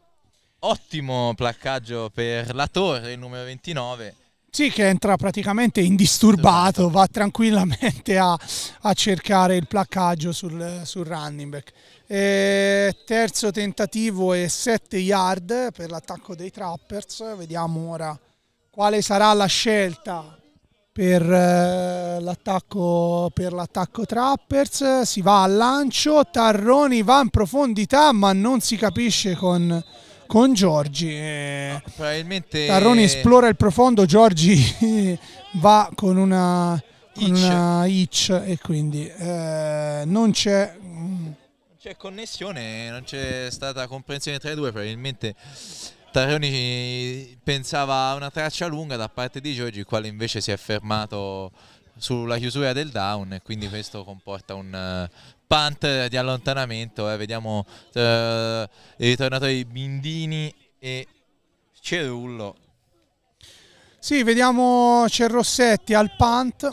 ottimo placcaggio per la torre, il numero 29 sì, che entra praticamente indisturbato, esatto. va tranquillamente a, a cercare il placcaggio sul, sul running back. E terzo tentativo e 7 yard per l'attacco dei Trappers. Vediamo ora quale sarà la scelta per eh, l'attacco Trappers. Si va al lancio, Tarroni va in profondità ma non si capisce con con Giorgi. Eh, no, probabilmente... Tarroni esplora il profondo, Giorgi va con una, con hitch. e quindi eh, non c'è... Non mm. C'è connessione, non c'è stata comprensione tra i due, probabilmente Tarroni pensava a una traccia lunga da parte di Giorgi, il quale invece si è fermato sulla chiusura del down e quindi questo comporta un punt di allontanamento, eh, vediamo eh, è ritornato Bindini e Cerullo. Sì, vediamo Cerrossetti al punt.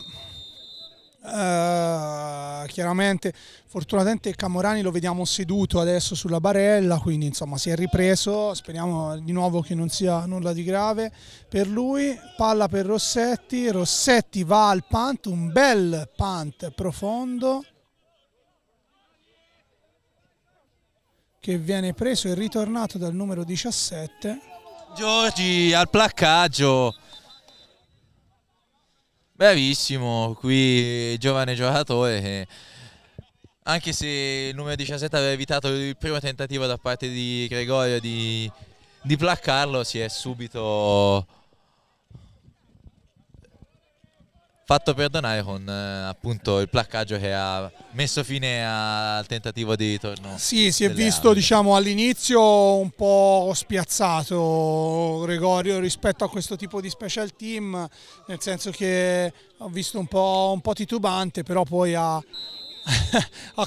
Uh, chiaramente fortunatamente Camorani lo vediamo seduto adesso sulla barella quindi insomma si è ripreso speriamo di nuovo che non sia nulla di grave per lui palla per Rossetti Rossetti va al punt un bel punt profondo che viene preso e ritornato dal numero 17. Giorgi al placcaggio. Bravissimo, qui giovane giocatore che anche se il numero 17 aveva evitato il primo tentativo da parte di Gregorio di, di placcarlo, si è subito fatto perdonare con eh, appunto il placcaggio che ha messo fine al tentativo di ritorno. Sì, si è visto diciamo, all'inizio un po' spiazzato Gregorio rispetto a questo tipo di special team, nel senso che ho visto un po', un po titubante, però poi ha, ha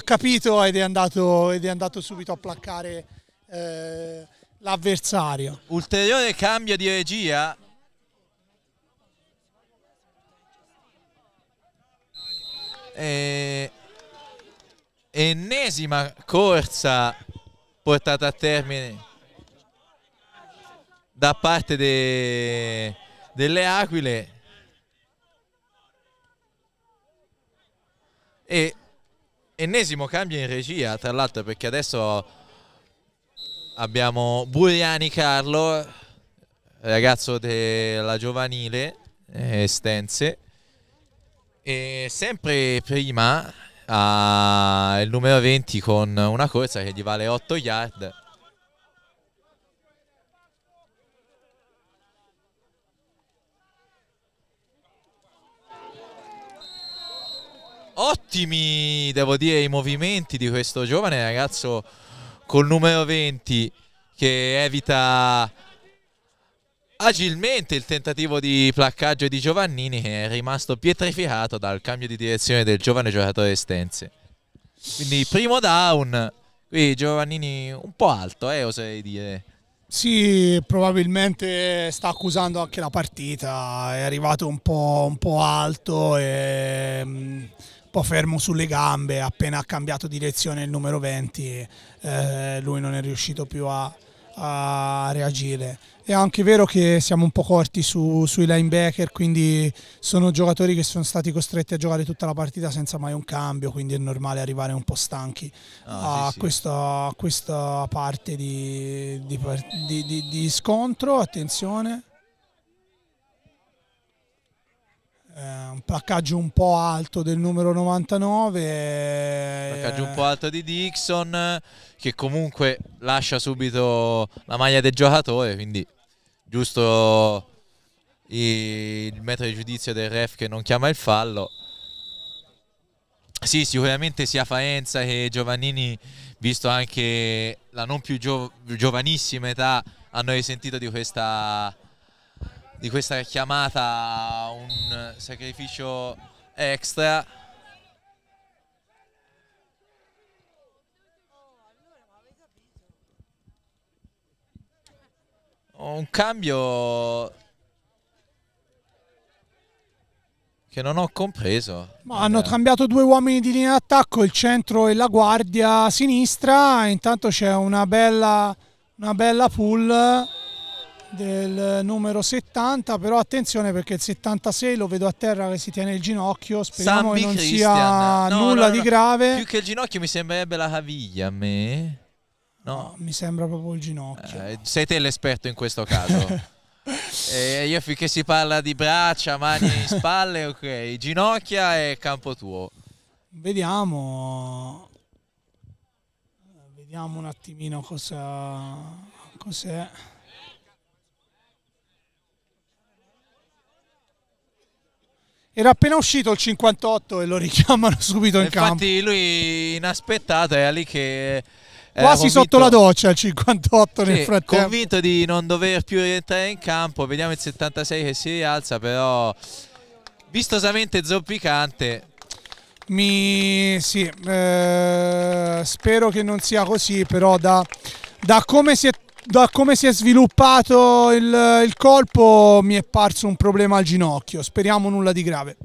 capito ed è, andato, ed è, andato, subito a placcare eh, l'avversario. Ulteriore cambio di regia eh, ennesima corsa portata a termine da parte de, delle Aquile e ennesimo cambio in regia tra l'altro perché adesso abbiamo Buriani Carlo ragazzo della giovanile eh, e sempre prima ha il numero 20 con una corsa che gli vale 8 yard. Ottimi, devo dire, i movimenti di questo giovane ragazzo col numero 20 che evita agilmente il tentativo di placcaggio di Giovannini che è rimasto pietrificato dal cambio di direzione del giovane giocatore Stenzi. Quindi primo down, qui Giovannini un po' alto, eh, oserei dire. Sì, probabilmente sta accusando anche la partita, è arrivato un po', un po alto e mm, un po' fermo sulle gambe, appena ha cambiato direzione il numero 20 eh, lui non è riuscito più a, a reagire. È anche vero che siamo un po' corti su, sui linebacker, quindi sono giocatori che sono stati costretti a giocare tutta la partita senza mai un cambio, quindi è normale arrivare un po' stanchi ah, a, sì, sì. Questa, a, Questa, parte di, di, di, di scontro. Attenzione. un placcaggio un po' alto del numero 99. Placcaggio un po' alto di Dixon che comunque lascia subito la maglia del giocatore, quindi giusto il metodo di giudizio del ref che non chiama il fallo. Sì, sicuramente sia Faenza che Giovannini, visto anche la non più gio giovanissima età, hanno risentito di questa, di questa chiamata un sacrificio extra. un cambio che non ho compreso. Ma hanno cambiato due uomini di linea d'attacco, il centro e la guardia sinistra. Intanto c'è una bella, una bella pull del numero 70, però attenzione perché il 76 lo vedo a terra che si tiene il ginocchio, speriamo che non Christian. sia no, nulla no, no. di grave. Più che il ginocchio mi sembrerebbe la caviglia a me. No. Mi sembra proprio il ginocchio. Eh, sei te l'esperto in questo caso. E io finché si parla di braccia, mani, spalle, ok, ginocchia e campo tuo. Vediamo, vediamo un attimino cosa cos'è. Era appena uscito il 58 e lo richiamano subito in Infatti campo. Infatti lui inaspettato è lì che eh, Quasi convinto, sotto la doccia al 58 sì, nel frattempo. Convinto di non dover più rientrare in campo, vediamo il 76 che si rialza, però vistosamente zoppicante. Mi sì, eh, spero che non sia così, però da, da, come, si è, da come si è, sviluppato il, il colpo mi è parso un problema al ginocchio, speriamo nulla di grave.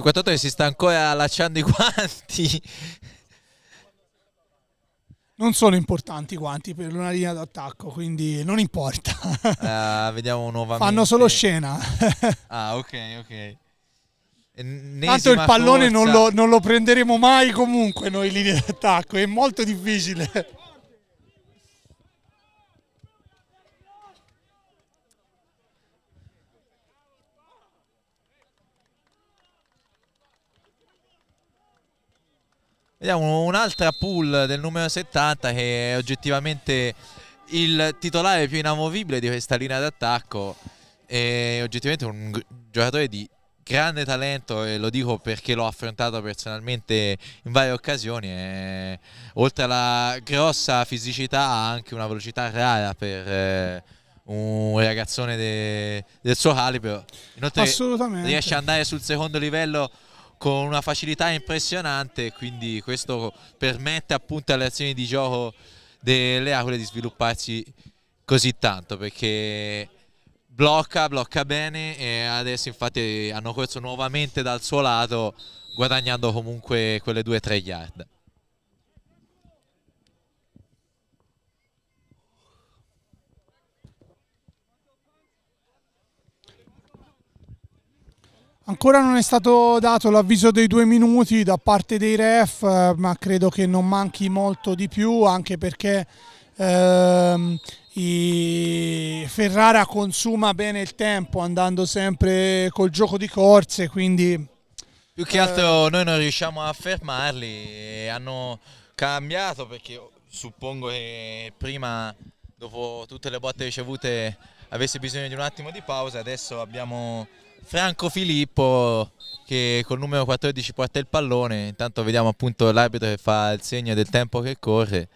58 che si sta ancora allacciando i guanti. Non sono importanti i guanti per una linea d'attacco, quindi non importa. Uh, vediamo nuovamente. Fanno solo scena. ah, ok, ok. Ennesima Tanto il pallone non lo, non lo, prenderemo mai comunque noi linee d'attacco, è molto difficile. Vediamo un'altra pool del numero 70 che è oggettivamente il titolare più inamovibile di questa linea d'attacco e oggettivamente un giocatore di grande talento e lo dico perché l'ho affrontato personalmente in varie occasioni e oltre alla grossa fisicità ha anche una velocità rara per eh, un ragazzone de del suo calibro inoltre riesce ad andare sul secondo livello con una facilità impressionante quindi questo permette appunto alle azioni di gioco delle Aquile di svilupparsi così tanto perché blocca, blocca bene e adesso infatti hanno corso nuovamente dal suo lato guadagnando comunque quelle 2-3 yard. Ancora non è stato dato l'avviso dei due minuti da parte dei ref, eh, ma credo che non manchi molto di più, anche perché ehm, Ferrara consuma bene il tempo andando sempre col gioco di corse, quindi... Più che altro eh... noi non riusciamo a fermarli, hanno cambiato perché suppongo che prima, dopo tutte le botte ricevute, avesse bisogno di un attimo di pausa, adesso abbiamo Franco Filippo che col numero 14 porta il pallone, intanto vediamo appunto l'arbitro che fa il segno del tempo che corre.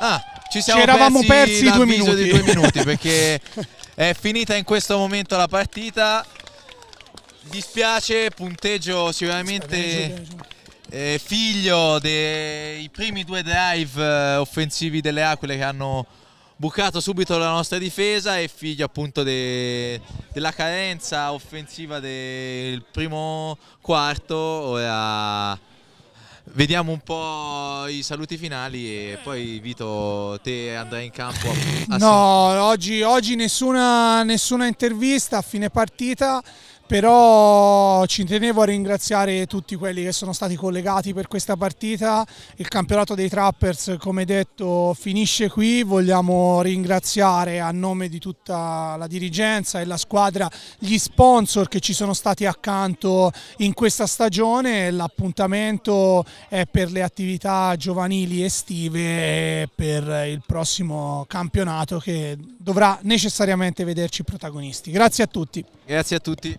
Ah, ci siamo eravamo persi, persi due minuti. due minuti perché è finita in questo momento la partita. Dispiace, punteggio sicuramente eh, figlio dei primi due drive eh, offensivi delle Aquile che hanno bucato subito la nostra difesa e figlio appunto de, della carenza offensiva del primo quarto. Ora vediamo un po' i saluti finali e poi Vito te andrai in campo. A, a no, oggi, oggi nessuna, nessuna intervista a fine partita però ci tenevo a ringraziare tutti quelli che sono stati collegati per questa partita. Il campionato dei Trappers, come detto, finisce qui. Vogliamo ringraziare a nome di tutta la dirigenza e la squadra gli sponsor che ci sono stati accanto in questa stagione. L'appuntamento è per le attività giovanili estive e per il prossimo campionato che dovrà necessariamente vederci protagonisti. Grazie a tutti. Grazie a tutti.